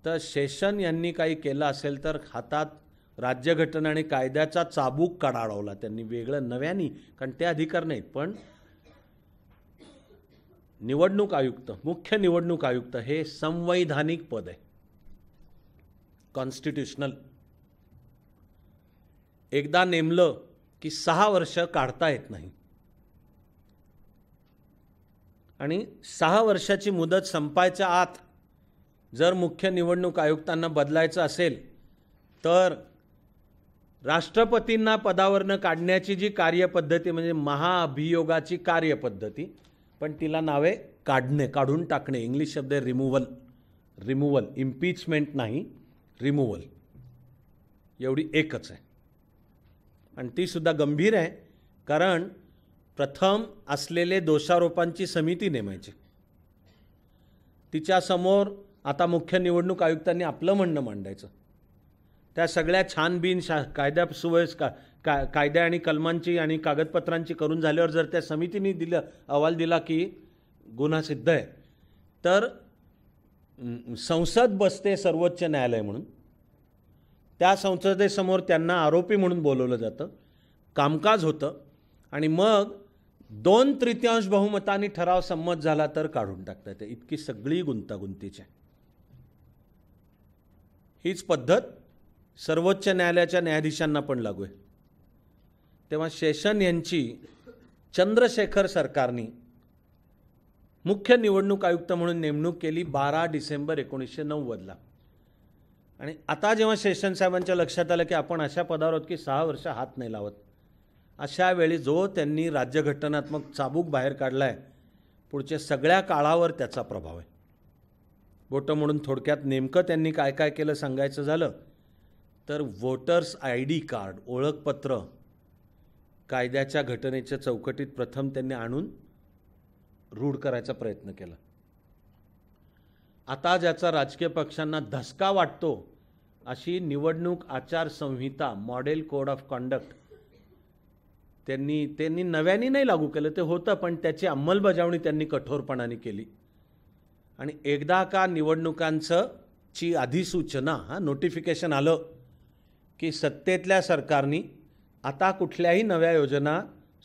तर शेषन यांनी काही केलं असेल तर हातात राज्यघटना आणि कायद्याचा चाबूक काढा अडवला त्यांनी वेगळं नव्यानी कारण ते अधिकार नाहीत पण निवडणूक आयुक्त मुख्य निवडणूक आयुक्त हे संवैधानिक पद आहे कॉन्स्टिट्युशनल एकदा नेमलं की सहा वर्ष काढता येत नाही आणि सहा वर्षाची मुदत संपायच्या आत जर मुख्य निवडणूक आयुक्तांना बदलायचं असेल तर राष्ट्रपतींना पदावरनं काढण्याची जी कार्यपद्धती म्हणजे महाअभियोगाची कार्यपद्धती पण तिला नावे काढणे काढून टाकणे इंग्लिश शब्द आहे रिमूव्हल रिमूव्हल इम्पिचमेंट नाही रिमूव्हल एवढी एकच आहे आणि तीसुद्धा गंभीर आहे कारण प्रथम असलेले दोषारोपांची समिती नेमायची तिच्यासमोर आता मुख्य निवडणूक आयुक्तांनी आपलं म्हणणं मांडायचं त्या सगळ्या छानबीन शा कायद्या सुवयस्का का कायद्या आणि कलमांची आणि कागदपत्रांची करून झाल्यावर जर त्या समितीने दिलं अहवाल दिला की गुन्हा सिद्ध आहे तर संसद बसते सर्वोच्च न्यायालय म्हणून त्या संसदेसमोर त्यांना आरोपी म्हणून बोलवलं जातं कामकाज होतं आणि मग दोन तृतीयांश बहुमताने ठराव संमत झाला तर काढून टाकता येते इतकी सगळी गुंतागुंतीची आहे हीच पद्धत सर्वोच्च न्यायालयाच्या न्यायाधीशांना पण लागू आहे तेव्हा शेषन यांची चंद्रशेखर सरकारने मुख्य निवडणूक आयुक्त म्हणून नेमणूक केली बारा डिसेंबर एकोणीसशे नव्वदला आणि आता जेव्हा शेषन साहेबांच्या लक्षात आलं की आपण अशा पदावर आहोत की सहा वर्ष हात नाही लावत अशा वेळी जो त्यांनी राज्यघटनात्मक चाबूक बाहेर काढला आहे पुढच्या सगळ्या काळावर त्याचा प्रभाव आहे बोटं म्हणून थोडक्यात नेमकं त्यांनी काय काय केलं सांगायचं झालं तर वोटर्स आय डी कार्ड ओळखपत्र कायद्याच्या घटनेच्या चौकटीत प्रथम त्यांनी आणून रूढ करायचा प्रयत्न केला आता ज्याचा राजकीय पक्षांना धसका वाटतो अशी निवडणूक आचारसंहिता मॉडेल कोड ऑफ कंडक्ट त्यांनी त्यांनी नव्याने नाही लागू केलं ते होतं पण त्याची अंमलबजावणी त्यांनी कठोरपणाने केली आणि एकदा का निवडणुकांचं ची अधिसूचना हा नोटिफिकेशन आलं की सत्तेतल्या सरकारनी आता कुठल्याही नव्या योजना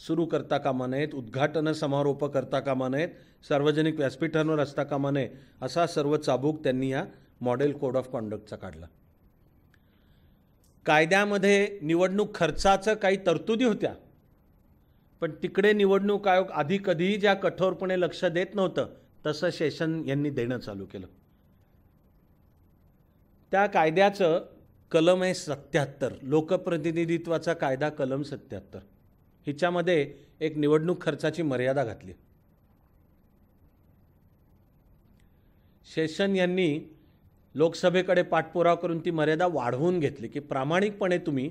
सुरू करता कामा नयेत उद्घाटन समारोप करता कामा नयेत सार्वजनिक व्यासपीठांवर असता कामा नये असा सर्व चाबूक त्यांनी या मॉडेल कोड ऑफ कॉन्डक्टचा काढला कायद्यामध्ये निवडणूक खर्चाचं काही तरतुदी होत्या पण तिकडे निवडणूक आयोग आधी कधीही ज्या कठोरपणे लक्ष देत नव्हतं तसं सेशन यांनी देणं चालू केलं त्या कायद्याचं कलम आहे सत्याहत्तर लोकप्रतिनिधित्वाचा कायदा कलम सत्याहत्तर हिच्यामध्ये एक निवडणूक खर्चाची मर्यादा घातली शेषन यांनी लोकसभेकडे पाठपुरावा करून ती मर्यादा वाढवून घेतली की प्रामाणिकपणे तुम्ही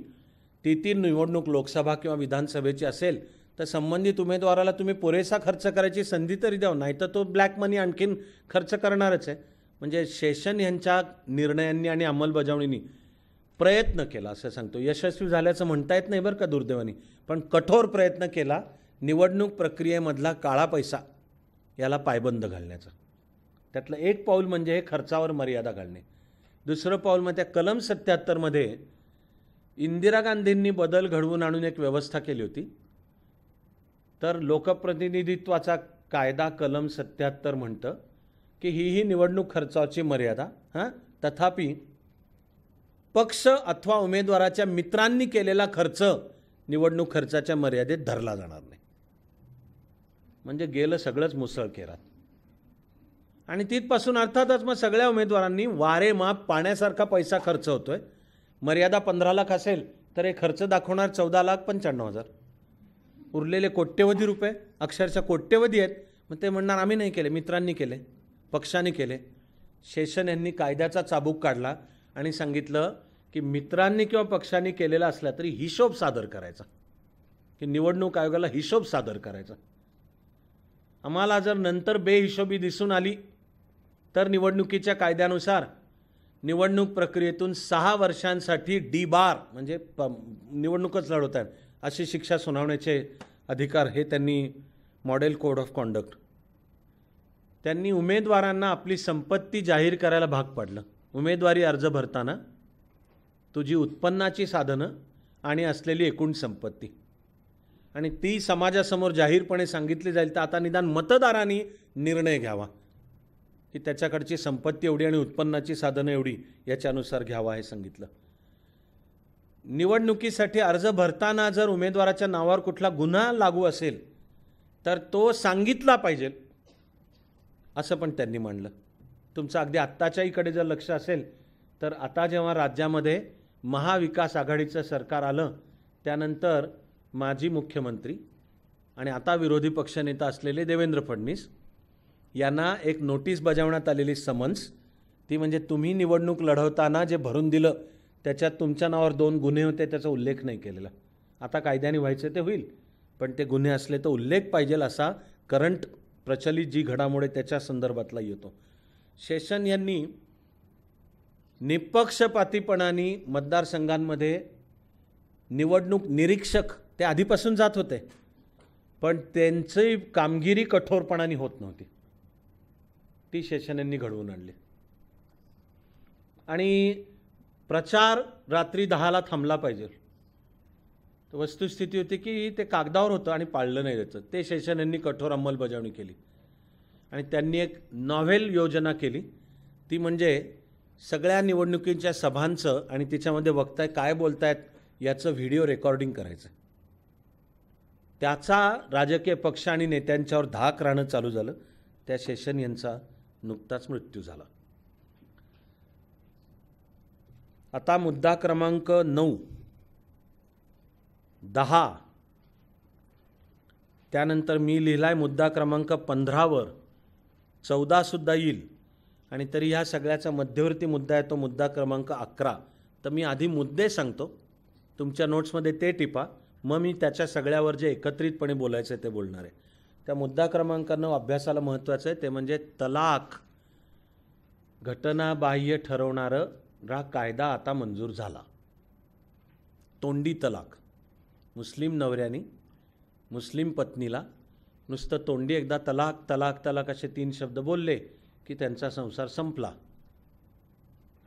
ती ती निवडणूक लोकसभा किंवा विधानसभेची असेल तर संबंधित उमेदवाराला तुम्ही पुरेसा खर्च करायची संधी तरी द्या नाही तर तो ब्लॅक मनी आणखीन खर्च करणारच आहे म्हणजे शेषन यांच्या निर्णयांनी आणि अंमलबजावणीनी प्रयत्न केला असं सांगतो यशस्वी झाल्याचं म्हणता येत नाही बरं का दुर्दैवानी पण कठोर प्रयत्न केला निवडणूक प्रक्रियेमधला काळा पैसा याला पायबंद घालण्याचा त्यातलं एक पाऊल म्हणजे हे खर्चावर मर्यादा घालणे दुसरं पाऊल म्हणजे कलम सत्याहत्तरमध्ये इंदिरा गांधींनी बदल घडवून आणून एक व्यवस्था केली होती तर लोकप्रतिनिधित्वाचा कायदा कलम सत्याहत्तर म्हणतं की ही ही निवडणूक खर्चाची मर्यादा हां तथापि पक्ष अथवा उमेदवाराच्या मित्रांनी केलेला खर्च निवडणूक खर्चाच्या मर्यादेत धरला जाणार नाही म्हणजे गेलं सगळंच मुसळ मुसळखेरात आणि तिथपासून अर्थातच मग सगळ्या उमेदवारांनी वारेमाप पाण्यासारखा पैसा खर्च होतोय मर्यादा पंधरा लाख असेल तर हे खर्च दाखवणार चौदा लाख पंच्याण्णव हजार उरलेले कोट्यवधी रुपये अक्षरशः कोट्यवधी आहेत मग ते म्हणणार आम्ही नाही केले मित्रांनी केले पक्षाने केले शेषन यांनी कायद्याचा चाबूक काढला आणि सांगितलं की मित्रांनी किंवा पक्षांनी केलेला असला तरी हिशोब सादर करायचा की निवडणूक आयोगाला हिशोब सादर करायचा आम्हाला जर नंतर बेहिशोबी दिसून आली तर निवडणुकीच्या कायद्यानुसार निवडणूक प्रक्रियेतून सहा वर्षांसाठी डी बार म्हणजे प निवडणूकच आहेत अशी शिक्षा सुनावण्याचे अधिकार हे त्यांनी मॉडेल कोड ऑफ कॉन्डक्ट त्यांनी उमेदवारांना आपली संपत्ती जाहीर करायला भाग पाडलं उमेदवारी अर्ज भरताना तुझी उत्पन्नाची साधनं आणि असलेली एकूण संपत्ती आणि ती समाजासमोर जाहीरपणे सांगितली जाईल तर आता निदान मतदारांनी निर्णय घ्यावा की त्याच्याकडची संपत्ती एवढी आणि उत्पन्नाची साधनं एवढी याच्यानुसार घ्यावा हे सांगितलं निवडणुकीसाठी अर्ज भरताना जर उमेदवाराच्या नावावर कुठला गुन्हा लागू असेल तर तो सांगितला पाहिजे असं पण त्यांनी मांडलं तुमचं अगदी इकडे जर लक्ष असेल तर आता जेव्हा राज्यामध्ये महाविकास आघाडीचं सरकार आलं त्यानंतर माजी मुख्यमंत्री आणि आता विरोधी पक्षनेता असलेले देवेंद्र फडणवीस यांना एक नोटीस बजावण्यात आलेली समन्स ती म्हणजे तुम्ही निवडणूक लढवताना जे भरून दिलं त्याच्यात तुमच्या नावावर दोन गुन्हे होते त्याचा उल्लेख नाही केलेला आता कायद्याने व्हायचं ते होईल पण ते गुन्हे असले तर उल्लेख पाहिजेल असा करंट प्रचलित जी घडामोडी त्याच्या संदर्भातला येतो शेषन यांनी निपक्षपातीपणाने मतदारसंघांमध्ये निवडणूक निरीक्षक ते आधीपासून जात होते पण त्यांची कामगिरी कठोरपणाने होत नव्हती ती शेषन यांनी घडवून आणली आणि प्रचार रात्री दहाला थांबला पाहिजे वस्तुस्थिती होती की ते कागदावर होतं आणि पाळलं नाही त्याचं ते शेषन यांनी कठोर अंमलबजावणी केली आणि त्यांनी एक नॉव्हेल योजना केली ती म्हणजे सगळ्या निवडणुकींच्या सभांचं आणि तिच्यामध्ये वक्ताय काय बोलतायत याचं व्हिडिओ रेकॉर्डिंग करायचं त्याचा राजकीय पक्ष आणि नेत्यांच्यावर धाक राहणं चालू झालं त्या शेषन यांचा नुकताच मृत्यू झाला आता मुद्दा क्रमांक नऊ दहा त्यानंतर मी लिहिला मुद्दा क्रमांक पंधरावर चौदासुद्धा येईल आणि तरी ह्या सगळ्याचा मध्यवर्ती मुद्दा आहे तो मुद्दा क्रमांक अकरा तर मी आधी मुद्दे सांगतो तुमच्या नोट्समध्ये ते टिपा मग मी त्याच्या सगळ्यावर जे एकत्रितपणे बोलायचं आहे ते बोलणार आहे त्या मुद्दा क्रमांकानं अभ्यासाला महत्त्वाचं आहे ते म्हणजे तलाक घटनाबाह्य ठरवणारं हा कायदा आता मंजूर झाला तोंडी तलाक मुस्लिम नवऱ्यानी मुस्लिम पत्नीला नुसतं तोंडी एकदा तलाक तलाक तलाक असे तीन शब्द बोलले की त्यांचा संसार संपला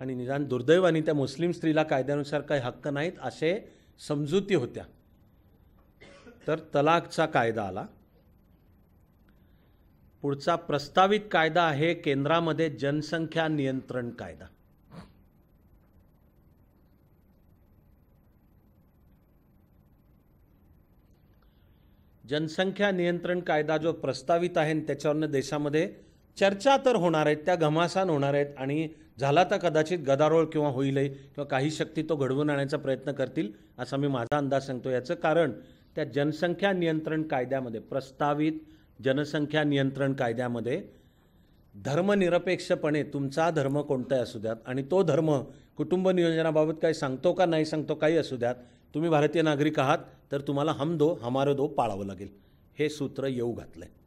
आणि निदान दुर्दैवाने त्या मुस्लिम स्त्रीला कायद्यानुसार काही हक्क नाहीत असे समजुती होत्या तर तलाकचा कायदा आला पुढचा प्रस्तावित कायदा आहे केंद्रामध्ये जनसंख्या नियंत्रण कायदा जनसंख्या नियंत्रण कायदा जो प्रस्तावित आहे त्याच्यावरनं देशामध्ये चर्चा तर होणार आहेत त्या घमासान होणार आहेत आणि झाला तर कदाचित गदारोळ किंवा होईलही किंवा काही शक्ती तो घडवून आणण्याचा प्रयत्न करतील असा मी माझा अंदाज सांगतो याचं कारण त्या जनसंख्या नियंत्रण कायद्यामध्ये प्रस्तावित जनसंख्या नियंत्रण कायद्यामध्ये धर्मनिरपेक्षपणे तुमचा धर्म कोणताही असू द्यात आणि तो धर्म कुटुंब नियोजनाबाबत काही सांगतो का नाही सांगतो काही असू द्यात तुम्ही भारतीय नागरिक आहात तर तुम्हाला हम दो हमारो दो पाळावं लागेल हे सूत्र येऊ घातलं आहे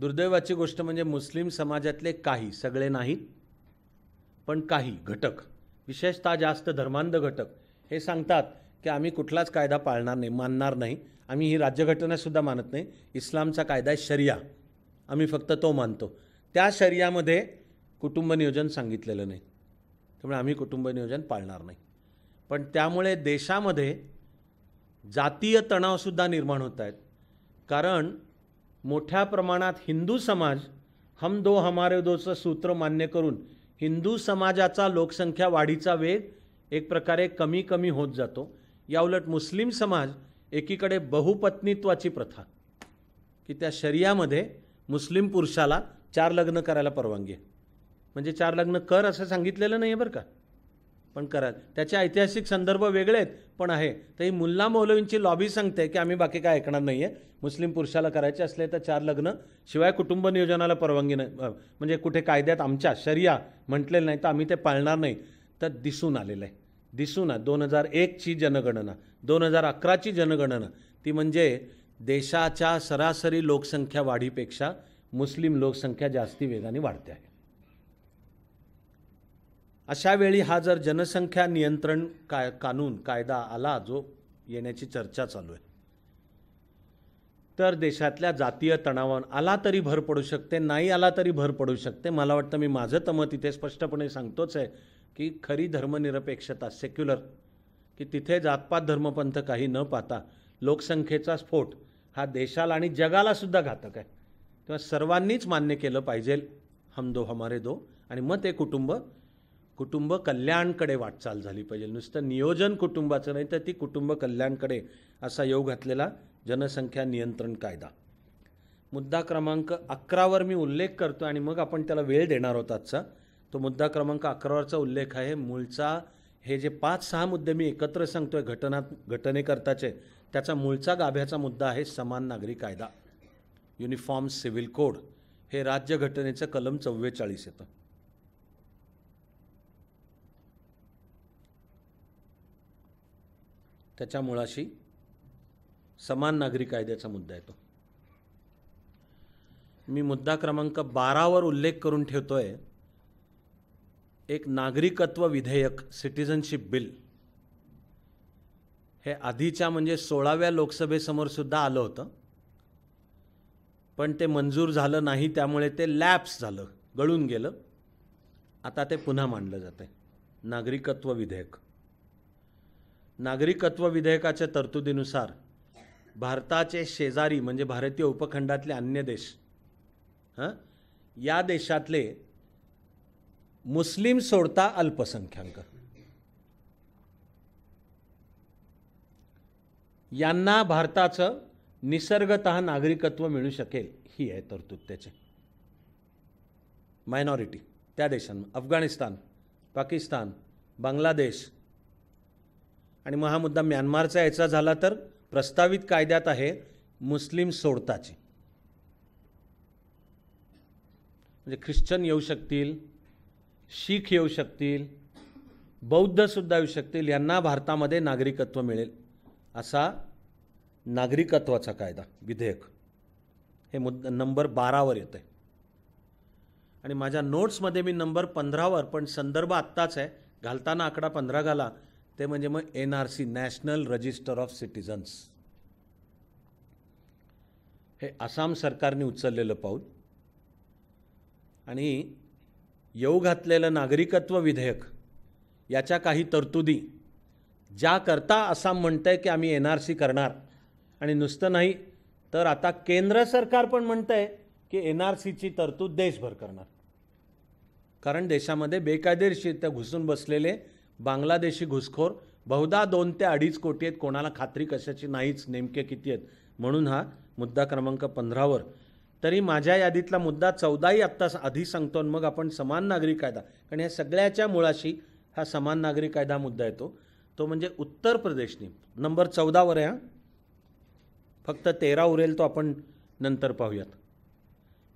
दुर्दैवाची गोष्ट म्हणजे मुस्लिम समाजातले काही सगळे नाहीत पण काही घटक विशेषतः जास्त धर्मांध घटक हे सांगतात की आम्ही कुठलाच कायदा पाळणार नाही मानणार नाही आम्ही ही राज्यघटनासुद्धा मानत नाही इस्लामचा कायदा आहे शरिया आम्ही फक्त तो मानतो त्या शर्यामध्ये कुटुंब नियोजन सांगितलेलं नाही त्यामुळे आम्ही कुटुंब नियोजन पाळणार नाही पण त्यामुळे देशामध्ये जातीय तणावसुद्धा निर्माण होत आहेत कारण मोठ्या प्रमाणात हिंदू समाज हम दो हमारे दोचं सूत्र मान्य करून हिंदू समाजाचा लोकसंख्या वाढीचा वेग एक प्रकारे कमी कमी होत जातो याउलट मुस्लिम समाज एकीकडे बहुपत्नीत्वाची प्रथा की त्या शरियामध्ये मुस्लिम पुरुषाला चार लग्न करायला परवानगी आहे म्हणजे चार लग्न कर असं सांगितलेलं नाही आहे बरं का पण करा त्याचे ऐतिहासिक संदर्भ वेगळे आहेत पण आहे तर ही मुल्ला मौलवींची लॉबी सांगते की आम्ही बाकी काय ऐकणार नाही आहे मुस्लिम पुरुषाला करायचे असले तर चार लग्न शिवाय कुटुंब नियोजनाला परवानगी नाही म्हणजे कुठे कायद्यात आमच्या शर्या म्हटलेलं नाही तर आम्ही ते पाळणार नाही तर दिसून आलेलं आहे दिसून दोन हजार एकची जनगणना दोन हजार अकराची जनगणना ती म्हणजे देशाच्या सरासरी लोकसंख्या वाढीपेक्षा मुस्लिम लोकसंख्या जास्ती वेगाने वाढते आहे अशावेळी हा जर जनसंख्या नियंत्रण काय कानून कायदा आला जो येण्याची चर्चा चालू आहे तर देशातल्या जातीय तणावावर आला तरी भर पडू शकते नाही आला तरी भर पडू शकते मला वाटतं मी माझं तर मत इथे स्पष्टपणे सांगतोच आहे की खरी धर्मनिरपेक्षता सेक्युलर की तिथे जातपात धर्मपंथ काही न पाहता लोकसंख्येचा स्फोट हा देशाला आणि जगालासुद्धा घातक आहे तेव्हा सर्वांनीच मान्य केलं पाहिजे हम दो हमारे दो आणि मग ते कुटुंब कुटुंब कल्याणकडे वाटचाल झाली पाहिजे नुसतं नियोजन कुटुंबाचं नाही तर ती कुटुंब कल्याणकडे असा योग घातलेला जनसंख्या नियंत्रण कायदा मुद्दा क्रमांक अकरावर मी उल्लेख करतो आणि मग आपण त्याला वेळ देणार होतो आजचा तो मुद्दा क्रमांक अकरावरचा उल्लेख आहे मूळचा हे जे पाच सहा मुद्दे मी एकत्र सांगतो आहे घटना घटनेकरताचे त्याचा मूळचा गाभ्याचा मुद्दा आहे समान नागरी कायदा युनिफॉर्म सिव्हिल कोड हे राज्यघटनेचं कलम चव्वेचाळीस येतं त्याच्या मुळाशी समान नागरी कायद्याचा मुद्दा येतो मी मुद्दा क्रमांक बारावर उल्लेख करून ठेवतो आहे एक नागरिकत्व विधेयक सिटिझनशिप बिल हे आधीच्या म्हणजे सोळाव्या लोकसभेसमोरसुद्धा आलं होतं पण ते मंजूर झालं नाही त्यामुळे ते लॅप्स झालं गळून गेलं आता ते पुन्हा मांडलं जातं नागरिकत्व विधेयक नागरिकत्व विधेयकाच्या तरतुदीनुसार भारताचे शेजारी म्हणजे भारतीय उपखंडातले अन्य देश हां या देशातले मुस्लिम सोडता अल्पसंख्याक यांना भारताचं निसर्गत नागरिकत्व मिळू शकेल ही आहे तरतूद त्याचे मायनॉरिटी त्या देशांना अफगाणिस्तान पाकिस्तान बांगलादेश आणि मग हा मुद्दा म्यानमारचा याचा झाला तर प्रस्तावित कायद्यात आहे मुस्लिम सोडताची म्हणजे ख्रिश्चन येऊ शकतील शीख येऊ शकतील बौद्धसुद्धा येऊ शकतील यांना भारतामध्ये नागरिकत्व मिळेल असा नागरिकत्वाचा कायदा विधेयक हे मुद्दा नंबर बारावर येतं आहे आणि माझ्या नोट्समध्ये मी नंबर पंधरावर पण संदर्भ आत्ताच आहे घालताना आकडा पंधरा घाला ते म्हणजे मग N R C national register of citizens हे आसाम सरकारने उचललेलं पाऊल आणि येऊ घातलेलं नागरिकत्व विधेयक याच्या काही तरतुदी ज्याकरता आसाम म्हणतं आहे की आम्ही एन आर सी करणार आणि नुसतं नाही तर आता केंद्र सरकार पण म्हणत आहे की एन आर सीची तरतूद देशभर करणार कारण देशामध्ये त्या घुसून बसलेले बांगलादेशी घुसखोर बहुधा दोन ते अडीच कोटी आहेत कोणाला खात्री कशाची नाहीच नेमके किती आहेत म्हणून हा मुद्दा क्रमांक पंधरावर तरी माझ्या यादीतला मुद्दा चौदाही आत्ता आधी सांगतो मग आपण समान नागरी कायदा कारण या सगळ्याच्या मुळाशी हा समान नागरी कायदा मुद्दा येतो तो म्हणजे उत्तर प्रदेशने नंबर चौदावर आहे हा फक्त तेरा उरेल तो आपण नंतर पाहूयात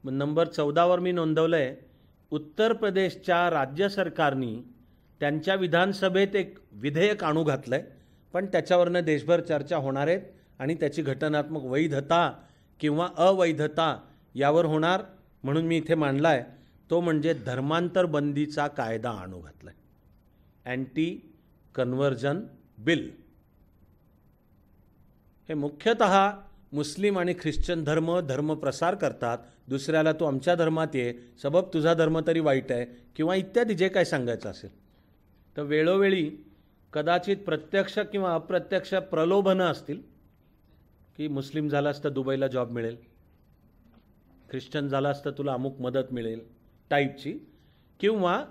मग नंबर चौदावर मी नोंदवलं आहे उत्तर प्रदेशच्या राज्य सरकारनी त्यांच्या विधानसभेत एक विधेयक आणू घातलं आहे पण त्याच्यावरनं देशभर चर्चा होणार आहेत आणि त्याची घटनात्मक वैधता किंवा अवैधता यावर होणार म्हणून मी इथे मांडला आहे तो म्हणजे धर्मांतर बंदीचा कायदा आणू घातला आहे अँटी कन्व्हर्जन बिल हे मुख्यतः मुस्लिम आणि ख्रिश्चन धर्म धर्म प्रसार करतात दुसऱ्याला तू आमच्या धर्मात ये सबब तुझा धर्म तरी वाईट आहे किंवा इत्यादी जे काय सांगायचं असेल तर वेळोवेळी कदाचित प्रत्यक्ष किंवा अप्रत्यक्ष प्रलोभनं असतील की मुस्लिम झालास तर दुबईला जॉब मिळेल ख्रिश्चन झालास तर तुला अमुक मदत मिळेल टाईपची किंवा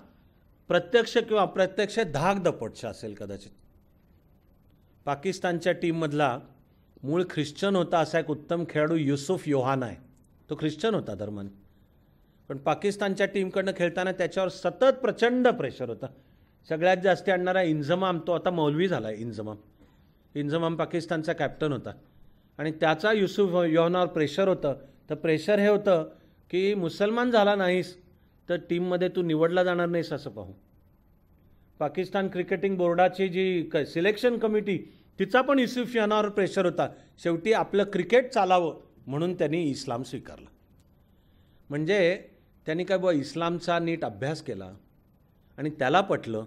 प्रत्यक्ष किंवा अप्रत्यक्ष धाक दपटशा असेल कदाचित पाकिस्तानच्या टीममधला मूळ ख्रिश्चन होता असा एक उत्तम खेळाडू युसुफ योहाना आहे तो ख्रिश्चन होता धर्माने पण पाकिस्तानच्या टीमकडनं खेळताना त्याच्यावर सतत प्रचंड प्रेशर होता सगळ्यात जास्त आणणारा इंझमाम तो आता मौलवी झाला आहे इंझमाम इंजमाम पाकिस्तानचा कॅप्टन होता आणि त्याचा युसुफ योहनावर प्रेशर होतं तर प्रेशर हे होतं की मुसलमान झाला नाहीस तर टीममध्ये तू निवडला जाणार नाहीस असं पाहू पाकिस्तान क्रिकेटिंग बोर्डाची जी क सिलेक्शन कमिटी तिचा पण युसुफ योनावर प्रेशर होता शेवटी आपलं क्रिकेट चालावं म्हणून त्यांनी इस्लाम स्वीकारला म्हणजे त्यांनी काय बुवा इस्लामचा नीट अभ्यास केला आणि त्याला पटलं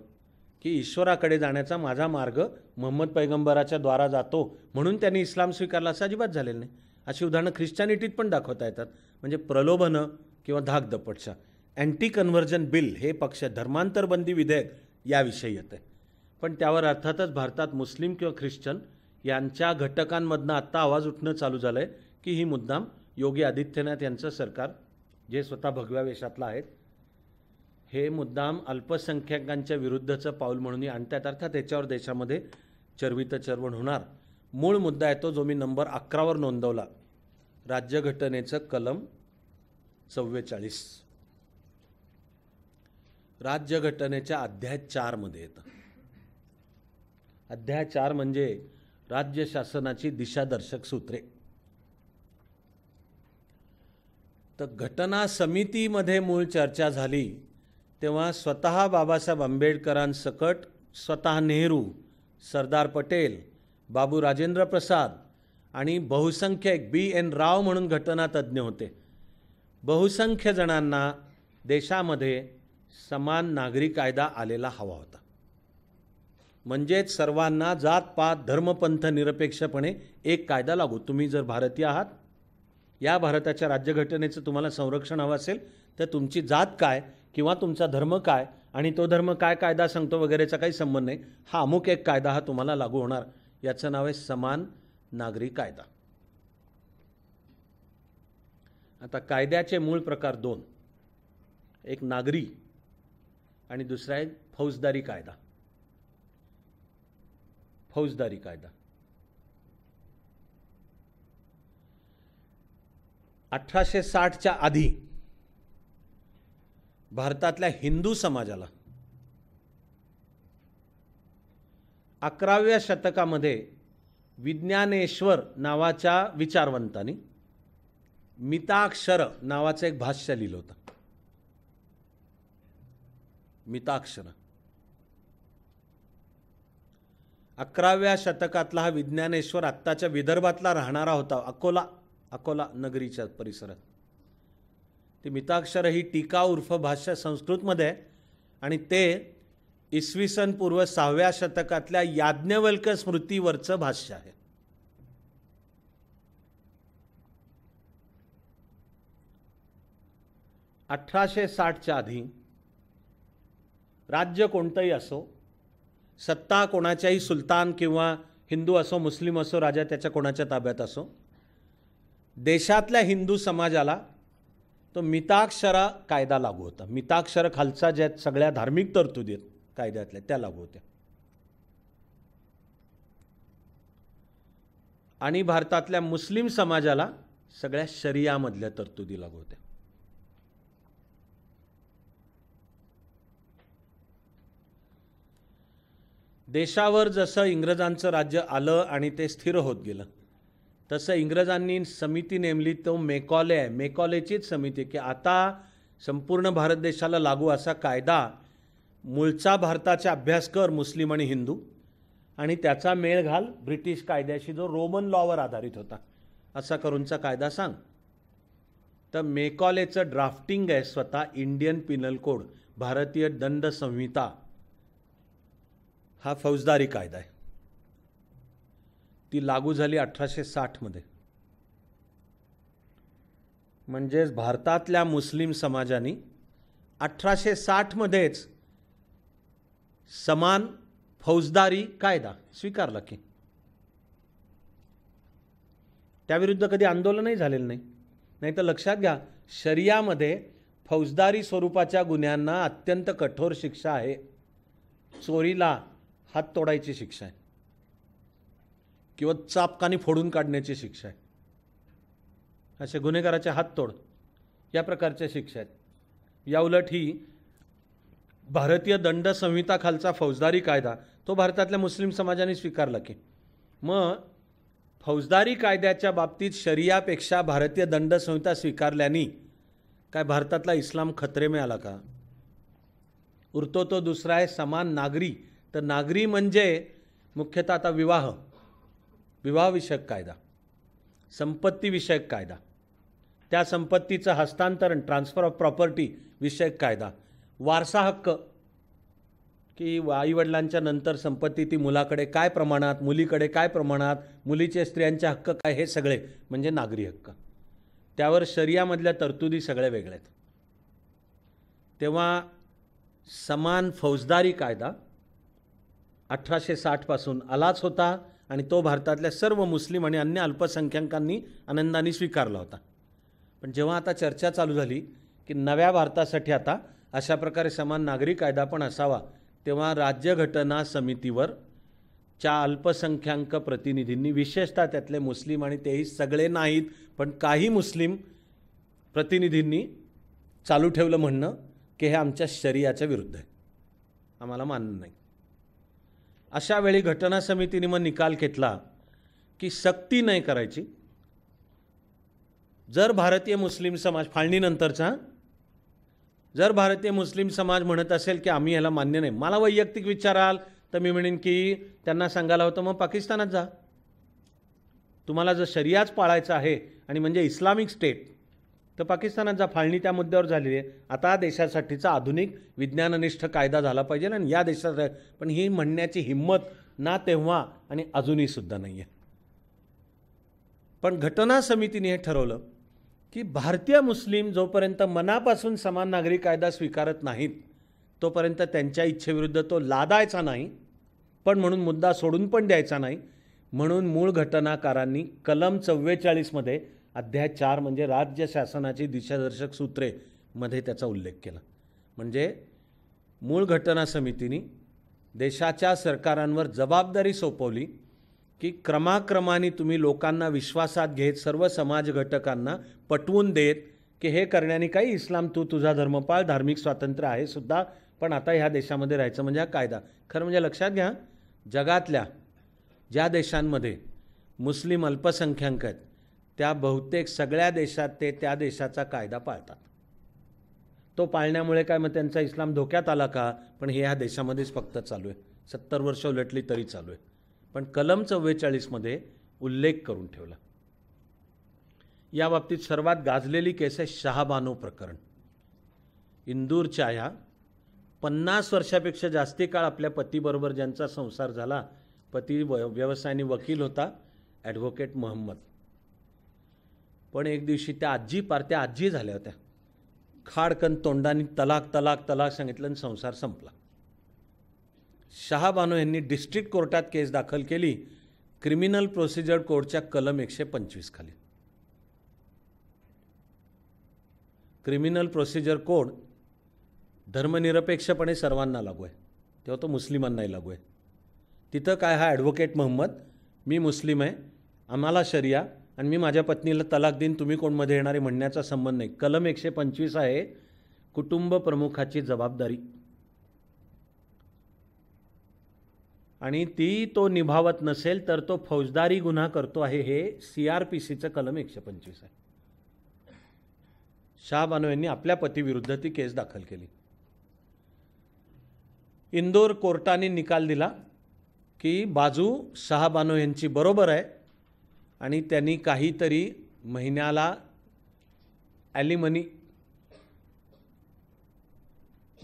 की ईश्वराकडे जाण्याचा माझा मार्ग मोहम्मद पैगंबराच्या द्वारा जातो म्हणून त्यांनी इस्लाम स्वीकारला असं अजिबात झालेलं नाही अशी उदाहरणं ख्रिश्चॅनिटीत पण दाखवता येतात म्हणजे प्रलोभनं किंवा धाकधपटशा अँटी कन्व्हर्जन बिल हे पक्ष धर्मांतरबंदी विधेयक याविषयी येतं आहे पण त्यावर अर्थातच भारतात मुस्लिम किंवा ख्रिश्चन यांच्या घटकांमधनं आत्ता आवाज उठणं चालू झालं आहे की ही मुद्दाम योगी आदित्यनाथ यांचं सरकार जे स्वतः भगव्या वेशातलं आहेत हे मुद्दाम अल्पसंख्याकांच्या विरुद्धचं पाऊल म्हणून आणतात अर्थात त्याच्यावर देशामध्ये चरवित चरवण होणार मूळ मुद्दा येतो जो मी नंबर अकरावर नोंदवला राज्यघटनेचं कलम चव्वेचाळीस राज्यघटनेच्या अध्याय चारमध्ये येतं अध्याय चार म्हणजे राज्य शासनाची दिशादर्शक सूत्रे तर घटना समितीमध्ये मूळ चर्चा झाली तेव्हा स्वतः बाबासाहेब आंबेडकरांसकट स्वतः नेहरू सरदार पटेल बाबू राजेंद्र प्रसाद आणि बहुसंख्यक बी एन राव म्हणून तज्ज्ञ होते बहुसंख्य जणांना देशामध्ये समान नागरी कायदा आलेला हवा होता म्हणजेच सर्वांना जात पात धर्मपंथ निरपेक्षपणे एक कायदा लागू तुम्ही जर भारतीय आहात या भारताच्या राज्यघटनेचं तुम्हाला संरक्षण हवं असेल तर तुमची जात काय किंवा तुमचा धर्म काय आणि तो धर्म काय कायदा सांगतो वगैरेचा काही संबंध नाही हा अमुक एक कायदा हा तुम्हाला लागू होणार याचं नाव आहे समान नागरी कायदा आता कायद्याचे मूळ प्रकार दोन एक नागरी आणि दुसरा आहे फौजदारी कायदा फौजदारी कायदा अठराशे साठच्या आधी भारतातल्या हिंदू समाजाला अकराव्या शतकामध्ये विज्ञानेश्वर नावाच्या विचारवंतांनी मिताक्षर नावाचं एक भाष्य लिहिलं होतं मिताक्षर अकराव्या शतकातला हा विज्ञानेश्वर आत्ताच्या विदर्भातला राहणारा होता अकोला अकोला नगरीच्या परिसरात ती मिताक्षर ही टीका उर्फ भाष्य संस्कृतमध्ये आहे आणि ते इसवी सन पूर्व सहाव्या शतकातल्या याज्ञवल्क स्मृतीवरचं भाष्य आहे अठराशे साठच्या आधी राज्य कोणतंही असो सत्ता कोणाच्याही सुलतान किंवा हिंदू असो मुस्लिम असो राजा त्याच्या कोणाच्या ताब्यात असो देशातल्या हिंदू समाजाला तो मिताक्षरा कायदा लागू होता मिताक्षर खालचा ज्या सगळ्या धार्मिक तरतुदी आहेत कायद्यातल्या त्या लागू होत्या आणि भारतातल्या मुस्लिम समाजाला सगळ्या शरियामधल्या तरतुदी लागू होत्या देशावर जसं इंग्रजांचं राज्य आलं आणि ते स्थिर होत गेलं तसं इंग्रजांनी समिती नेमली तो मेकॉले आहे मेकॉलेचीच समिती की आता संपूर्ण भारत देशाला लागू असा कायदा मूळचा भारताचा अभ्यास कर मुस्लिम आणि हिंदू आणि त्याचा मेळ घाल ब्रिटिश कायद्याशी जो रोमन लॉवर आधारित होता असा करूनचा कायदा सांग तर मेकॉलेचं ड्राफ्टिंग आहे स्वतः इंडियन पिनल कोड भारतीय दंड संहिता हा फौजदारी कायदा आहे ती लागू झाली अठराशे साठमध्ये म्हणजेच भारतातल्या मुस्लिम समाजाने अठराशे साठमध्येच समान फौजदारी कायदा स्वीकारला की त्याविरुद्ध कधी आंदोलनही झालेलं नाही नाही तर लक्षात घ्या शरियामध्ये फौजदारी स्वरूपाच्या गुन्ह्यांना अत्यंत कठोर शिक्षा आहे चोरीला हात तोडायची शिक्षा आहे किंवा चापकानी फोडून काढण्याची शिक्षा आहे असे गुन्हेगाराचे हाततोड या प्रकारच्या शिक्षा आहेत याउलट ही भारतीय दंड संहिताखालचा फौजदारी कायदा तो भारतातल्या मुस्लिम समाजाने स्वीकारला की मग फौजदारी कायद्याच्या बाबतीत शरियापेक्षा भारतीय दंड संहिता स्वीकारल्याने काय भारतातला इस्लाम खतरे मिळाला का उरतो तो दुसरा आहे समान नागरी तर नागरी म्हणजे मुख्यतः आता विवाह विवाहविषयक कायदा संपत्तीविषयक कायदा त्या संपत्तीचं हस्तांतरण ट्रान्सफर ऑफ प्रॉपर्टी विषयक कायदा वारसा हक्क की आईवडिलांच्या नंतर संपत्ती ती मुलाकडे काय प्रमाणात मुलीकडे काय प्रमाणात मुलीचे स्त्रियांचे हक्क काय हे सगळे म्हणजे नागरी हक्क त्यावर शरियामधल्या तरतुदी सगळ्या वेगळ्या आहेत तेव्हा समान फौजदारी कायदा अठराशे साठपासून आलाच होता आणि तो भारतातल्या सर्व मुस्लिम आणि अन्य अल्पसंख्याकांनी आनंदाने स्वीकारला होता पण जेव्हा आता चर्चा चालू झाली की नव्या भारतासाठी आता अशा प्रकारे समान नागरी कायदा पण असावा तेव्हा राज्यघटना समितीवर च्या अल्पसंख्याक प्रतिनिधींनी विशेषतः त्यातले मुस्लिम आणि तेही सगळे नाहीत पण काही मुस्लिम प्रतिनिधींनी चालू ठेवलं म्हणणं की हे आमच्या शरियाच्या विरुद्ध आहे आम्हाला मान्य नाही अशा वेळी घटना समितीने मग निकाल घेतला की सक्ती नाही करायची जर भारतीय मुस्लिम समाज फाळणीनंतरचा जर भारतीय मुस्लिम समाज म्हणत असेल की आम्ही ह्याला मान्य नाही मला वैयक्तिक विचाराल तर मी म्हणेन की त्यांना सांगायला होतं मग पाकिस्तानात जा तुम्हाला जर शरियाच पाळायचं आहे आणि म्हणजे इस्लामिक स्टेट तर पाकिस्तानात फाळणी त्या मुद्द्यावर झालेली आहे आता देशासाठीचा आधुनिक विज्ञाननिष्ठ कायदा झाला पाहिजे आणि या देशात पण ही म्हणण्याची हिंमत ना तेव्हा आणि अजूनही सुद्धा नाही आहे पण घटना समितीने हे ठरवलं की भारतीय मुस्लिम जोपर्यंत मनापासून समान नागरी कायदा स्वीकारत नाहीत तोपर्यंत त्यांच्या इच्छेविरुद्ध तो लादायचा नाही पण म्हणून मुद्दा सोडून पण द्यायचा नाही म्हणून मूळ घटनाकारांनी कलम चव्वेचाळीसमध्ये अध्याय चार म्हणजे राज्य शासनाची दिशादर्शक सूत्रे मध्ये त्याचा उल्लेख केला म्हणजे मूळ घटना समितीने देशाच्या सरकारांवर जबाबदारी सोपवली की क्रमाक्रमाने तुम्ही लोकांना विश्वासात घेत सर्व समाज घटकांना पटवून देत की हे करण्याने काही इस्लाम तू तुझा धर्मपाळ धार्मिक स्वातंत्र्य आहे सुद्धा पण आता ह्या देशामध्ये राहायचं म्हणजे हा कायदा खरं म्हणजे लक्षात घ्या जगातल्या ज्या देशांमध्ये मुस्लिम अल्पसंख्याक आहेत त्या बहुतेक सगळ्या देशात ते त्या देशाचा कायदा पाळतात तो पाळण्यामुळे काय मग त्यांचा इस्लाम धोक्यात आला का पण हे ह्या देशामध्येच फक्त चालू आहे सत्तर वर्ष उलटली तरी चालू आहे पण कलम चव्वेचाळीसमध्ये उल्लेख करून ठेवला या बाबतीत सर्वात गाजलेली केस आहे शहाबानो प्रकरण इंदूरच्या ह्या पन्नास वर्षापेक्षा जास्ती काळ आपल्या पतीबरोबर ज्यांचा संसार झाला पती व्यवसायाने वकील होता ॲडव्होकेट मोहम्मद पण एक दिवशी त्या आजी पारत्या आजी झाल्या होत्या खाडकन तोंडाने तलाक तलाक तलाक सांगितलं आणि संसार संपला शहाबानो यांनी डिस्ट्रिक्ट कोर्टात केस दाखल केली क्रिमिनल प्रोसिजर कोडच्या कलम एकशे पंचवीस खाली क्रिमिनल प्रोसिजर कोड धर्मनिरपेक्षपणे सर्वांना लागू आहे तेव्हा तो मुस्लिमांनाही लागू आहे तिथं काय हा ॲडव्होकेट मोहम्मद मी मुस्लिम आहे आम्हाला शरिया आणि मी माझ्या पत्नीला तलाक देईन तुम्ही कोणमध्ये येणारे म्हणण्याचा संबंध नाही कलम एकशे पंचवीस आहे कुटुंब प्रमुखाची जबाबदारी आणि ती तो निभावत नसेल तर तो फौजदारी गुन्हा करतो आहे हे सी आर पी सीचं कलम एकशे पंचवीस आहे शाह बानो यांनी आपल्या पतीविरुद्ध ती केस दाखल केली इंदोर कोर्टाने निकाल दिला की बाजू बानो यांची बरोबर आहे आणि त्यांनी काहीतरी महिन्याला ॲलिमनी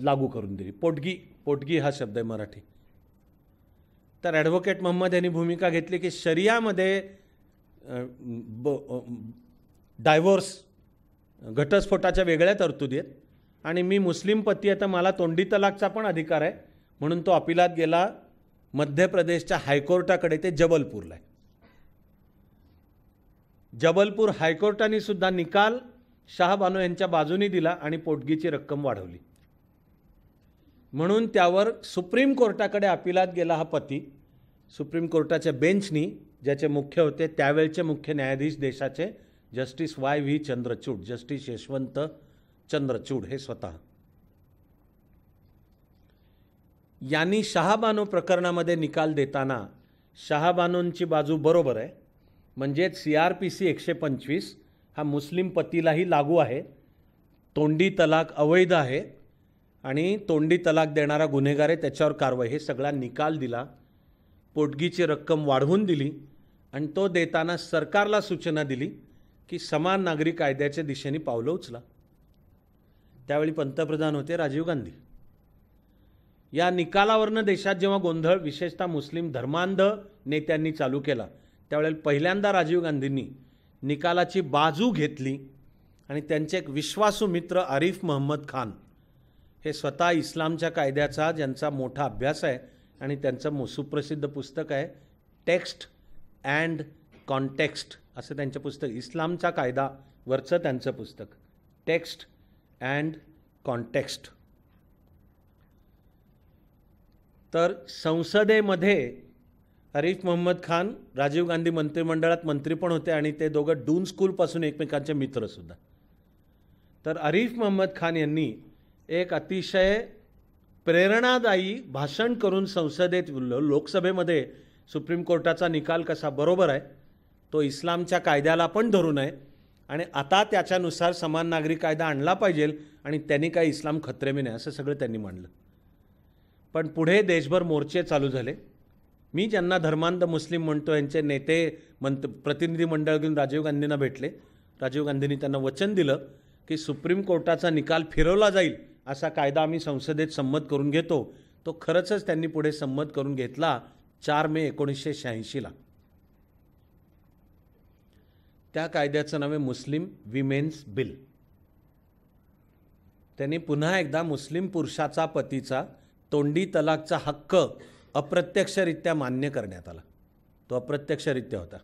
लागू करून दिली पोटगी पोटगी हा शब्द आहे मराठी तर ॲडव्होकेट मोहम्मद यांनी भूमिका घेतली की शरियामध्ये ब डायव्होर्स घटस्फोटाच्या वेगळ्या तरतुदी आहेत आणि मी मुस्लिम पती आहे तर मला तोंडी तलाकचा पण अधिकार आहे म्हणून तो अपिलात गेला मध्य प्रदेशच्या हायकोर्टाकडे ते जबलपूरला आहे जबलपूर हायकोर्टाने सुद्धा निकाल शहाबानो यांच्या बाजूने दिला आणि पोटगीची रक्कम वाढवली म्हणून त्यावर सुप्रीम कोर्टाकडे अपिलात गेला हा पती सुप्रीम कोर्टाच्या बेंचनी ज्याचे मुख्य होते त्यावेळचे मुख्य न्यायाधीश देशाचे justice Y V Chandrachud justice Yashwant Chandrachud हे स्वतः यांनी शहाबानो प्रकरणामध्ये निकाल देताना शहाबानोंची बाजू बरोबर आहे म्हणजेच सी आर पी सी एकशे पंचवीस हा मुस्लिम पतीलाही लागू आहे तोंडी तलाक अवैध आहे आणि तोंडी तलाक देणारा गुन्हेगार आहे त्याच्यावर कारवाई हे सगळा निकाल दिला पोटगीची रक्कम वाढवून दिली आणि तो देताना सरकारला सूचना दिली की समान नागरी कायद्याच्या दिशेने पावलं उचला त्यावेळी पंतप्रधान होते राजीव गांधी या निकालावरनं देशात जेव्हा गोंधळ विशेषतः मुस्लिम धर्मांध नेत्यांनी चालू केला त्यावेळेला पहिल्यांदा राजीव गांधींनी निकालाची बाजू घेतली आणि त्यांचे एक विश्वासू मित्र आरिफ महम्मद खान हे स्वतः इस्लामच्या कायद्याचा ज्यांचा मोठा अभ्यास आहे आणि त्यांचं सुप्रसिद्ध पुस्तक आहे टेक्स्ट अँड कॉन्टेक्स्ट असं त्यांचं पुस्तक इस्लामचा कायदावरचं त्यांचं पुस्तक टेक्स्ट अँड कॉन्टेक्स्ट तर संसदेमध्ये आरिफ मोहम्मद खान राजीव गांधी मंत्रिमंडळात मंत्री पण होते आणि ते दोघं डून स्कूलपासून एकमेकांचे मित्रसुद्धा तर अरिफ मोहम्मद खान यांनी एक अतिशय प्रेरणादायी भाषण करून संसदेत लोकसभेमध्ये सुप्रीम कोर्टाचा निकाल कसा बरोबर आहे तो इस्लामच्या कायद्याला पण धरून आहे आणि आता त्याच्यानुसार समान नागरी कायदा आणला पाहिजे आणि त्यांनी काय इस्लाम खत्रेमी नाही असं सगळं त्यांनी मांडलं पण पुढे देशभर मोर्चे चालू झाले मी ज्यांना धर्मांध मुस्लिम म्हणतो यांचे नेते मंत प्रतिनिधी मंडळ घेऊन राजीव गांधींना भेटले राजीव गांधींनी त्यांना वचन दिलं की सुप्रीम कोर्टाचा निकाल फिरवला जाईल असा कायदा आम्ही संसदेत संमत करून घेतो तो खरंच त्यांनी पुढे संमत करून घेतला चार मे एकोणीसशे शहाऐंशीला त्या कायद्याचं नाव आहे मुस्लिम विमेन्स बिल त्यांनी पुन्हा एकदा मुस्लिम पुरुषाचा पतीचा तोंडी तलाकचा हक्क अप्रत्यक्षरित्या मान्य करण्यात आला तो अप्रत्यक्षरित्या होता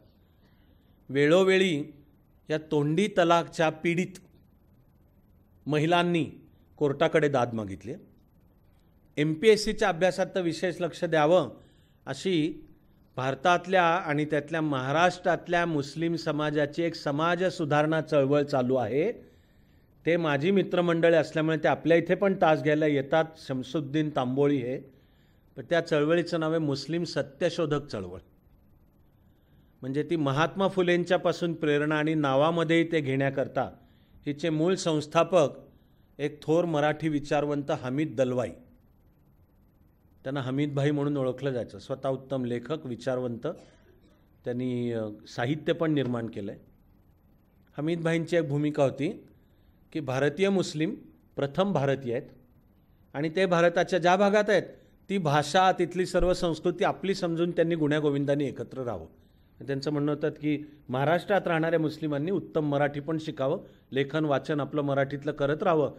वेळोवेळी या तोंडी तलाकच्या पीडित महिलांनी कोर्टाकडे दाद मागितली एम पी एस सीच्या अभ्यासात तर विशेष लक्ष द्यावं अशी भारतातल्या आणि त्यातल्या महाराष्ट्रातल्या मुस्लिम समाजाची एक समाज सुधारणा चळवळ चालू आहे ते माझी मित्रमंडळी असल्यामुळे ते आपल्या इथे पण तास घ्यायला येतात शमसुद्दीन तांबोळी हे तर त्या चळवळीचं नाव आहे मुस्लिम सत्यशोधक चळवळ म्हणजे ती महात्मा फुलेंच्यापासून प्रेरणा आणि नावामध्येही ते घेण्याकरता हिचे मूळ संस्थापक एक थोर मराठी विचारवंत हमीद दलवाई त्यांना हमीदभाई म्हणून ओळखलं जायचं स्वतः उत्तम लेखक विचारवंत त्यांनी साहित्य पण निर्माण केलं आहे हमीदभाईंची एक भूमिका होती की भारतीय मुस्लिम प्रथम भारतीय आहेत आणि ते भारताच्या ज्या भागात आहेत ती भाषा तिथली सर्व संस्कृती आपली समजून त्यांनी गुण्यागोविंदांनी एकत्र राहावं त्यांचं म्हणणं होतं की महाराष्ट्रात राहणाऱ्या मुस्लिमांनी उत्तम मराठी पण शिकावं लेखन वाचन आपलं मराठीतलं करत राहावं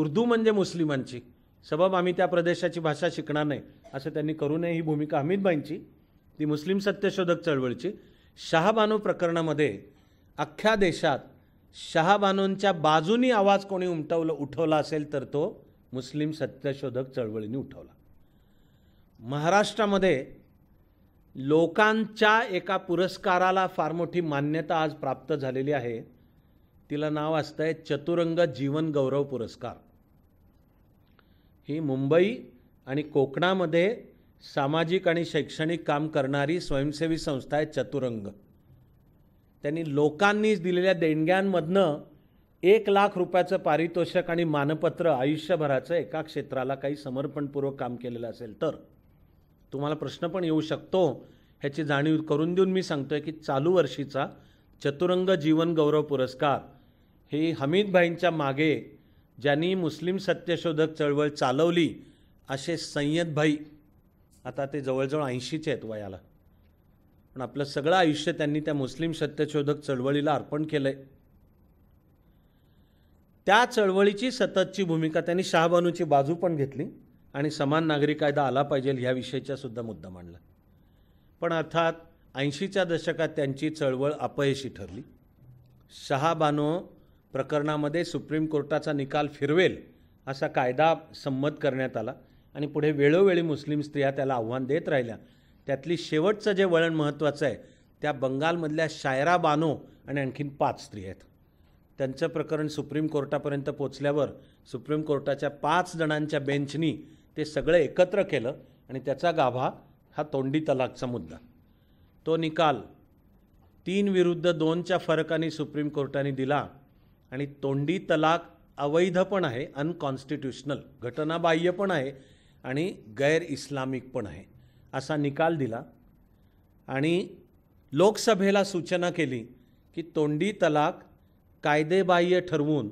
उर्दू म्हणजे मुस्लिमांची सबब आम्ही त्या प्रदेशाची भाषा शिकणार नाही असं त्यांनी करू नये ही भूमिका अमितबाईंची ती मुस्लिम सत्यशोधक चळवळीची शहाबानू प्रकरणामध्ये अख्ख्या देशात शहाबानूंच्या बाजूनी आवाज कोणी उमटवलं उठवला असेल तर तो मुस्लिम सत्यशोधक चळवळीने उठवला महाराष्ट्रामध्ये लोकांच्या एका पुरस्काराला फार मोठी मान्यता आज प्राप्त झालेली आहे तिला नाव असतं आहे चतुरंग जीवन गौरव पुरस्कार ही मुंबई आणि कोकणामध्ये सामाजिक आणि शैक्षणिक काम करणारी स्वयंसेवी संस्था आहे चतुरंग त्यांनी लोकांनीच दिलेल्या देणग्यांमधनं एक लाख रुपयाचं पारितोषिक आणि मानपत्र आयुष्यभराचं एका क्षेत्राला काही समर्पणपूर्वक काम केलेलं असेल तर तुम्हाला प्रश्न पण येऊ शकतो ह्याची जाणीव करून देऊन मी सांगतो आहे की चालू वर्षीचा चतुरंग जीवन गौरव पुरस्कार हे हमीदभाईंच्या मागे ज्यांनी मुस्लिम सत्यशोधक चळवळ चालवली असे संयदभाई आता ते जवळजवळ ऐंशीचे आहेत वयाला पण आपलं सगळं आयुष्य त्यांनी त्या मुस्लिम सत्यशोधक चळवळीला अर्पण केलं आहे त्या चळवळीची सततची भूमिका त्यांनी शहाबानूची बाजू पण घेतली आणि समान नागरी कायदा आला पाहिजे सुद्धा मुद्दा मांडला पण अर्थात ऐंशीच्या दशकात त्यांची चळवळ अपयशी ठरली शहा बानो प्रकरणामध्ये सुप्रीम कोर्टाचा निकाल फिरवेल असा कायदा संमत करण्यात आला आणि पुढे वेळोवेळी मुस्लिम स्त्रिया त्याला आव्हान देत राहिल्या त्यातली शेवटचं जे वळण महत्त्वाचं आहे त्या बंगालमधल्या शायरा बानो आणि आणखीन पाच स्त्री आहेत त्यांचं प्रकरण सुप्रीम कोर्टापर्यंत पोचल्यावर सुप्रीम कोर्टाच्या पाच जणांच्या बेंचनी ते सगळं एकत्र केलं आणि त्याचा गाभा हा तोंडी तलाकचा मुद्दा तो निकाल तीन विरुद्ध दोनच्या फरकाने सुप्रीम कोर्टाने दिला आणि तोंडी तलाक अवैध पण आहे अनकॉन्स्टिट्युशनल घटनाबाह्य पण आहे आणि गैर इस्लामिक पण आहे असा निकाल दिला आणि लोकसभेला सूचना केली की तोंडी तलाक कायदेबाह्य ठरवून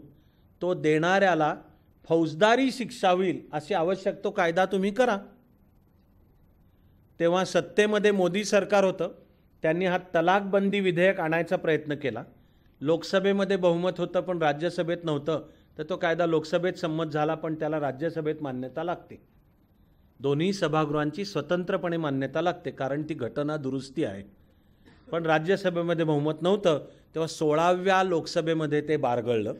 तो देणाऱ्याला फौजदारी शिक्षा होईल अशी आवश्यक तो कायदा तुम्ही करा तेव्हा सत्तेमध्ये मोदी सरकार होतं त्यांनी हा तलाकबंदी विधेयक आणायचा प्रयत्न केला लोकसभेमध्ये बहुमत होतं पण राज्यसभेत नव्हतं तर तो कायदा लोकसभेत संमत झाला पण त्याला राज्यसभेत मान्यता लागते दोन्ही सभागृहांची स्वतंत्रपणे मान्यता लागते कारण ती घटना दुरुस्ती आहे पण राज्यसभेमध्ये बहुमत नव्हतं तेव्हा सोळाव्या लोकसभेमध्ये ते बारगळलं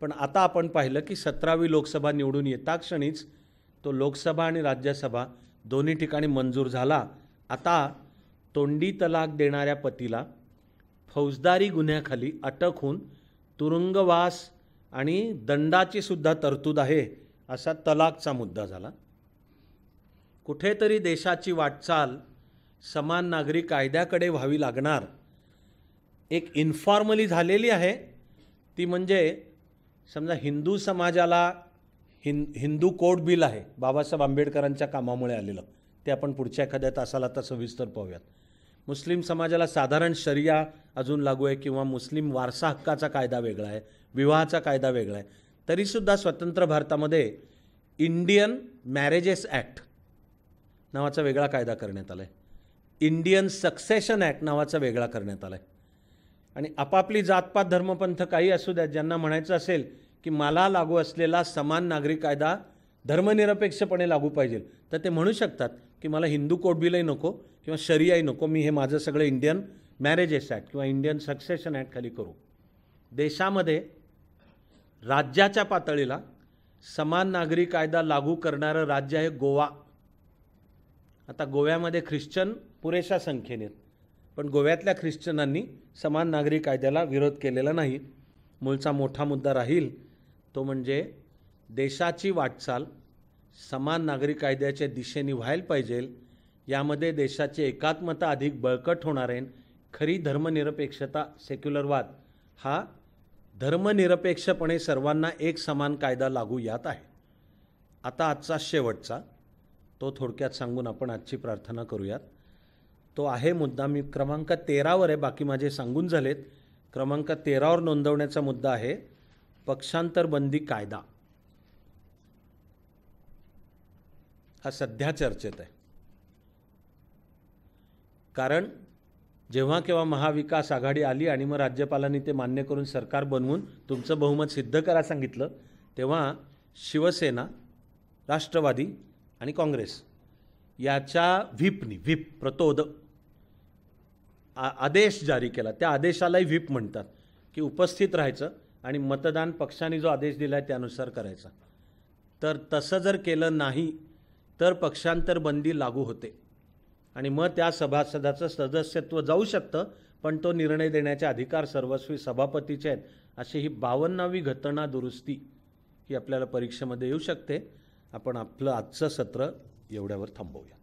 पण आता आपण पाहिलं की सतरावी लोकसभा निवडून येता क्षणीच तो लोकसभा आणि राज्यसभा दोन्ही ठिकाणी मंजूर झाला आता तोंडी तलाक देणाऱ्या पतीला फौजदारी गुन्ह्याखाली अटक होऊन तुरुंगवास आणि दंडाची सुद्धा तरतूद आहे असा तलाकचा मुद्दा झाला कुठेतरी देशाची वाटचाल समान नागरी कायद्याकडे व्हावी लागणार एक इन्फॉर्मली झालेली आहे ती म्हणजे समजा हिंदू समाजाला हिं हिंदू कोड बिल आहे बाबासाहेब आंबेडकरांच्या कामामुळे आलेलं ते आपण पुढच्या एखाद्या तासाला आता सविस्तर पाहूयात मुस्लिम समाजाला साधारण शरिया अजून लागू आहे किंवा मुस्लिम वारसा हक्काचा कायदा वेगळा आहे विवाहाचा कायदा वेगळा आहे तरीसुद्धा स्वतंत्र भारतामध्ये इंडियन मॅरेजेस ॲक्ट नावाचा वेगळा कायदा करण्यात आला आहे इंडियन सक्सेशन ॲक्ट नावाचा वेगळा करण्यात आला आहे आणि आपापली जातपात धर्मपंथ काही असू द्यात ज्यांना म्हणायचं असेल की मला लागू असलेला समान नागरी कायदा धर्मनिरपेक्षपणे लागू पाहिजे तर ते म्हणू शकतात की मला हिंदू कोडबिलही नको किंवा शरियाही नको मी हे माझं सगळं इंडियन मॅरेजेस ॲक्ट किंवा इंडियन सक्सेशन ॲक्ट खाली करू देशामध्ये राज्याच्या पातळीला समान नागरी कायदा लागू करणारं राज्य आहे गोवा आता गोव्यामध्ये ख्रिश्चन पुरेशा संख्येने पण गोव्यातल्या ख्रिश्चनांनी समान नागरी कायद्याला विरोध केलेला नाही मूळचा मोठा मुद्दा राहील तो म्हणजे देशाची वाटचाल समान नागरी कायद्याच्या दिशेने व्हायला पाहिजे यामध्ये देशाची एकात्मता अधिक बळकट होणार आहे खरी धर्मनिरपेक्षता सेक्युलरवाद हा धर्मनिरपेक्षपणे सर्वांना एक समान कायदा लागू यात आहे आता आजचा शेवटचा तो थोडक्यात सांगून आपण आजची प्रार्थना करूयात तो आहे मुद्दा मी क्रमांक तेरावर आहे बाकी माझे सांगून झालेत क्रमांक तेरावर नोंदवण्याचा मुद्दा आहे पक्षांतर बंदी कायदा हा सध्या चर्चेत आहे कारण जेव्हा केव्हा महाविकास आघाडी आली आणि मग राज्यपालांनी ते मान्य करून सरकार बनवून तुमचं बहुमत सिद्ध करा सांगितलं तेव्हा शिवसेना राष्ट्रवादी आणि काँग्रेस याच्या व्हीपनी व्हीप प्रतोद आ आदेश जारी केला त्या आदेशालाही व्हीप म्हणतात की उपस्थित राहायचं आणि मतदान पक्षाने जो आदेश दिला आहे त्यानुसार करायचा तर तसं जर केलं नाही तर पक्षांतर बंदी लागू होते आणि मग त्या सभासदाचं सदस्यत्व जाऊ शकतं पण तो निर्णय देण्याचे अधिकार सर्वस्वी सभापतीचे आहेत अशी ही बावन्नावी घटना दुरुस्ती ही आपल्याला परीक्षेमध्ये येऊ शकते आपण आपलं आजचं सत्र एवढ्यावर थांबवूया